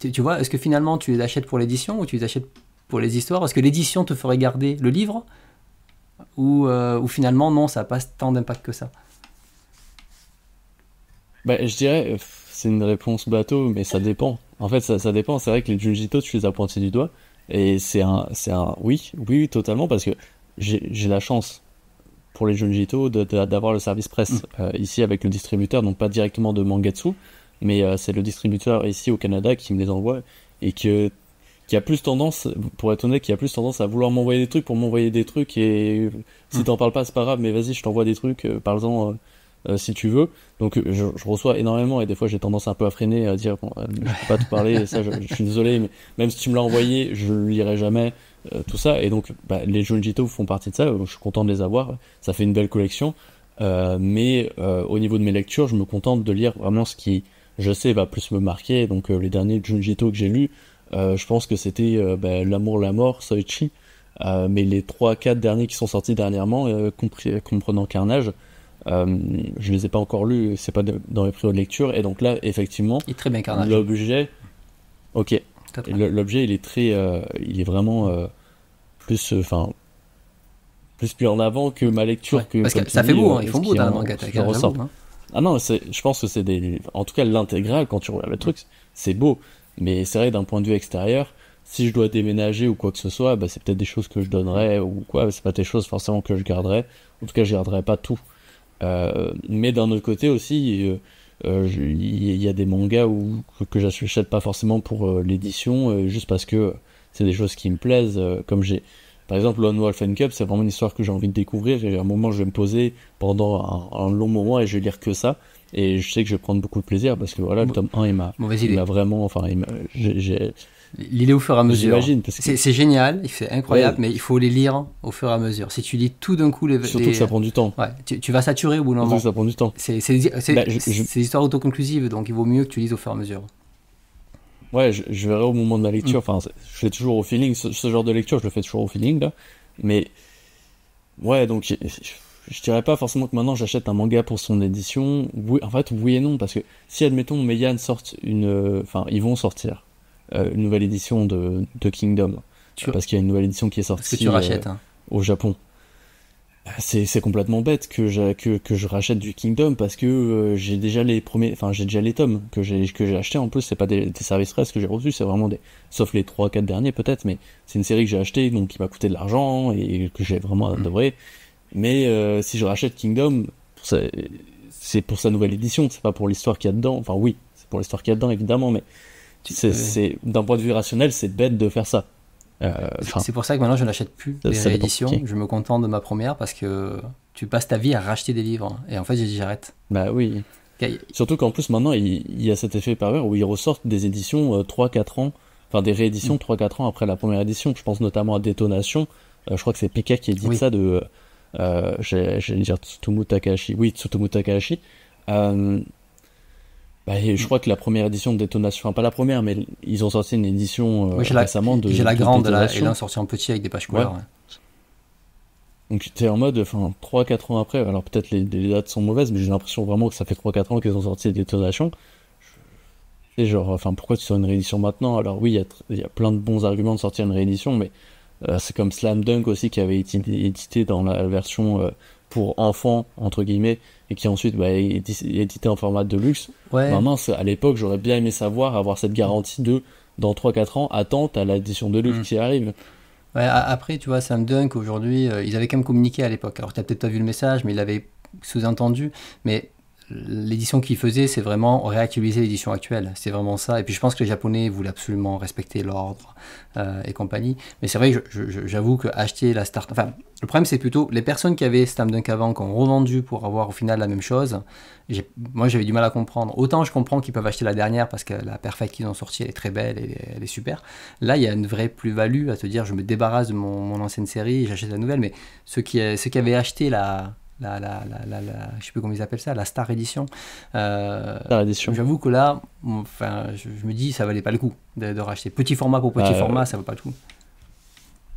tu, tu vois, est-ce que finalement tu les achètes pour l'édition ou tu les achètes pour les histoires Est-ce que l'édition te ferait garder le livre ou, euh, finalement non, ça n'a pas tant d'impact que ça bah, Je dirais, euh, c'est une réponse bateau, mais ça dépend. En fait, ça, dépend. C'est vrai que les Junjito, tu les as pointés du doigt. Et c'est un, c'est un oui, oui, totalement, parce que j'ai la chance pour les Junjito d'avoir le service presse mm. euh, ici avec le distributeur, donc pas directement de Mangetsu, mais c'est le distributeur ici au Canada qui me les envoie et que qui a plus tendance, pour être honnête, qui a plus tendance à vouloir m'envoyer des trucs pour m'envoyer des trucs et si hmm. t'en parles pas, c'est pas grave, mais vas-y, je t'envoie des trucs, euh, parle-en. Euh, euh, si tu veux. Donc je, reçois énormément et des fois j'ai tendance un peu à freiner, à dire bon, je peux pas te parler, ça je, suis désolé, mais même si tu me l'as envoyé, je ne lirai jamais, tout ça. Et donc bah, les Junjito font partie de ça, je suis content de les avoir, ça fait une belle collection. mais au niveau de mes lectures, je me contente de lire vraiment ce qui, je sais, va plus me marquer. Donc les derniers Junjito que j'ai lus, euh, je pense que c'était euh, bah, L'amour, la mort, Soichi. Euh, mais les 3-4 derniers qui sont sortis dernièrement, comprenant Carnage, euh, je les ai pas encore lus, c'est pas dans les prix de lecture. Et donc là, effectivement, l'objet, ok, l'objet, il est très, il est vraiment plus, enfin, plus plus en avant que ma lecture que. Parce que ça fait beau, hein, ils font beau dans la manga, ressort. Hein. Ah non, je pense que c'est des, en tout cas l'intégrale quand tu regardes le truc, c'est beau. Mais c'est vrai, d'un point de vue extérieur, si je dois déménager ou quoi que ce soit, bah, c'est peut-être des choses que je donnerais ou quoi, c'est pas des choses forcément que je garderais. En tout cas, je garderais pas tout. Euh, mais d'un autre côté aussi, euh, euh, il y, a des mangas où, que j'achète pas forcément pour euh, l'édition, juste parce que c'est des choses qui me plaisent. comme j'ai, par exemple, Lone Wolf and Cup, c'est vraiment une histoire que j'ai envie de découvrir et à un moment je vais me poser pendant un, un long moment et je vais lire que ça. Et je sais que je vais prendre beaucoup de plaisir parce que voilà, le tome 1, il m'a, vraiment. Enfin, j'ai, au fur et à mesure. C'est génial, c'est incroyable, mais il faut les lire au fur et à mesure. Si tu lis tout d'un coup les. Surtout que ça prend du temps. tu, vas saturer au bout d'un moment. ça prend du temps. C'est des bah, histoires autoconclusives, donc il vaut mieux que tu lises au fur et à mesure. Ouais, je, verrai au moment de la lecture. Mm. Enfin, je fais toujours au feeling. Ce, ce, genre de lecture, je le fais toujours au feeling, là. Mais. Ouais, donc je dirais pas forcément que maintenant j'achète un manga pour son édition. Oui, en fait, oui et non, parce que si, admettons, Meian sort une. Enfin, ils vont sortir euh, une nouvelle édition de, Kingdom. Euh, parce qu'il y a une nouvelle édition qui est sortie. Euh, hein. Au Japon. Bah, c'est complètement bête que je, que, je rachète du Kingdom parce que j'ai déjà les premiers, enfin j'ai déjà les tomes que j'ai que j'ai acheté. En plus, c'est pas des, services restes que j'ai reçus, c'est vraiment des, sauf les trois quatre derniers peut-être, mais c'est une série que j'ai acheté donc qui m'a coûté de l'argent et que j'ai vraiment mm. adoré. Mais euh, si je rachète Kingdom, c'est pour sa nouvelle édition, c'est pas pour l'histoire qu'il y a dedans. Enfin, oui, c'est pour l'histoire qu'il y a dedans, évidemment, mais c'est d'un point de vue rationnel, c'est bête de faire ça. Euh, c'est pour ça que maintenant je n'achète plus les rééditions, je me contente de ma première parce que tu passes ta vie à racheter des livres. Et en fait, j'ai dit j'arrête. Bah oui. Surtout qu'en plus, maintenant, il, y a cet effet pervers où ils ressortent des éditions 3-4 euh, ans, enfin des rééditions 3-4 mm. ans après la première édition. Je pense notamment à Détonation. je crois que c'est Pika qui édite dit ça de euh, j'allais dire Tsutomu Takahashi, oui, Tsutomu Takahashi, euh, bah, je crois que la première édition de Détonation, enfin pas la première, mais ils ont sorti une édition euh, récemment de. J'ai la grande, là, et l'un sorti en petit avec des pages couleurs. Ouais. Donc t'es en mode, enfin, 3-4 ans après, alors peut-être les, dates sont mauvaises, mais j'ai l'impression vraiment que ça fait 3-4 ans qu'ils ont sorti Détonation. Et genre, enfin, pourquoi tu sors une réédition maintenant Alors oui, il y, a plein de bons arguments de sortir une réédition, mais euh, c'est comme Slam Dunk aussi qui avait été édité dans la version euh, pour enfants entre guillemets et qui ensuite bah, est édité en format de luxe. Ouais. à l'époque j'aurais bien aimé savoir avoir cette garantie de dans 3-4 ans attente à l'édition de luxe mm. qui arrive. après tu vois Slam Dunk aujourd'hui euh, ils avaient quand même communiqué à l'époque. Alors tu as peut-être pas vu le message mais il avait sous-entendu mais l'édition qu'ils faisaient, c'est vraiment réactualiser l'édition actuelle. C'est vraiment ça. Et puis je pense que les Japonais voulaient absolument respecter l'ordre euh, et compagnie. Mais c'est vrai, j'avoue que acheter la start, enfin, le problème c'est plutôt les personnes qui avaient Stam Dunk avant, qui ont revendu pour avoir au final la même chose. Moi, j'avais du mal à comprendre. Autant je comprends qu'ils peuvent acheter la dernière parce que la perfect qu'ils ont sortie, elle est très belle, et elle est super. Là, il y a une vraie plus-value à te dire, je me débarrasse de mon, ancienne série, j'achète la nouvelle. Mais ceux qui, ceux qui avaient acheté la la, la, je sais plus comment ils appellent ça, la Star Edition. Euh, j'avoue que là, enfin, je, me dis, ça valait pas le coup de, de racheter. Petit format pour petit format, ça vaut pas le coup.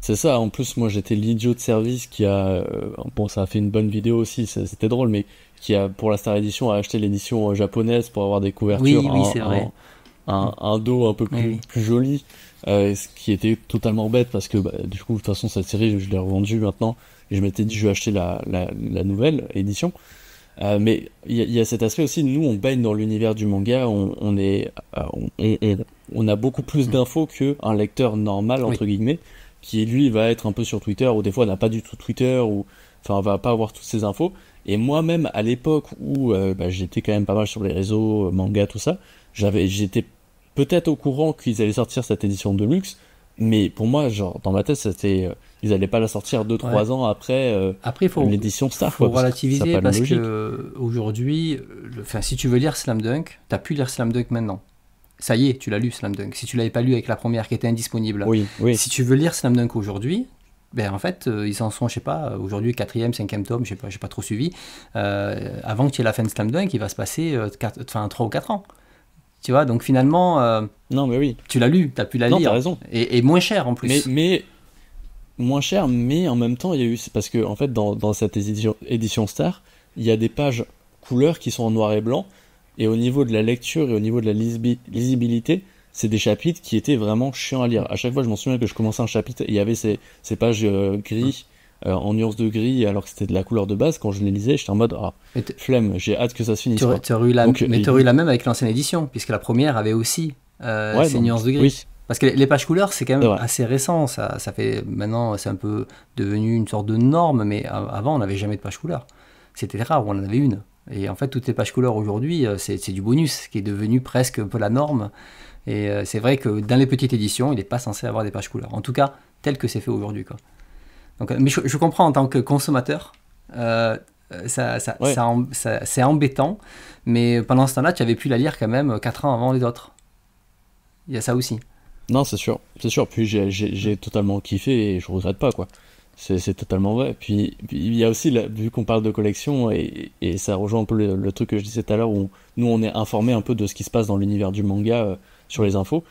C'est ça, en plus moi j'étais l'idiot de service qui a, euh, bon ça a fait une bonne vidéo aussi, c'était drôle, mais qui a pour la Star Edition a acheté l'édition euh, japonaise pour avoir des couvertures, Un, un, dos un peu plus, joli, ce qui était totalement bête parce que bah, du coup de toute façon cette série je, je l'ai revendue maintenant, et je m'étais dit, je vais acheter la, la, la nouvelle édition. Euh, mais il y, a cet aspect aussi, nous on baigne dans l'univers du manga, on, on est, euh, on, a beaucoup plus mm. d'infos qu'un lecteur normal, entre guillemets, qui lui va être un peu sur Twitter, ou des fois n'a pas du tout Twitter, ou enfin va pas avoir toutes ces infos. Et moi-même, à l'époque où euh, bah, j'étais quand même pas mal sur les réseaux, manga, tout ça, j'avais, j'étais peut-être au courant qu'ils allaient sortir cette édition de luxe, mais pour moi, genre, dans ma tête, c'était ils n'allaient pas la sortir 2-3 ans après, euh, après faut, une édition ça faut relativiser parce, qu'aujourd'hui, aujourd'hui, enfin, si tu veux lire Slam Dunk, tu as pu lire Slam Dunk maintenant. Ça y est, tu l'as lu Slam Dunk. Si tu l'avais pas lu avec la première qui était indisponible, oui, oui. si tu veux lire Slam Dunk aujourd'hui, ben en fait, euh, ils en sont, je sais pas, aujourd'hui, quatrième, cinquième tome, je sais pas, j'ai pas trop suivi. Euh, avant que tu aies la fin de Slam Dunk, il va se passer 3 ou 4 ans. Tu vois, donc finalement, non, mais oui. tu l'as lu, tu as pu la non, lire. raison. Et, moins cher en plus. mais moins cher, mais en même temps, il y a eu. Parce que, en fait, dans, dans cette édition, édition Star, il y a des pages couleurs qui sont en noir et blanc. Et au niveau de la lecture et au niveau de la lisibilité, c'est des chapitres qui étaient vraiment chiants à lire. À chaque fois, je m'en souviens que je commençais un chapitre il y avait ces, ces pages euh, gris, euh, en nuances de gris, alors que c'était de la couleur de base. Quand je les lisais, j'étais en mode ah, flemme, j'ai hâte que ça se finisse. la, mais tu eu la même avec l'ancienne édition, puisque la première avait aussi euh, ces nuances de gris. Oui. Parce que les pages couleurs, c'est quand même assez récent. Ça, ça fait maintenant, c'est un peu devenu une sorte de norme, mais avant, on n'avait jamais de pages couleurs. C'était rare, on en avait une. Et en fait, toutes les pages couleurs aujourd'hui, euh, c'est du bonus qui est devenu presque un peu la norme. Et euh, c'est vrai que dans les petites éditions, il n'est pas censé avoir des pages couleurs. En tout cas, tel que c'est fait aujourd'hui. Donc, mais je, comprends en tant que consommateur. Euh, ça, ça, c'est embêtant, mais pendant ce temps-là, tu avais pu la lire quand même 4 ans avant les autres. Il y a ça aussi. Non, c'est sûr, c'est sûr. Puis j'ai totalement kiffé et je regrette pas, quoi. C'est totalement vrai. Puis, il y a aussi, la vu qu'on parle de collection, et, et, ça rejoint un peu le, truc que je disais tout à l'heure, où nous on est informé un peu de ce qui se passe dans l'univers du manga euh, sur les infos.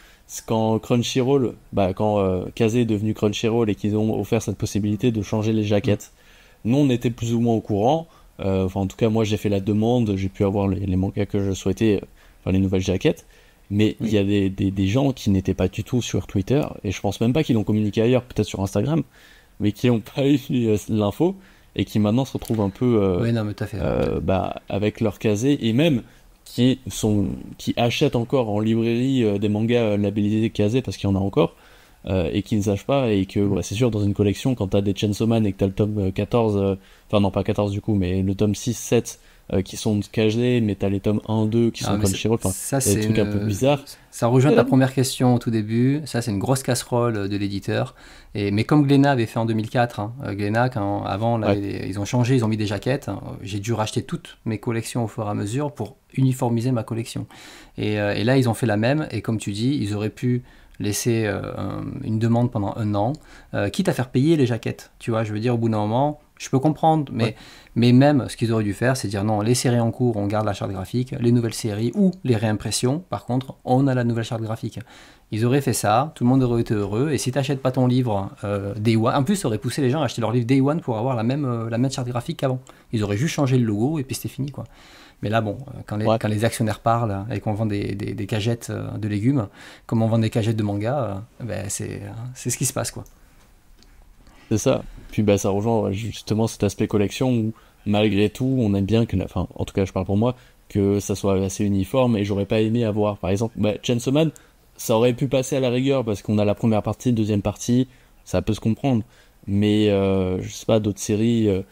Quand Crunchyroll, bah, quand euh, est devenu Crunchyroll et qu'ils ont offert cette possibilité de changer les jaquettes, mm. nous on était plus ou moins au courant. Euh, enfin, en tout cas, moi j'ai fait la demande, j'ai pu avoir les, les mangas que je souhaitais, euh, enfin les nouvelles jaquettes. Mais il y a des, des, gens qui n'étaient pas du tout sur Twitter, et je pense même pas qu'ils l'ont communiqué ailleurs, peut-être sur Instagram, mais qui n'ont pas eu euh, l'info, et qui maintenant se retrouvent un peu euh, non, mais euh, fait, bah, avec leur casé, et même qui, sont, qui achètent encore en librairie des mangas labellisés casés, parce qu'il y en a encore, et qui ne savent pas, et que c'est sûr, dans une collection, quand tu as des Chainsaw Man et que tu as le tome 14, enfin non pas 14 du coup, mais le tome 6, 7, euh, qui sont cachés, mais t'as les tomes 1, 2 qui sont ah, comme chez ça, c'est un truc un peu bizarre euh, Ça rejoint ta première question au tout début. Ça, c'est une grosse casserole euh, de l'éditeur. Et, mais comme Glénat avait fait en 2004, hein, Glena avant, ils ont changé, ils ont mis des jaquettes. Hein, j'ai dû racheter toutes mes collections au fur et à mesure pour uniformiser ma collection. Et, là, ils ont fait la même. Et comme tu dis, ils auraient pu laisser une demande pendant un an, quitte à faire payer les jaquettes. Tu vois, je veux dire, au bout d'un moment, je peux comprendre, mais, mais même ce qu'ils auraient dû faire, c'est dire non, les séries en cours, on garde la charte graphique, les nouvelles séries ou les réimpressions, par contre, on a la nouvelle charte graphique. Ils auraient fait ça, tout le monde aurait été heureux, et si tu n'achètes pas ton livre euh, Day One, en plus, ça aurait poussé les gens à acheter leur livre Day One pour avoir la même, euh, la même charte graphique qu'avant. Ils auraient juste changé le logo et puis c'était fini, quoi. Mais là, bon, euh, quand les, quand les actionnaires parlent et qu'on vend des, cagettes de légumes, comme on vend des cagettes de manga, ben c'est ce qui se passe, quoi. C'est ça. Puis bah, ça rejoint justement cet aspect collection où malgré tout, on aime bien que, enfin, en tout cas, je parle pour moi, que ça soit assez uniforme et j'aurais pas aimé avoir, par exemple, bah, Chainsaw Man, ça aurait pu passer à la rigueur parce qu'on a la première partie, deuxième partie, ça peut se comprendre. Mais euh, je sais pas, d'autres séries. Euh,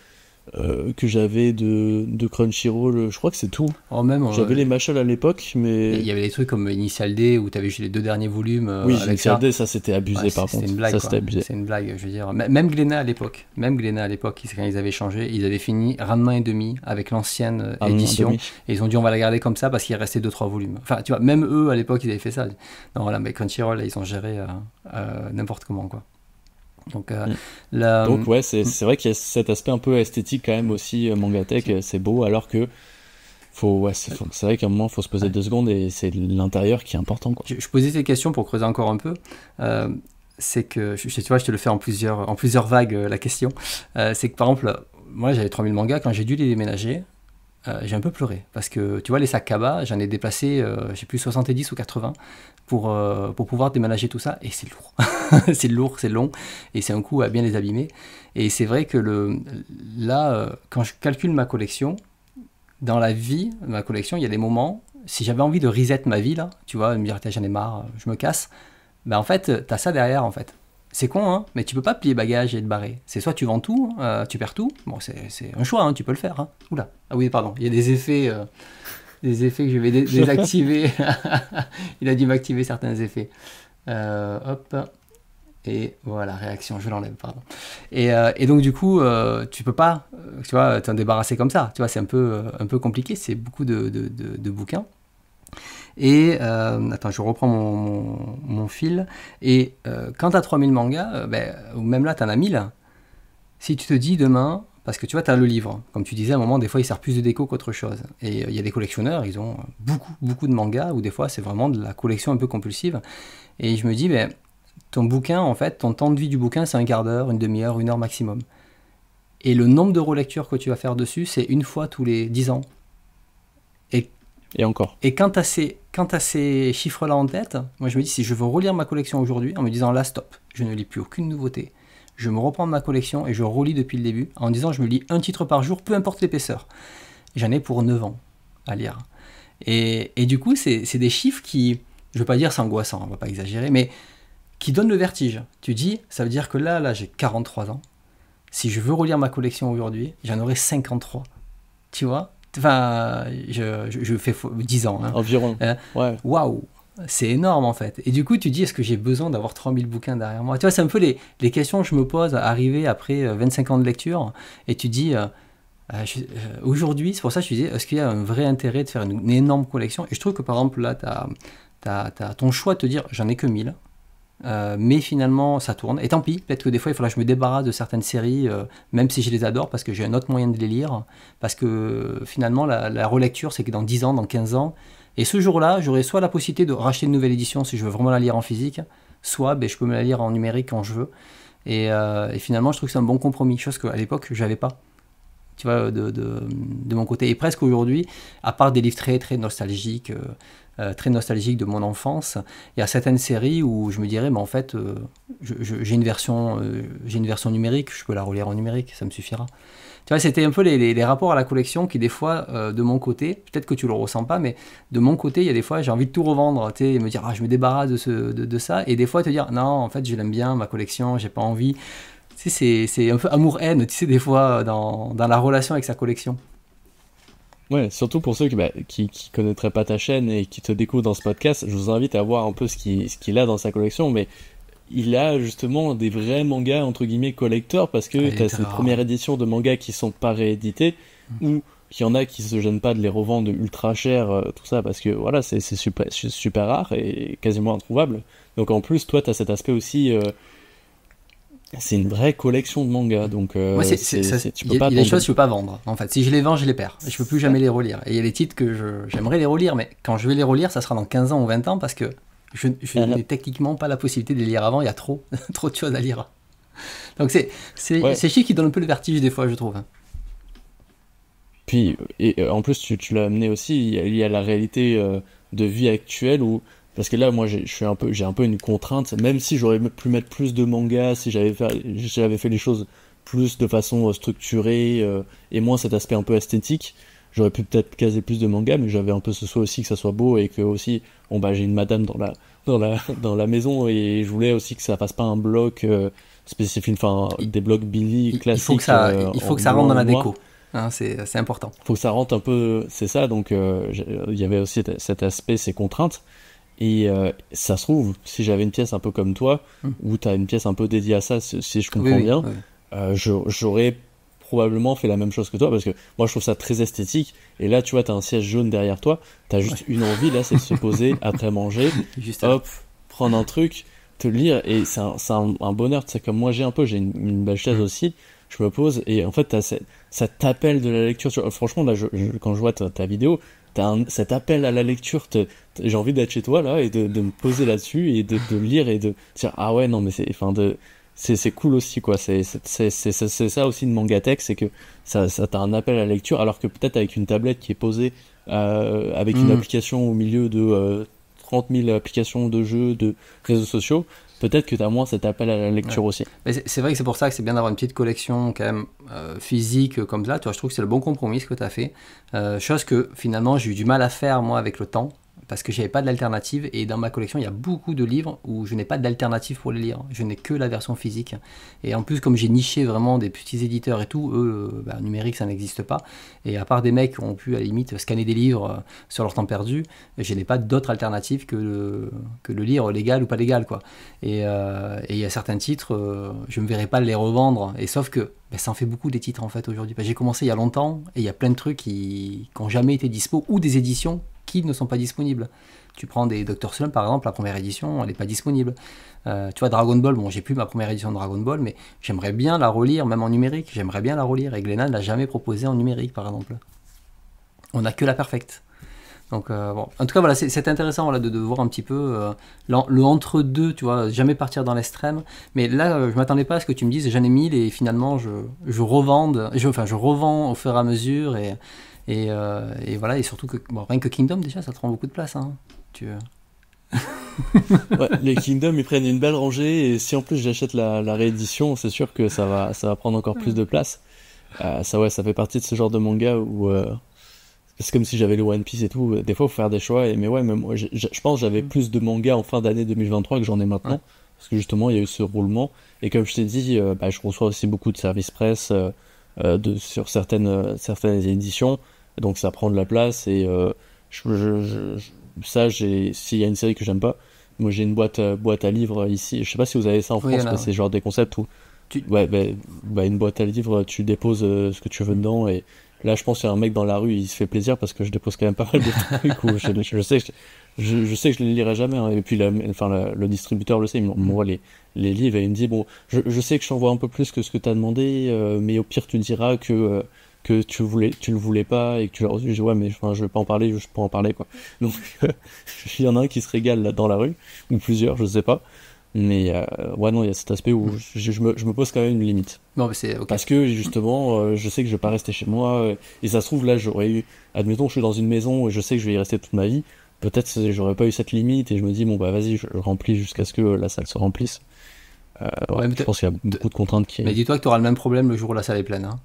euh, que j'avais de, de, Crunchyroll, je crois que c'est tout. Oh, même, euh, j'avais les Machol à l'époque, mais. Il y avait des trucs comme Initial D où tu avais les deux derniers volumes. Euh, oui, Initial ça. D, ça c'était abusé par contre. ça c'était C'est une blague, je veux dire. Même Glenna à l'époque, même Glénat à l'époque, quand ils avaient changé, ils avaient fini Ranma et demi avec l'ancienne édition. Et, ils ont dit on va la garder comme ça parce qu'il restait 2-3 volumes. Enfin, tu vois, même eux à l'époque ils avaient fait ça. Non, voilà, mais Crunchyroll, ils ont géré n'importe comment quoi. Donc, euh, mm. ouais, mm. c'est vrai qu'il y a cet aspect un peu esthétique quand même aussi, euh, Mangatech, c'est beau, alors que faut, ouais, c'est, vrai qu'à un moment, il faut se poser deux secondes et c'est l'intérieur qui est important. Quoi. Je, posais ces questions pour creuser encore un peu. Euh, c'est que, je, tu vois, je te le fais en plusieurs, en plusieurs vagues, euh, la question. c'est que par exemple, moi j'avais 3000 mangas, quand j'ai dû les déménager, euh, j'ai un peu pleuré. Parce que tu vois, les sacs cabas, j'en ai déplacé, euh, j'ai plus 70 ou 80 pour, euh, pour pouvoir déménager tout ça. Et c'est lourd. c'est lourd, c'est long. Et c'est un coup à bien les abîmer. Et c'est vrai que le, là, quand je calcule ma collection, dans la vie, ma collection, il y a des moments, si j'avais envie de reset ma vie, tu vois, me dire, j'en ai marre, je me casse, ben en fait, tu as ça derrière, en fait. C'est con, hein, mais tu peux pas plier bagage et te barrer. C'est soit tu vends tout, hein, euh, tu perds tout. Bon, c'est un choix, hein, tu peux le faire. Oula. Ah oui, pardon, il y a des effets, euh, des effets que je vais désactiver. il a dû m'activer certains effets. Euh, hop. Et voilà, réaction, je l'enlève, pardon. Et, donc, du coup, tu peux pas tu vois, t'en débarrasser comme ça. Tu vois, c'est un peu, un peu compliqué, c'est beaucoup de bouquins. Et euh, attends, je reprends mon, fil. Et euh, quand tu as 3000 mangas, euh, ben, ou même là, tu en as 1000. Si tu te dis demain, parce que tu vois, tu as le livre. Comme tu disais, à un moment, des fois, il sert plus de déco qu'autre chose. Et il y a des collectionneurs, ils ont beaucoup, beaucoup de mangas, ou des fois, c'est vraiment de la collection un peu compulsive. Et je me dis, ben, ton bouquin, en fait, ton temps de vie du bouquin, c'est un quart d'heure, une demi-heure, une heure maximum. Et le nombre de relectures que tu vas faire dessus, c'est une fois tous les 10 ans, et encore. Et quant à ces, quant à ces chiffres-là en tête, moi je me dis si je veux relire ma collection aujourd'hui en me disant là stop, je ne lis plus aucune nouveauté, je me reprends ma collection et je relis depuis le début en disant je me lis un titre par jour, peu importe l'épaisseur. J'en ai pour 9 ans à lire. Et, et du coup, c'est des chiffres qui, je veux pas dire c'est angoissant, on va pas exagérer, mais qui donnent le vertige. Tu dis, ça veut dire que là, là, j'ai 43 ans. Si je veux relire ma collection aujourd'hui, j'en aurai 53. Tu vois Enfin, je, fais 10 ans. Hein. Environ. Euh, waouh! c'est énorme en fait. Et du coup, tu dis, est-ce que j'ai besoin d'avoir 3000 bouquins derrière moi Tu vois, c'est un peu les, questions que je me pose arrivé après 25 euh, ans de lecture. Et tu dis, euh, aujourd'hui, c'est pour ça que je dis, est-ce qu'il y a un vrai intérêt de faire une, énorme collection Et je trouve que par exemple, là, tu as, as, ton choix de te dire, j'en ai que 1000. Euh, mais finalement, ça tourne. Et tant pis, peut-être que des fois, il faudra que je me débarrasse de certaines séries, euh, même si je les adore, parce que j'ai un autre moyen de les lire. Parce que finalement, la, relecture, c'est que dans 10 ans, dans 15 ans. Et ce jour-là, j'aurai soit la possibilité de racheter une nouvelle édition si je veux vraiment la lire en physique, soit ben, je peux me la lire en numérique quand je veux. Euh, et, finalement, je trouve que c'est un bon compromis, chose qu'à l'époque, j'avais pas tu vois, de, mon côté. Et presque aujourd'hui, à part des livres très, très nostalgiques, euh, très nostalgique de mon enfance. Il y a certaines séries où je me dirais, mais en fait, euh, j'ai une, version, euh, une version numérique, je peux la relire en numérique, ça me suffira. Tu vois, c'était un peu les, rapports à la collection qui, des fois, de mon côté, peut-être que tu le ressens pas, mais de mon côté, il y a des fois, j'ai envie de tout revendre, tu et me dire, ah, je me débarrasse de, ce, de, ça, et des fois, te dire, non, en fait, je l'aime bien, ma collection, j'ai pas envie. Tu sais, c'est un peu amour-haine, tu sais, des fois, dans, dans la relation avec sa collection. Ouais, surtout pour ceux qui, bah, qui, connaîtraient pas ta chaîne et qui te découvrent dans ce podcast, je vous invite à voir un peu ce qu'il ce a dans sa collection, mais il a justement des vrais mangas entre guillemets collecteurs parce que tu as ces premières éditions de mangas qui sont pas rééditées mm. ou qu'il y en a qui se gênent pas de les revendre ultra cher, euh, tout ça, parce que voilà, c'est super, super rare et quasiment introuvable. Donc en plus, toi, tu as cet aspect aussi. Euh, c'est une vraie collection de mangas, donc euh, Il y a des choses que je peux pas vendre. Hein. En fait, si je les vends, je les perds. Je peux plus jamais les relire. Et il y a des titres que j'aimerais les relire, mais quand je vais les relire, ça sera dans 15 ans ou 20 ans parce que je, ah, n'ai techniquement pas la possibilité de les lire avant. Il y a trop, trop de choses à lire. Donc c'est c'est ouais. qui donne un peu le vertige des fois, je trouve. Hein. Puis et en plus tu, l'as amené aussi. Il y, il y a la réalité euh, de vie actuelle où parce que là moi je suis un peu j'ai un peu une contrainte même si j'aurais pu mettre plus de mangas si j'avais fait j'avais fait les choses plus de façon euh, structurée euh, et moins cet aspect un peu esthétique j'aurais pu peut-être caser plus de mangas mais j'avais un peu ce souhait aussi que ça soit beau et que aussi bon bah j'ai une madame dans la dans la dans la maison et je voulais aussi que ça fasse pas un bloc euh, spécifique enfin des blocs Billy classiques il faut que ça il faut que ça rentre dans la déco hein, c'est important. Faut que ça rentre un peu, c'est ça. Donc il y avait aussi cet aspect, ces contraintes. Et euh, ça se trouve, si j'avais une pièce un peu comme toi, ou hmm. où tu as une pièce un peu dédiée à ça, si je comprends bien, euh, j'aurais probablement fait la même chose que toi, parce que moi je trouve ça très esthétique. Et là, tu vois, tu as un siège jaune derrière toi, tu as juste une envie, là, c'est de se poser après manger, hop, prendre un truc, te lire. Et c'est un, un, tu bonheur, sais comme moi j'ai un peu, j'ai une, belle chaise hmm. aussi, je me pose, et en fait, as cette, ça t'appelle de la lecture. Franchement, là, je, quand je vois ta vidéo, t'as cet appel à la lecture, j'ai envie d'être chez toi là et de, de me poser là-dessus et de, de, lire et de dire ah ouais non mais c'est enfin de c'est, c'est cool aussi quoi c'est, c'est, c'est ça aussi de tech, c'est que ça, ça t'as un appel à la lecture alors que peut-être avec une tablette qui est posée euh, avec une mm. application au milieu de euh, 30 000 applications de jeux de réseaux sociaux peut-être que tu as moins cet appel à la lecture aussi. C'est vrai que c'est pour ça que c'est bien d'avoir une petite collection quand même euh, physique euh, comme ça. Toi, je trouve que c'est le bon compromis ce que tu as fait. Euh, chose que finalement j'ai eu du mal à faire moi avec le temps parce que j'avais pas d'alternative et dans ma collection il y a beaucoup de livres où je n'ai pas d'alternative pour les lire, je n'ai que la version physique. Et en plus comme j'ai niché vraiment des petits éditeurs et tout, eux, euh, bah, numérique ça n'existe pas. Et à part des mecs qui ont pu à la limite scanner des livres euh, sur leur temps perdu, je n'ai pas d'autre alternative que le, que le lire légal ou pas légal quoi. Et il y a certains titres, euh, je ne verrai pas les revendre. Et sauf que bah, ça en fait beaucoup des titres en fait aujourd'hui. Bah, j'ai commencé il y a longtemps et il y a plein de trucs qui n'ont jamais été dispo ou des éditions qui ne sont pas disponibles. Tu prends des Doctor Slump par exemple, la première édition, elle n'est pas disponible. Euh, tu vois, Dragon Ball, bon, j'ai plus ma première édition de Dragon Ball, mais j'aimerais bien la relire, même en numérique, j'aimerais bien la relire. Et Glénat ne l'a jamais proposé en numérique par exemple. On n'a que la perfecte. Donc, euh, bon. En tout cas, voilà, c'est intéressant là de, voir un petit peu euh, le, entre-deux, tu vois, jamais partir dans l'extrême. Mais là, je m'attendais pas à ce que tu me dises, j'en ai mille et finalement, je, revende, je, enfin, je revends au fur et à mesure. Et, et, euh, et, voilà, et surtout que rien que Kingdom, déjà, ça prend beaucoup de place. Hein. Tu... Euh. les Kingdom, ils prennent une belle rangée, et si en plus j'achète la, réédition, c'est sûr que ça va, ça va prendre encore plus mm. de place. Euh, ça, ouais, ça fait partie de ce genre de manga où. c'est comme si j'avais le One Piece et tout. Des fois, il faut faire des choix. mais ouais, je pense que j'avais mm. plus de mangas en fin d'année 2023 que j'en ai maintenant. Parce que justement, il y a eu ce roulement. Et comme je t'ai dit, bah, je reçois aussi beaucoup de services presse de, sur certaines, certaines éditions. Donc ça prend de la place et euh, je, je, ça, s'il y a une série que j'aime pas, moi j'ai une boîte, euh, boîte à livres ici. Je sais pas si vous avez ça en France, mais c'est genre des concepts où ouais, bah, bah, une boîte à livres, tu déposes euh, ce que tu veux dedans et là je pense qu'il y a un mec dans la rue, il se fait plaisir parce que je dépose quand même pas mal de trucs où je, sais que je, je, sais que je les lirai jamais. Hein. Et puis, enfin, le distributeur le sait, il m'envoie mm. les, les livres et il me dit bon, je, je sais que je t'envoie un peu plus que ce que t'as demandé, mais au pire, tu diras que que tu voulais, tu le voulais pas et que tu l'as reçu, je dis, ouais, mais enfin, je vais pas en parler, je peux en parler, quoi. Donc, il y en a un qui se régale là dans la rue, ou plusieurs, je sais pas. Mais euh, ouais, non, il y a cet aspect où mm. je, me, je, me, pose quand même une limite. Non, mais c'est Parce que justement, euh, je sais que je vais pas rester chez moi. Euh, et ça se trouve, là, j'aurais eu. Admettons, je suis dans une maison et je sais que je vais y rester toute ma vie. Peut-être j'aurais pas eu cette limite et je me dis, bon, bah vas-y, je, remplis jusqu'à ce que la salle se remplisse. Euh, je pense qu'il y a beaucoup de contraintes qui. Mais dis-toi que tu auras le même problème le jour où la salle est pleine. Hein.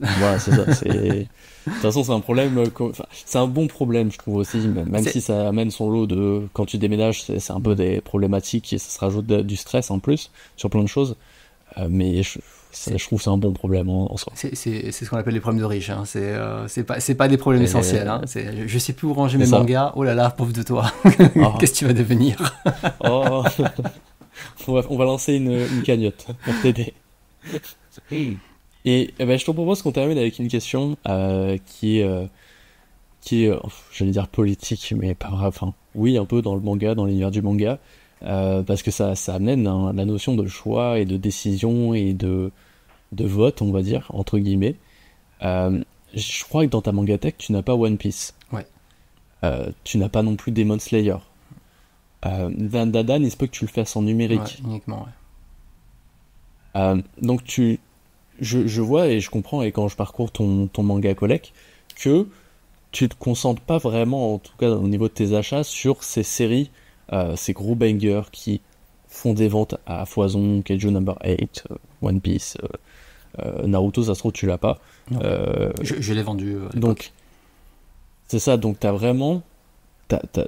Voilà, c'est ça. De toute façon, c'est un problème. Euh, c'est un bon problème, je trouve aussi, même si ça amène son lot de. Quand tu déménages, c'est un peu des problématiques et ça se rajoute du stress en plus sur plein de choses. Euh, mais je, trouve je trouve c'est un bon problème en, soi. C'est ce qu'on appelle les problèmes de riches. Hein. C'est euh, pas, pas des problèmes essentiels. Hein. Euh, je, je, sais plus où ranger mes mangas. Oh là là, pauvre de toi. Oh. Qu'est-ce que tu vas devenir oh. on, va, on, va, lancer une, une cagnotte pour t'aider. Et eh ben, je te propose qu'on termine avec une question euh, qui est, euh, qui est, euh, j'allais dire politique, mais pas Enfin, oui, un peu dans le manga, dans l'univers du manga, parce que ça, ça amène la notion de choix et de décision et de, de vote, on va dire, entre guillemets. je crois que dans ta tech tu n'as pas One Piece. Ouais. tu n'as pas non plus Demon Slayer. Euh, dadan il se peut que tu le fasses en numérique. uniquement, ouais. donc tu, je, vois et je comprends, et quand je parcours ton, manga collègue, que tu te concentres pas vraiment, en tout cas au niveau de tes achats, sur ces séries, euh, ces gros bangers qui font des ventes à foison, Keiju Number 8, euh, One Piece, euh, Naruto, ça se trouve, tu l'as pas. je, l'ai vendu. donc, c'est ça, donc tu as vraiment.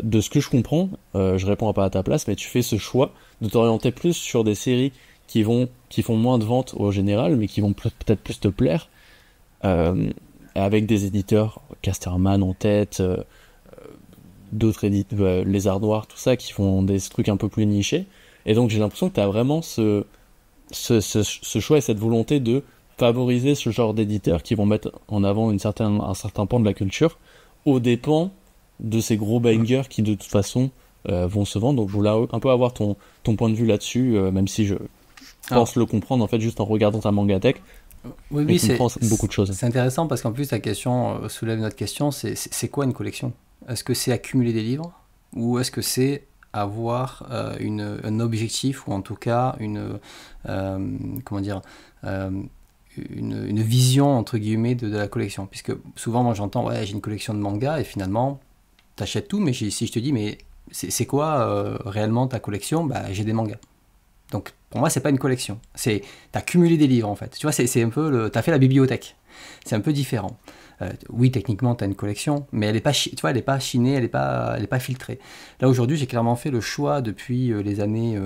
de ce que je comprends, je réponds pas à ta place, mais tu fais ce choix de t'orienter plus sur des séries qui vont qui font moins de ventes au général, mais qui vont peut-être plus te plaire, euh, avec des éditeurs Casterman en tête, euh, euh, d'autres éditeurs, euh, les Ardoires tout ça, qui font des trucs un peu plus nichés. Et donc j'ai l'impression que tu as vraiment ce ce, choix et cette volonté de favoriser ce genre d'éditeurs qui vont mettre en avant une certaine, un certain pan de la culture au dépens de ces gros bangers qui de toute façon vont se vendre. Donc je voulais un peu avoir ton, ton point de vue là-dessus, même si je, penses ah. le comprendre en fait juste en regardant ta manga tech. Oui, oui, c'est beaucoup de choses. C'est intéressant parce qu'en plus la question euh, soulève notre question, c'est quoi une collection Est-ce que c'est accumuler des livres ou est-ce que c'est avoir euh, une, un objectif ou en tout cas une euh, comment dire une, une, vision entre guillemets de, la collection puisque souvent moi j'entends ouais j'ai une collection de mangas et finalement t'achètes tout mais si je te dis mais c'est quoi réellement ta collection bah, j'ai des mangas donc pour moi, c'est pas une collection. C'est t'as cumulé des livres en fait. Tu vois, c'est un peu le t'as fait la bibliothèque. C'est un peu différent. Euh, oui, techniquement, tu as une collection, mais elle est pas, tu vois, elle est pas chinée, elle n'est pas, pas filtrée. Là aujourd'hui, j'ai clairement fait le choix depuis euh, les années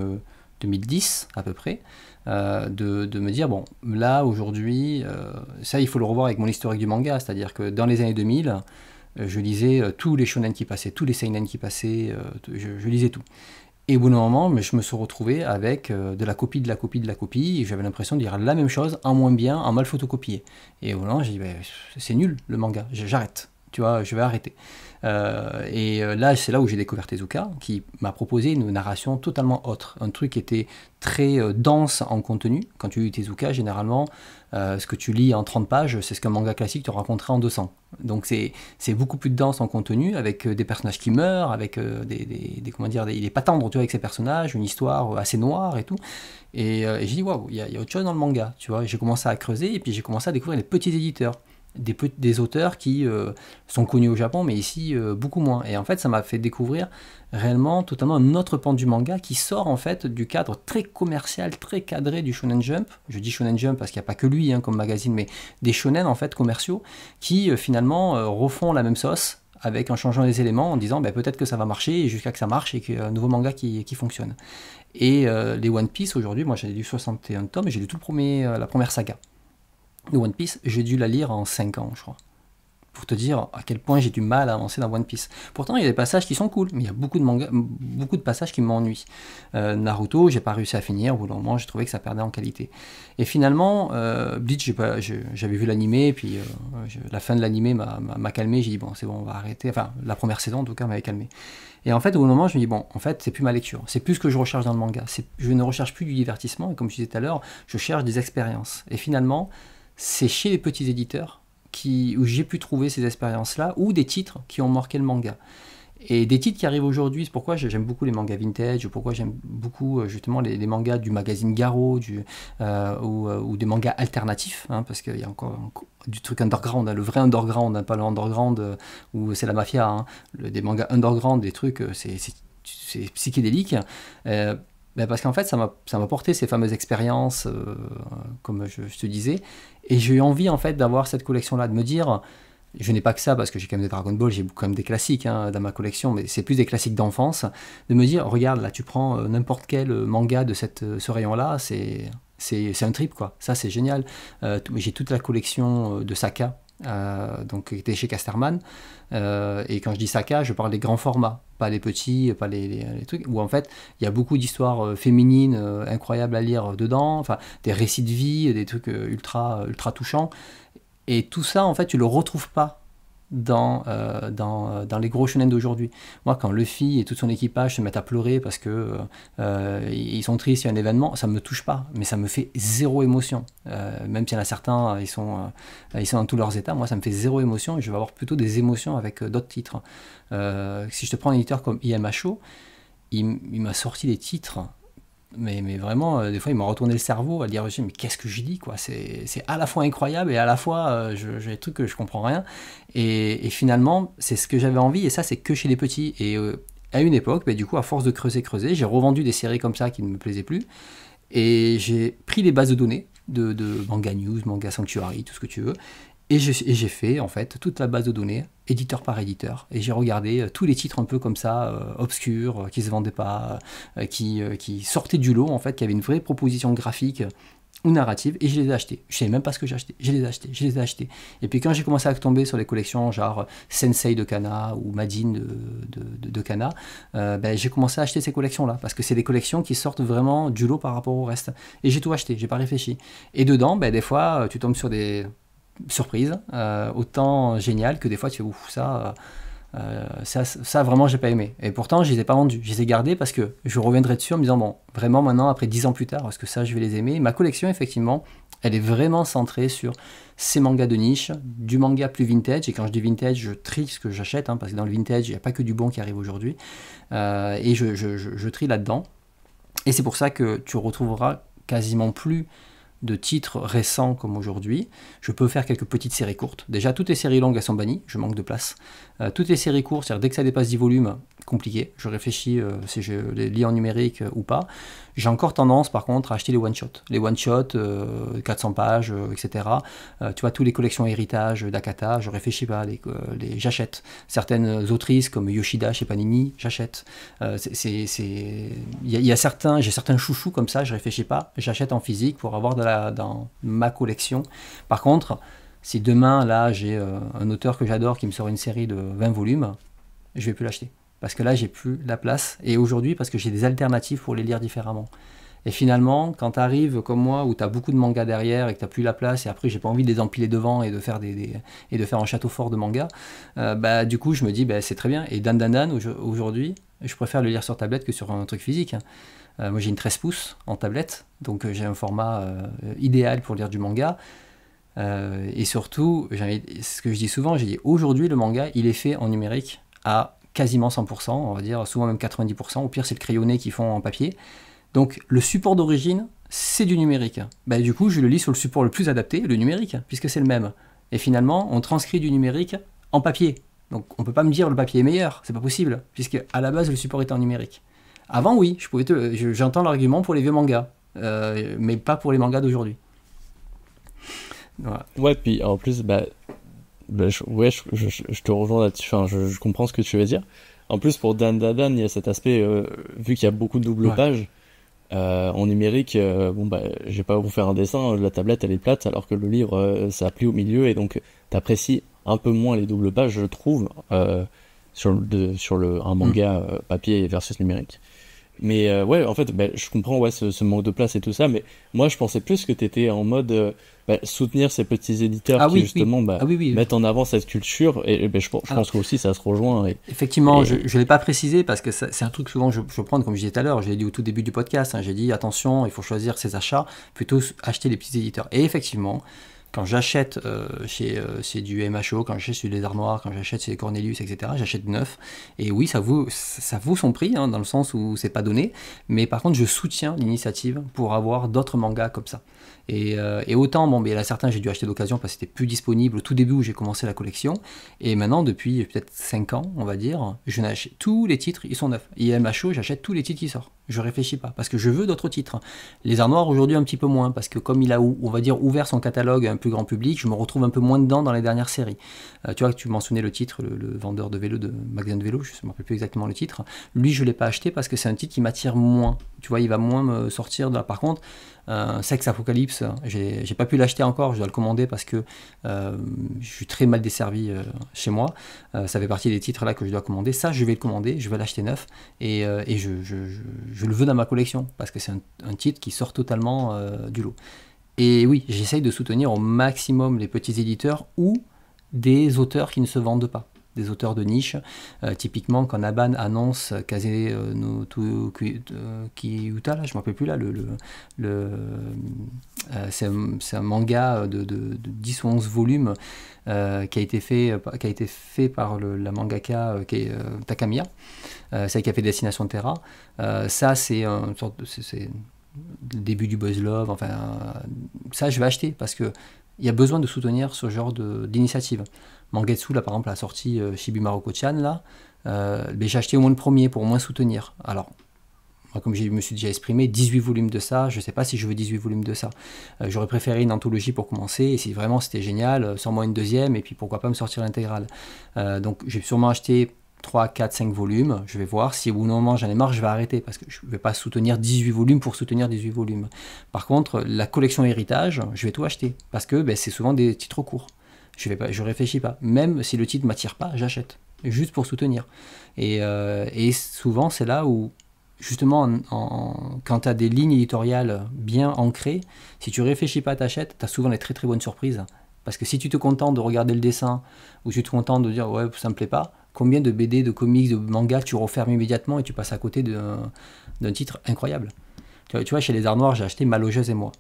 2010 euh, à peu près. de, me dire, bon, là aujourd'hui, ça il faut le revoir avec mon historique du manga, c'est-à-dire que dans les années 2000, je lisais tous les shonen qui passaient, tous les seinen qui passaient, je lisais tout. Et au bout d'un moment, je me suis retrouvé avec euh, de la copie, de la copie, de la copie, et j'avais l'impression de dire la même chose, en moins bien, en mal photocopié. Et au moment, j'ai dit, ben, c'est nul le manga, j'arrête, tu vois, je vais arrêter. Euh, et euh, là, c'est là où j'ai découvert Tezuka, qui m'a proposé une narration totalement autre, un truc qui était très dense en contenu. Quand tu lis Tezuka, généralement, euh, ce que tu lis en 30 pages, c'est ce qu'un manga classique te raconterait en 200. Donc c'est beaucoup plus dense en contenu, avec euh, des personnages qui meurent, avec euh, des, des, comment dire, il est pas tendre tu avec ses personnages, une histoire assez noire et tout. Et, j'ai dit waouh, il y, a autre chose dans le manga, tu vois. J'ai commencé à creuser et puis j'ai commencé à découvrir les petits éditeurs des, auteurs qui euh, sont connus au Japon, mais ici euh, beaucoup moins. Et en fait, ça m'a fait découvrir réellement totalement un autre pan du manga qui sort en fait du cadre très commercial, très cadré du Shonen Jump. Je dis Shonen Jump parce qu'il n'y a pas que lui hein, comme magazine, mais des shonen en fait commerciaux qui euh, finalement refont la même sauce avec en changeant les éléments, en disant ben, peut-être que ça va marcher jusqu'à que ça marche et qu'il y un nouveau manga qui, fonctionne. Et les One Piece aujourd'hui, moi j'ai lu 61 tomes et j'ai lu tout le premier, la première saga de One Piece, j'ai dû la lire en 5 ans, je crois. Pour te dire à quel point j'ai du mal à avancer dans One Piece. Pourtant, il y a des passages qui sont cool, mais il y a beaucoup de, manga, beaucoup de passages qui m'ennuient. Euh, Naruto, j'ai pas réussi à finir, au bout d'un moment, j'ai trouvé que ça perdait en qualité. Et finalement, euh, Bleach, j'avais vu l'animé, puis euh, la fin de l'animé m'a calmé, j'ai dit bon, c'est bon, on va arrêter. Enfin, la première saison, en tout cas, m'avait calmé. Et en fait, au bout d'un moment, je me dis bon, en fait, c'est plus ma lecture, c'est plus ce que je recherche dans le manga. Je ne recherche plus du divertissement, et comme je disais tout à l'heure, je cherche des expériences. Et finalement, c'est chez les petits éditeurs qui, où j'ai pu trouver ces expériences-là, ou des titres qui ont marqué le manga. Et des titres qui arrivent aujourd'hui, c'est pourquoi j'aime beaucoup les mangas vintage, pourquoi j'aime beaucoup euh, justement les, mangas du magazine Garo, euh, euh, ou, des mangas alternatifs, hein, parce qu'il y a encore, du truc underground, hein, le vrai underground, hein, pas le underground où c'est la mafia, des mangas underground, des trucs, c'est psychédélique. Euh, ben parce qu'en fait, ça m'a porté ces fameuses expériences, comme je, te disais, et j'ai eu envie en fait d'avoir cette collection-là, de me dire, je n'ai pas que ça parce que j'ai quand même des Dragon Ball, j'ai quand même des classiques hein, dans ma collection, mais c'est plus des classiques d'enfance, de me dire, regarde, là tu prends euh, n'importe quel euh, manga de cette, euh, ce rayon-là, c'est... C'est un trip, quoi. Ça, c'est génial. j'ai toute la collection de Saka, euh, donc, qui était chez Casterman. Euh, et quand je dis Saka, je parle des grands formats, pas les petits, pas les, trucs, où en fait, il y a beaucoup d'histoires euh, féminines incroyables à lire dedans, enfin, des récits de vie, des trucs ultra, ultra touchants. Et tout ça, en fait, tu le retrouves pas dans, euh, dans, euh, dans, les gros shonen d'aujourd'hui. Moi, quand Luffy et tout son équipage se mettent à pleurer parce que euh, ils sont tristes, il y a un événement, ça me touche pas, mais ça me fait zéro émotion. même s'il y en a certains, ils sont, ils sont dans tous leurs états, moi, ça me fait zéro émotion et je vais avoir plutôt des émotions avec d'autres titres. si je te prends un éditeur comme IMHO, il, il m'a sorti des titres mais, vraiment, euh, des fois, il m'a retourné le cerveau à dire mais qu'est-ce que je dis quoi C'est à la fois incroyable et à la fois euh, j'ai des trucs que je comprends rien. Et, finalement, c'est ce que j'avais envie et ça, c'est que chez les petits. Et euh, à une époque, mais bah, du coup, à force de creuser, creuser, j'ai revendu des séries comme ça qui ne me plaisaient plus. Et j'ai pris les bases de données de, de manga news, manga sanctuary, tout ce que tu veux. Et j'ai fait en fait toute la base de données, éditeur par éditeur, et j'ai regardé euh, tous les titres un peu comme ça, euh, obscurs, qui euh, qui se vendaient pas, qui, sortaient du lot en fait, qui avaient une vraie proposition graphique ou narrative, et je les ai achetés. Je savais même pas ce que j'ai acheté, je les ai achetés, je les ai achetés. Et puis quand j'ai commencé à tomber sur les collections genre Sensei de Kana ou Madine de, de, Kana, ben, j'ai commencé à acheter ces collections-là, parce que c'est des collections qui sortent vraiment du lot par rapport au reste. Et j'ai tout acheté, j'ai pas réfléchi. Et dedans, ben, des fois, tu tombes sur des surprise, euh, autant génial que des fois tu fais ouf, ça. Euh, euh, ça, ça, vraiment, j'ai pas aimé. Et pourtant, je les ai pas vendus. Je les ai gardés parce que je reviendrai dessus en me disant, bon, vraiment maintenant, après 10 ans plus tard, parce que ça, je vais les aimer Ma collection, effectivement, elle est vraiment centrée sur ces mangas de niche, du manga plus vintage. Et quand je dis vintage, je trie ce que j'achète, hein, parce que dans le vintage, il n'y a pas que du bon qui arrive aujourd'hui. et je, je, je trie là-dedans. Et c'est pour ça que tu retrouveras quasiment plus de titres récents comme aujourd'hui, je peux faire quelques petites séries courtes. Déjà, toutes les séries longues, elles sont bannies, je manque de place. Euh, toutes les séries courtes, c'est-à-dire dès que ça dépasse 10 volumes, compliqué. Je réfléchis euh, si je les lis en numérique euh, ou pas. J'ai encore tendance, par contre, à acheter les one-shots. Les one-shots, 400 pages, etc. tu vois, toutes les collections héritage d'Akata, je réfléchis pas, les, les j'achète. Certaines autrices, comme Yoshida chez Panini, j'achète. Il y, a certains, j'ai certains chouchous comme ça, je réfléchis pas, j'achète en physique pour avoir la, dans ma collection. Par contre, si demain, là, j'ai euh, un auteur que j'adore qui me sort une série de 20 volumes, je ne vais plus l'acheter. Parce que là, j'ai plus la place. Et aujourd'hui, parce que j'ai des alternatives pour les lire différemment. Et finalement, quand tu arrives comme moi, où tu as beaucoup de mangas derrière et que tu plus la place, et après, j'ai pas envie de les empiler devant et de faire, et de faire un château fort de mangas, euh, bah, du coup, je me dis, bah, c'est très bien. Et Dan Dan Dan, aujourd'hui, je préfère le lire sur tablette que sur un truc physique. Hein. Euh, moi, j'ai une 13 pouces en tablette, donc j'ai un format idéal pour lire du manga. Euh, et surtout, ce que je dis souvent, j'ai dit aujourd'hui le manga, il est fait en numérique à quasiment 100%, on va dire souvent même 90%, au pire c'est le crayonné qu'ils font en papier. Donc le support d'origine, c'est du numérique. Bah, du coup, je le lis sur le support le plus adapté, le numérique, puisque c'est le même. Et finalement, on transcrit du numérique en papier. Donc on peut pas me dire le papier est meilleur, c'est pas possible, puisque à la base le support est en numérique. Avant oui, je pouvais j'entends l'argument pour les vieux mangas, euh, mais pas pour les mangas d'aujourd'hui. Ouais. ouais, puis en plus, bah, bah je, je, te rejoins là-dessus, enfin, je, comprends ce que tu veux dire. En plus, pour Dan Dan, il y a cet aspect, euh, vu qu'il y a beaucoup de double pages, euh, en numérique, euh, bon bah, j'ai pas vous faire un dessin, la tablette elle est plate, alors que le livre ça plie au milieu et donc t'apprécies un peu moins les doubles pages, je trouve, sur, sur le, un manga mm. papier versus numérique. Mais euh, ouais, en fait, bah, je comprends ouais, ce, manque de place et tout ça, mais moi je pensais plus que tu étais en mode euh, bah, soutenir ces petits éditeurs ah qui justement Bah, ah mettent en avant cette culture, et, bah, je, pense que aussi ça se rejoint. effectivement, je ne l'ai pas précisé parce que c'est un truc souvent je, je prends, comme je disais tout à l'heure, j'ai dit au tout début du podcast, hein, j'ai dit attention, il faut choisir ses achats, plutôt acheter les petits éditeurs. Et effectivement, quand j'achète euh, chez, euh, du MHO, quand j'achète chez les armoires quand j'achète chez Cornelius, etc., j'achète neuf. Et oui, ça vaut, ça vaut son prix, hein, dans le sens où c'est pas donné. Mais par contre, je soutiens l'initiative pour avoir d'autres mangas comme ça. Et, euh, et, autant, bon, mais là, certains, j'ai dû acheter d'occasion parce que c'était plus disponible au tout début où j'ai commencé la collection. Et maintenant, depuis peut-être 5 ans, on va dire, je n'achète tous les titres, ils sont neufs. IMHO, chaud, j'achète tous les titres qui sortent. Je réfléchis pas parce que je veux d'autres titres. Les noirs aujourd'hui un petit peu moins parce que comme il a, on va dire, ouvert son catalogue à un plus grand public, je me retrouve un peu moins dedans dans les dernières séries. Euh, tu vois, que tu mentionnais le titre, le, vendeur de vélo, de magasin de vélo, je ne me rappelle plus exactement le titre. Lui, je l'ai pas acheté parce que c'est un titre qui m'attire moins. Tu vois, il va moins me sortir de là. Par contre, un euh, Sex Apocalypse, j'ai pas pu l'acheter encore, je dois le commander parce que euh, je suis très mal desservi euh, chez moi. ça fait partie des titres là que je dois commander. Ça, je vais le commander, je vais l'acheter neuf et, je, le veux dans ma collection parce que c'est un, titre qui sort totalement du lot. Et oui, j'essaye de soutenir au maximum les petits éditeurs ou des auteurs qui ne se vendent pas des auteurs de niche. Euh, typiquement, quand Naban annonce Kaze euh, no euh, Kiyuta, là, je ne me rappelle plus, là, le, le, c'est un, manga de, 10 ou 11 volumes qui, a été fait, qui a été fait par le, la mangaka qui est, Takamiya, celle qui a fait Destination Terra. ça, c'est le début du Buzz Love, enfin, ça je vais acheter parce que il y a besoin de soutenir ce genre d'initiative. Mangetsu, là, par exemple, a sorti euh, Shibimaru-Kochan, là. Euh, j'ai acheté au moins le premier pour au moins soutenir. Alors, comme je me suis déjà exprimé, 18 volumes de ça, je ne sais pas si je veux 18 volumes de ça. Euh, j'aurais préféré une anthologie pour commencer, et si vraiment c'était génial, sans moi une deuxième, et puis pourquoi pas me sortir l'intégrale. donc j'ai sûrement acheté 3, 4, 5 volumes, je vais voir, si au bout d'un moment j'en ai marre, je vais arrêter, parce que je ne vais pas soutenir 18 volumes pour soutenir 18 volumes. Par contre, la collection héritage, je vais tout acheter, parce que ben, c'est souvent des titres courts. Je ne réfléchis pas. Même si le titre m'attire pas, j'achète juste pour soutenir. Et, euh, souvent, c'est là où, justement, en, quand tu as des lignes éditoriales bien ancrées, si tu réfléchis pas, t'achètes, tu as souvent les très très bonnes surprises. Parce que si tu te contentes de regarder le dessin, ou tu te contentes de dire ouais, ça me plaît pas, combien de BD, de comics, de mangas tu refermes immédiatement et tu passes à côté d'un titre incroyable tu vois, chez les Arts Noirs, j'ai acheté Ma et moi.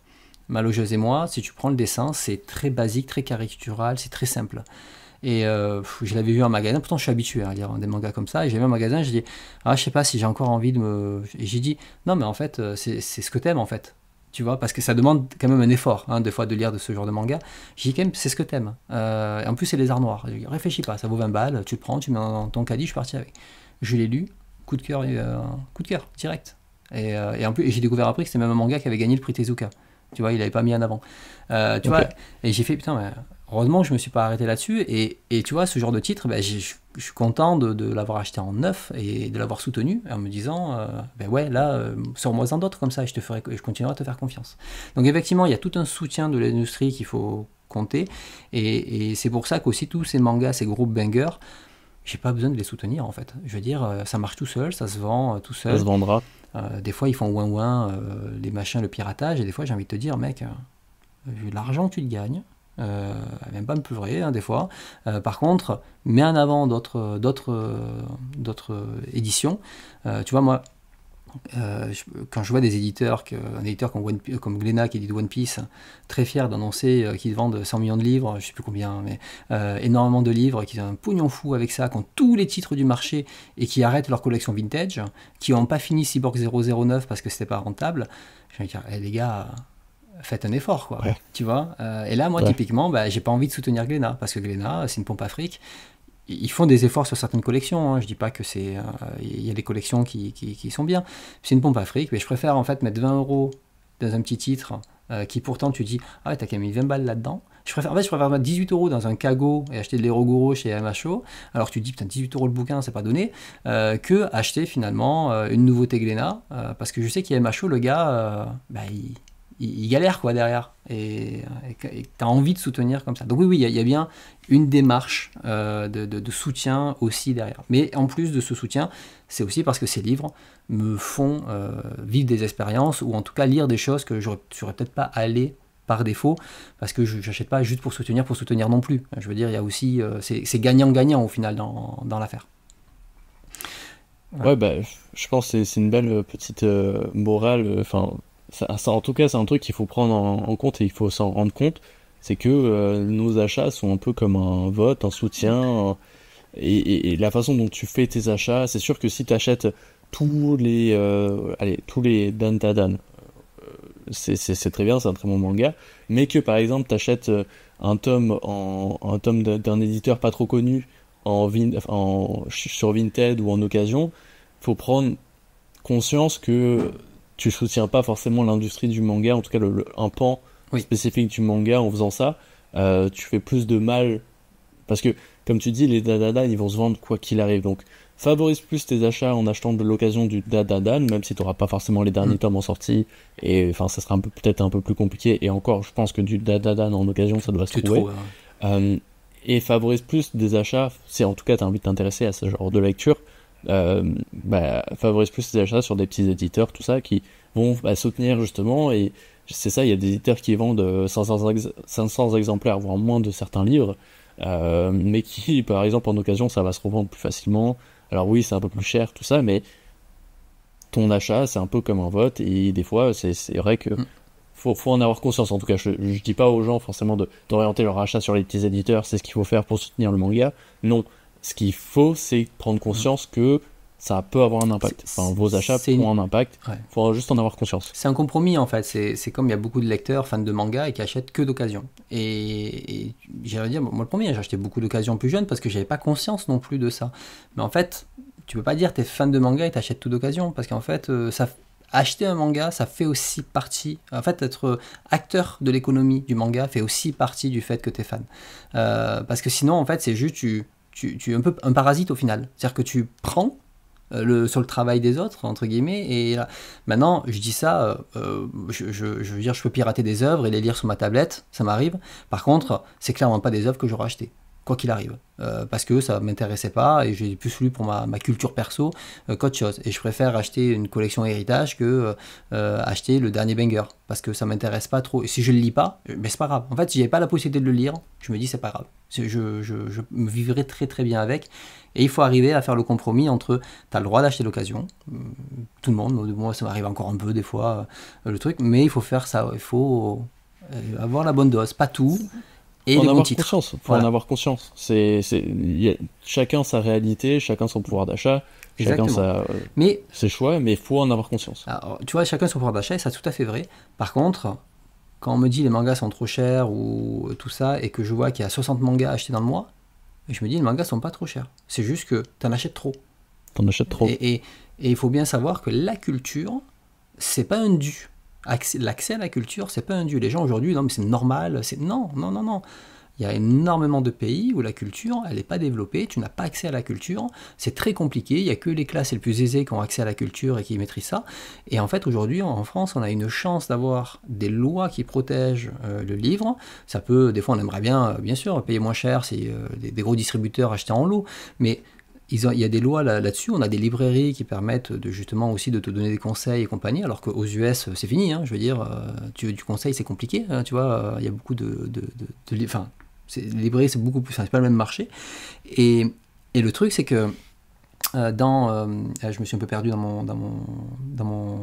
Malogieuse et moi, si tu prends le dessin, c'est très basique, très caricatural, c'est très simple. Et euh, je l'avais vu en magasin, pourtant je suis habitué à lire des mangas comme ça. Et j'ai vu un magasin, je dis, ah, je sais pas si j'ai encore envie de me. Et j'ai dit, non, mais en fait, euh, c'est ce que t'aimes en fait. Tu vois, parce que ça demande quand même un effort, hein, des fois, de lire de ce genre de manga. J'ai dit, quand même, c'est ce que t'aimes. Euh, en plus, c'est les arts noirs. réfléchis pas, ça vaut 20 balles, tu le prends, tu mets dans ton caddie, je suis parti avec. Je l'ai lu, coup de cœur, euh, coup de cœur, direct. Et, et en plus, j'ai découvert après que c'était même un manga qui avait gagné le prix Tezuka. Tu vois, il n'avait pas mis en avant. Euh, tu vois, et j'ai fait, putain, heureusement, je me suis pas arrêté là-dessus. Et, et, tu vois, ce genre de titre, ben, je suis content de, de l'avoir acheté en neuf et de l'avoir soutenu en me disant, euh, ben ouais, là, sur euh, sors-moi en d'autres comme ça je, te ferai, je continuerai à te faire confiance. Donc, effectivement, il y a tout un soutien de l'industrie qu'il faut compter. Et, et c'est pour ça qu'aussi tous ces mangas, ces groupes bangers, j'ai pas besoin de les soutenir en fait. Je veux dire, ça marche tout seul, ça se vend tout seul. Ça se vendra euh, des fois, ils font ouin-ouin, euh, les machins, le piratage, et des fois, j'ai envie de te dire, mec, euh, vu l'argent que tu te gagnes, même pas me pleurer hein, des fois. par contre, mets en avant d'autres, d'autres, d'autres éditions. tu vois, moi, euh, quand je vois des éditeurs, un éditeur comme, One, euh, qui dit One Piece, très fier d'annoncer euh, qu'ils vendent 100 millions de livres, je sais plus combien, mais énormément de livres, qui ont un pognon fou avec ça, qui ont tous les titres du marché et qui arrêtent leur collection vintage, qui n'ont pas fini Cyborg 009 parce que c'était pas rentable, je me dis eh, les gars, faites un effort, quoi. Tu vois Et là, moi, typiquement, bah, j'ai pas envie de soutenir Glénat, parce que Glénat, c'est une pompe à fric ils font des efforts sur certaines collections. Hein. Je dis pas que c'est. Euh, il y a des collections qui, sont bien. C'est une pompe à fric, mais je préfère en fait mettre 20 euros dans un petit titre euh, qui pourtant tu dis Ah ouais, t'as quand même mis 20 balles là-dedans. Je préfère, en fait, je préfère mettre 18 euros dans un cagot et acheter de l'Eroguro chez MHO, alors tu te dis putain, 18 euros le bouquin, c'est pas donné, euh, que acheter finalement une nouveauté Glénat, parce que je sais qu'il y a MHO, le gars, bah, il il galère, quoi derrière. Et tu as envie de soutenir comme ça. Donc oui, oui, il y, a bien une démarche euh, de, soutien aussi derrière. Mais en plus de ce soutien, c'est aussi parce que ces livres me font euh, vivre des expériences ou en tout cas lire des choses que je serais peut-être pas allé par défaut, parce que je n'achète pas juste pour soutenir, pour soutenir non plus. Je veux dire, il y a aussi, euh, c'est gagnant-gagnant au final dans, l'affaire. Ouais, ben, je pense que c'est une belle petite morale, enfin, ça, ça, en tout cas, c'est un truc qu'il faut prendre en, compte et il faut s'en rendre compte. C'est que euh, nos achats sont un peu comme un vote, un soutien. Euh, et, et, la façon dont tu fais tes achats, c'est sûr que si tu achètes tous les, euh, allez, tous les Dan Tadan, c'est très bien, c'est un très bon manga, mais que par exemple tu achètes un tome, en, un tome d'un éditeur pas trop connu en, en, sur Vinted ou en occasion, faut prendre conscience que tu soutiens pas forcément l'industrie du manga, en tout cas un pan spécifique du manga en faisant ça. Euh, tu fais plus de mal parce que, comme tu dis, les dadadan ils vont se vendre quoi qu'il arrive. Donc, favorise plus tes achats en achetant de l'occasion du dadadan, même si tu n'auras pas forcément les derniers mm. tomes en sortie. Et enfin, ça sera peut-être un peu plus compliqué. Et encore, je pense que du dadadan en occasion, ça doit se trouver. Euh, et favorise plus des achats. C'est en tout cas, tu as envie de t'intéresser à ce genre de lecture euh, bah, favorise plus les achats sur des petits éditeurs, tout ça, qui vont bah, soutenir justement. Et c'est ça, il y a des éditeurs qui vendent 500, euh, exemplaires, voire moins de certains livres, euh, mais qui, par exemple, en occasion, ça va se revendre plus facilement. Alors oui, c'est un peu plus cher, tout ça, mais ton achat, c'est un peu comme un vote. Et des fois, c'est vrai que mm. faut, faut en avoir conscience. En tout cas, je, je dis pas aux gens forcément d'orienter leur achat sur les petits éditeurs, c'est ce qu'il faut faire pour soutenir le manga. Non, ce qu'il faut, c'est prendre conscience que ça peut avoir un impact. Enfin, vos achats ont un impact. Il faut juste en avoir conscience. C'est un compromis en fait. C'est comme il y a beaucoup de lecteurs, fans de manga et qui achètent que d'occasion. Et, j'allais dire, moi le premier, j'ai acheté beaucoup d'occasions plus jeune parce que j'avais pas conscience non plus de ça. Mais en fait, tu peux pas dire tu es fan de manga et tu achètes tout d'occasion parce qu'en fait, euh, ça, acheter un manga, ça fait aussi partie. En fait, être acteur de l'économie du manga fait aussi partie du fait que tu es fan. Euh, parce que sinon, en fait, c'est juste tu tu, es un peu un parasite au final. C'est-à-dire que tu prends euh, le, sur le travail des autres, entre guillemets. Et là, maintenant, je dis ça, euh, euh, je, je, veux dire, je peux pirater des œuvres et les lire sur ma tablette, ça m'arrive. Par contre, c'est clairement pas des œuvres que j'aurais achetées quoi qu'il arrive. Euh, parce que ça m'intéressait pas et j'ai plus lu pour ma, culture perso Coach euh, qu'autre chose. Et je préfère acheter une collection héritage que euh, acheter le dernier banger parce que ça m'intéresse pas trop. Et si je le lis pas, mais ben, c'est pas grave. En fait, si n'avais pas la possibilité de le lire, je me dis c'est pas grave. Je, je, me vivrai très très bien avec. Et il faut arriver à faire le compromis entre tu as le droit d'acheter l'occasion, mm, tout le monde, moi ça m'arrive encore un peu des fois le truc, mais il faut faire ça, il faut avoir la bonne dose, pas tout et faut en avoir Conscience, en conscience. C'est, chacun sa réalité, chacun son pouvoir d'achat, chacun sa, mais, ses choix, mais faut en avoir conscience. Alors, ah, oh, tu vois, chacun son pouvoir d'achat, et ça c'est tout à fait vrai. Par contre, quand on me dit les mangas sont trop chers ou euh, tout ça, et que je vois qu'il y a 60 mangas achetés dans le mois, je me dis les mangas sont pas trop chers. C'est juste que t'en achètes trop. achètes trop. Et il faut bien savoir que la culture, c'est pas un dû. L'accès à la culture, c'est pas un dieu. Les gens aujourd'hui, non, mais c'est normal. C'est non, non, non, non. Il y a énormément de pays où la culture, elle n'est pas développée, tu n'as pas accès à la culture, c'est très compliqué, il n'y a que les classes les plus aisées qui ont accès à la culture et qui maîtrisent ça. Et en fait, aujourd'hui, en France, on a une chance d'avoir des lois qui protègent euh, le livre. Ça peut, des fois, on aimerait bien, euh, bien sûr, payer moins cher c'est euh, des, gros distributeurs achetés en lot, mais il y a des lois là, dessus on a des librairies qui permettent de, justement aussi de te donner des conseils et compagnie, alors qu'aux US euh, c'est fini, hein, je veux dire, euh, tu, veux du conseil c'est compliqué, hein, tu vois, euh, il y a beaucoup de... de, de, les librairies c'est beaucoup plus, c'est pas le même marché. Et, et le truc c'est que dans... Ah, je me suis un peu perdu dans mon, dans mon, dans mon,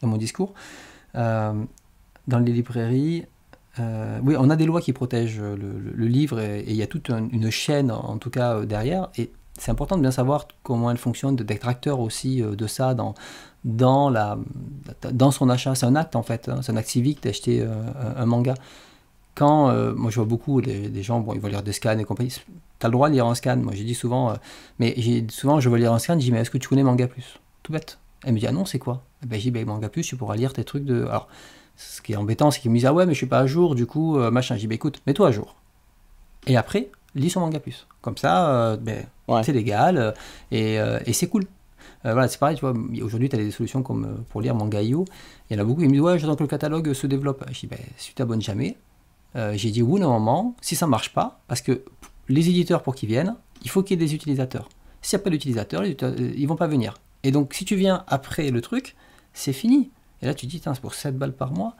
dans mon discours. dans les librairies, oui, on a des lois qui protègent le, livre et, il y a toute une chaîne, en tout cas, derrière. Et c'est important de bien savoir comment elle fonctionne, de acteur aussi euh, de ça dans, dans, la, dans son achat. C'est un acte en fait, hein. c'est un acte civique d'acheter euh, un manga. Quand, euh, moi je vois beaucoup des gens, bon, ils veulent lire des scans et compagnie, t'as le droit de lire un scan, moi j'ai dit souvent, mais souvent je veux lire un scan, je dis mais est-ce que tu connais Manga Plus Tout bête. Elle me dit ah non c'est quoi Je eh ben, J'ai dit ben, Manga Plus tu pourras lire tes trucs de... Alors ce qui est embêtant c'est qu'ils me disent ah ouais mais je suis pas à jour du coup machin, j'ai dit ben, écoute mets-toi à jour. Et après lis son Manga Plus. Comme ça, ben, c'est légal euh, et, euh, et c'est cool. Euh, voilà, c'est pareil, tu vois, aujourd'hui, tu as des solutions comme pour lire Mangaio. Il y en a beaucoup ils me disent Ouais, j'attends que le catalogue se développe. Je dis bah, Si tu t'abonnes jamais, j'ai dit oui, normalement, si ça ne marche pas, parce que les éditeurs, pour qu'ils viennent, il faut qu'il y ait des utilisateurs. S'il n'y a pas d'utilisateurs, ils ne vont pas venir. Et donc, si tu viens après le truc, c'est fini. Et là, tu dis C'est pour 7 balles par mois.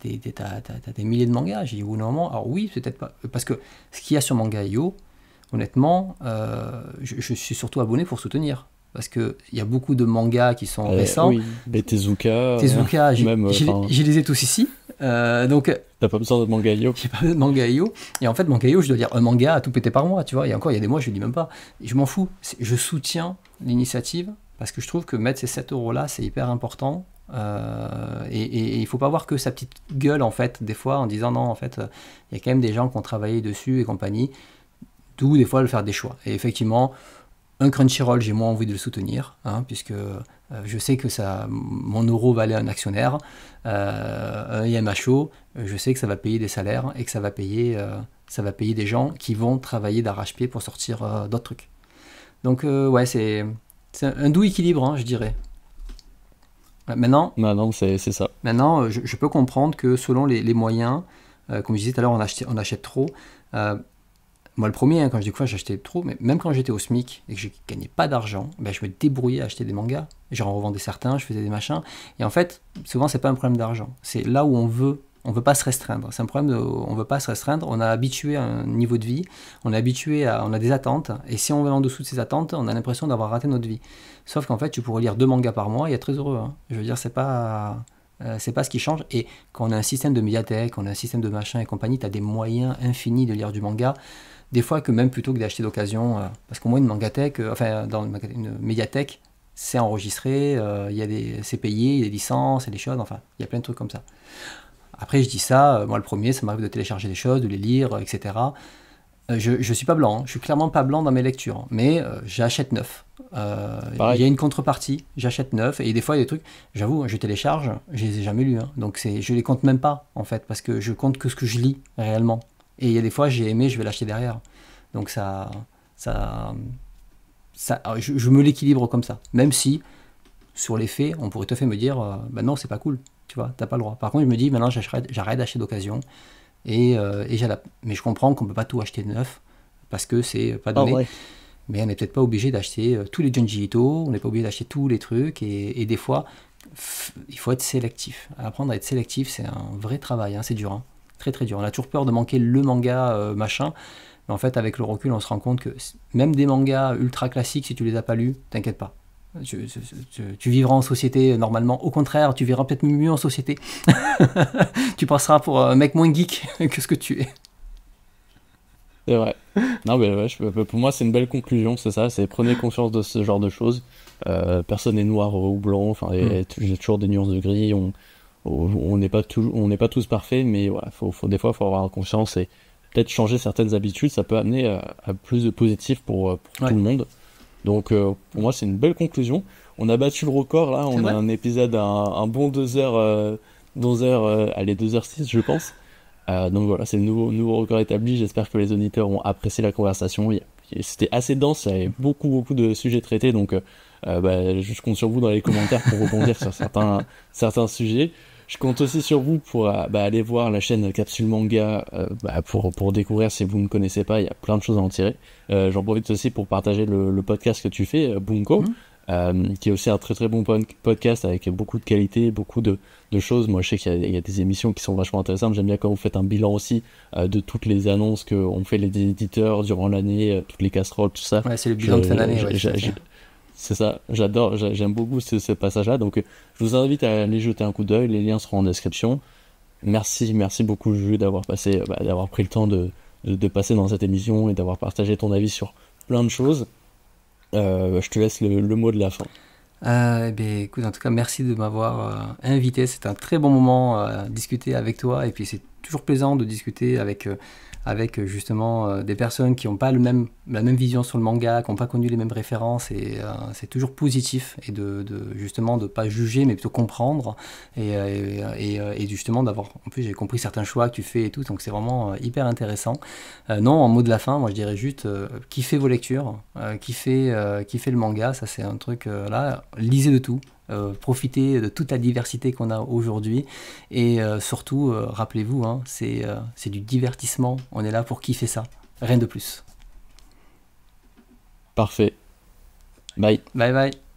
tu des, as, as des milliers de mangas. J'ai dit oui, normalement. Alors, oui, peut-être pas. Parce que ce qu'il y a sur Mangaio, honnêtement, euh, je, suis surtout abonné pour soutenir. Parce qu'il y a beaucoup de mangas qui sont eh récents. Oui. Et Tezuka. Tezuka, j'ai les ai tous ici. Euh, donc. T'as pas besoin de mangaio. J'ai pas besoin de Et en fait, mangaio, je dois dire un manga à tout péter par mois, tu vois. Et encore, il y a des mois, je dis même pas. je m'en fous. Je soutiens l'initiative parce que je trouve que mettre ces 7 euros-là, c'est hyper important. Euh, et il ne faut pas voir que sa petite gueule, en fait, des fois, en disant non, en fait, il y a quand même des gens qui ont travaillé dessus et compagnie d'où des fois le faire des choix. Et effectivement, un Crunchyroll, j'ai moins envie de le soutenir, hein, puisque euh, je sais que ça, mon euro va valait un actionnaire, euh, un IMHO, je sais que ça va payer des salaires et que ça va payer, euh, ça va payer des gens qui vont travailler d'arrache-pied pour sortir d'autres trucs. Donc ouais, c'est un doux équilibre, hein, je dirais. Maintenant, maintenant c'est ça. Maintenant, je, peux comprendre que selon les, moyens, comme je disais tout à l'heure, on, achète trop. Moi, le premier, hein, quand je quoi, j'achetais trop, mais même quand j'étais au SMIC et que je gagnais pas d'argent, ben, je me débrouillais à acheter des mangas. J'en revendais certains, je faisais des machins. Et en fait, souvent, c'est pas un problème d'argent. C'est là où on veut on ne veut pas se restreindre. C'est un problème, on veut pas se restreindre. On a habitué à un niveau de vie, on est habitué à, on a des attentes, et si on va en dessous de ces attentes, on a l'impression d'avoir raté notre vie. Sauf qu'en fait, tu pourrais lire deux mangas par mois et être très heureux. Hein. Je veux dire, c'est pas, euh, c'est pas ce qui change. Et quand on a un système de médiathèque, on a un système de machin et compagnie, tu as des moyens infinis de lire du manga des fois que même plutôt que d'acheter d'occasion, euh, parce qu'au moins une mangathèque, euh, enfin euh, dans une, médiathèque, c'est enregistré, il c'est payé, il y a des licences, il y a des choses, enfin il y a plein de trucs comme ça. Après je dis ça, moi le premier, ça m'arrive de télécharger des choses, de les lire, etc. Je ne suis pas blanc, je hein. je suis clairement pas blanc dans mes lectures, mais j'achète neuf. Il y a une contrepartie, j'achète neuf, et des fois il y a des trucs, j'avoue, hein, je télécharge, je les ai jamais lus, hein. donc c'est, je les compte même pas en fait, parce que je compte que ce que je lis réellement. Et il y a des fois, j'ai aimé, je vais l'acheter derrière. Donc ça, ça, ça ah, je, me l'équilibre comme ça. Même si, sur les faits, on pourrait tout à fait me dire, euh, bah non, c'est pas cool, tu vois, t'as pas le droit. Par contre, je me dis, maintenant, j'arrête d'acheter d'occasion et, euh, Mais je comprends qu'on peut pas tout acheter de neuf parce que c'est pas donné. Mais on n'est peut-être pas obligé d'acheter euh, tous les Junji on n'est pas obligé d'acheter tous les trucs et, des fois, il faut être sélectif. Apprendre à être sélectif, c'est un vrai travail, hein, c'est dur. Hein très très dur. On a toujours peur de manquer le manga euh, machin. Mais en fait, avec le recul, on se rend compte que même des mangas ultra classiques, si tu les as pas lus, t'inquiète pas. Tu, vivras en société euh, normalement. Au contraire, tu vivras peut-être mieux en société. tu passeras pour un mec moins geek que ce que tu es. C'est vrai. Non, mais ouais, bah, pour moi, c'est une belle conclusion, c'est ça. C'est prenez conscience de ce genre de choses. Euh, personne n'est noir ou blanc. Enfin, y hmm. j'ai toujours des nuances de gris. On, on n'est pas, on pas tous parfaits, mais des fois, il faut avoir conscience et peut-être changer certaines habitudes, ça peut amener euh, à, plus de positif pour, euh, tout le monde. Donc, euh, pour moi, c'est une belle conclusion. On a battu le record, là, on a un épisode à un, bon 2 heures 2 6 je pense. donc voilà, c'est le nouveau, nouveau record établi. J'espère que les auditeurs ont apprécié la conversation. C'était assez dense, il y avait beaucoup, beaucoup de sujets traités, donc euh, bah, je compte sur vous dans les commentaires pour rebondir sur certains, certains sujets. Je compte aussi sur vous pour euh, bah, aller voir la chaîne Capsule Manga euh, bah, pour, pour découvrir si vous ne connaissez pas, il y a plein de choses à en tirer. Euh, J'en profite aussi pour partager le, le podcast que tu fais, Bunko, mhm. euh, qui est aussi un très très bon podcast avec beaucoup de qualité, beaucoup de, de choses. Moi je sais qu'il y, y, a des émissions qui sont vachement intéressantes. J'aime bien quand vous faites un bilan aussi de toutes les annonces qu'ont fait les éditeurs durant l'année, toutes les casseroles, tout ça. Ouais, c'est le bilan de fin d'année. Ouais, c'est ça, j'adore, j'aime beaucoup ce, passage-là. Donc, euh, je vous invite à aller jeter un coup d'œil. Les liens seront en description. Merci, merci beaucoup, Jules, d'avoir passé, euh, bah, d'avoir pris le temps de, de, passer dans cette émission et d'avoir partagé ton avis sur plein de choses. Euh, je te laisse le, mot de la fin. eh bien, écoute, en tout cas, merci de m'avoir invité. C'est un très bon moment à discuter avec toi. Et puis, c'est toujours plaisant de discuter avec avec euh, justement euh, des personnes qui n'ont pas le même, la même vision sur le manga, qui n'ont pas connu les mêmes références. Et euh, c'est toujours positif et de, justement de ne pas juger, mais plutôt comprendre. Et, justement d'avoir, en plus j'ai compris certains choix que tu fais et tout, donc c'est vraiment hyper intéressant. non, en mot de la fin, moi je dirais juste, kiffez vos lectures, kiffez, kiffez le manga, ça c'est un truc là, lisez de tout. Euh, profiter de toute la diversité qu'on a aujourd'hui. Et euh, surtout, euh, rappelez-vous, hein, c'est, c'est du divertissement. On est là pour kiffer ça. Rien de plus. Parfait. Bye. Bye bye.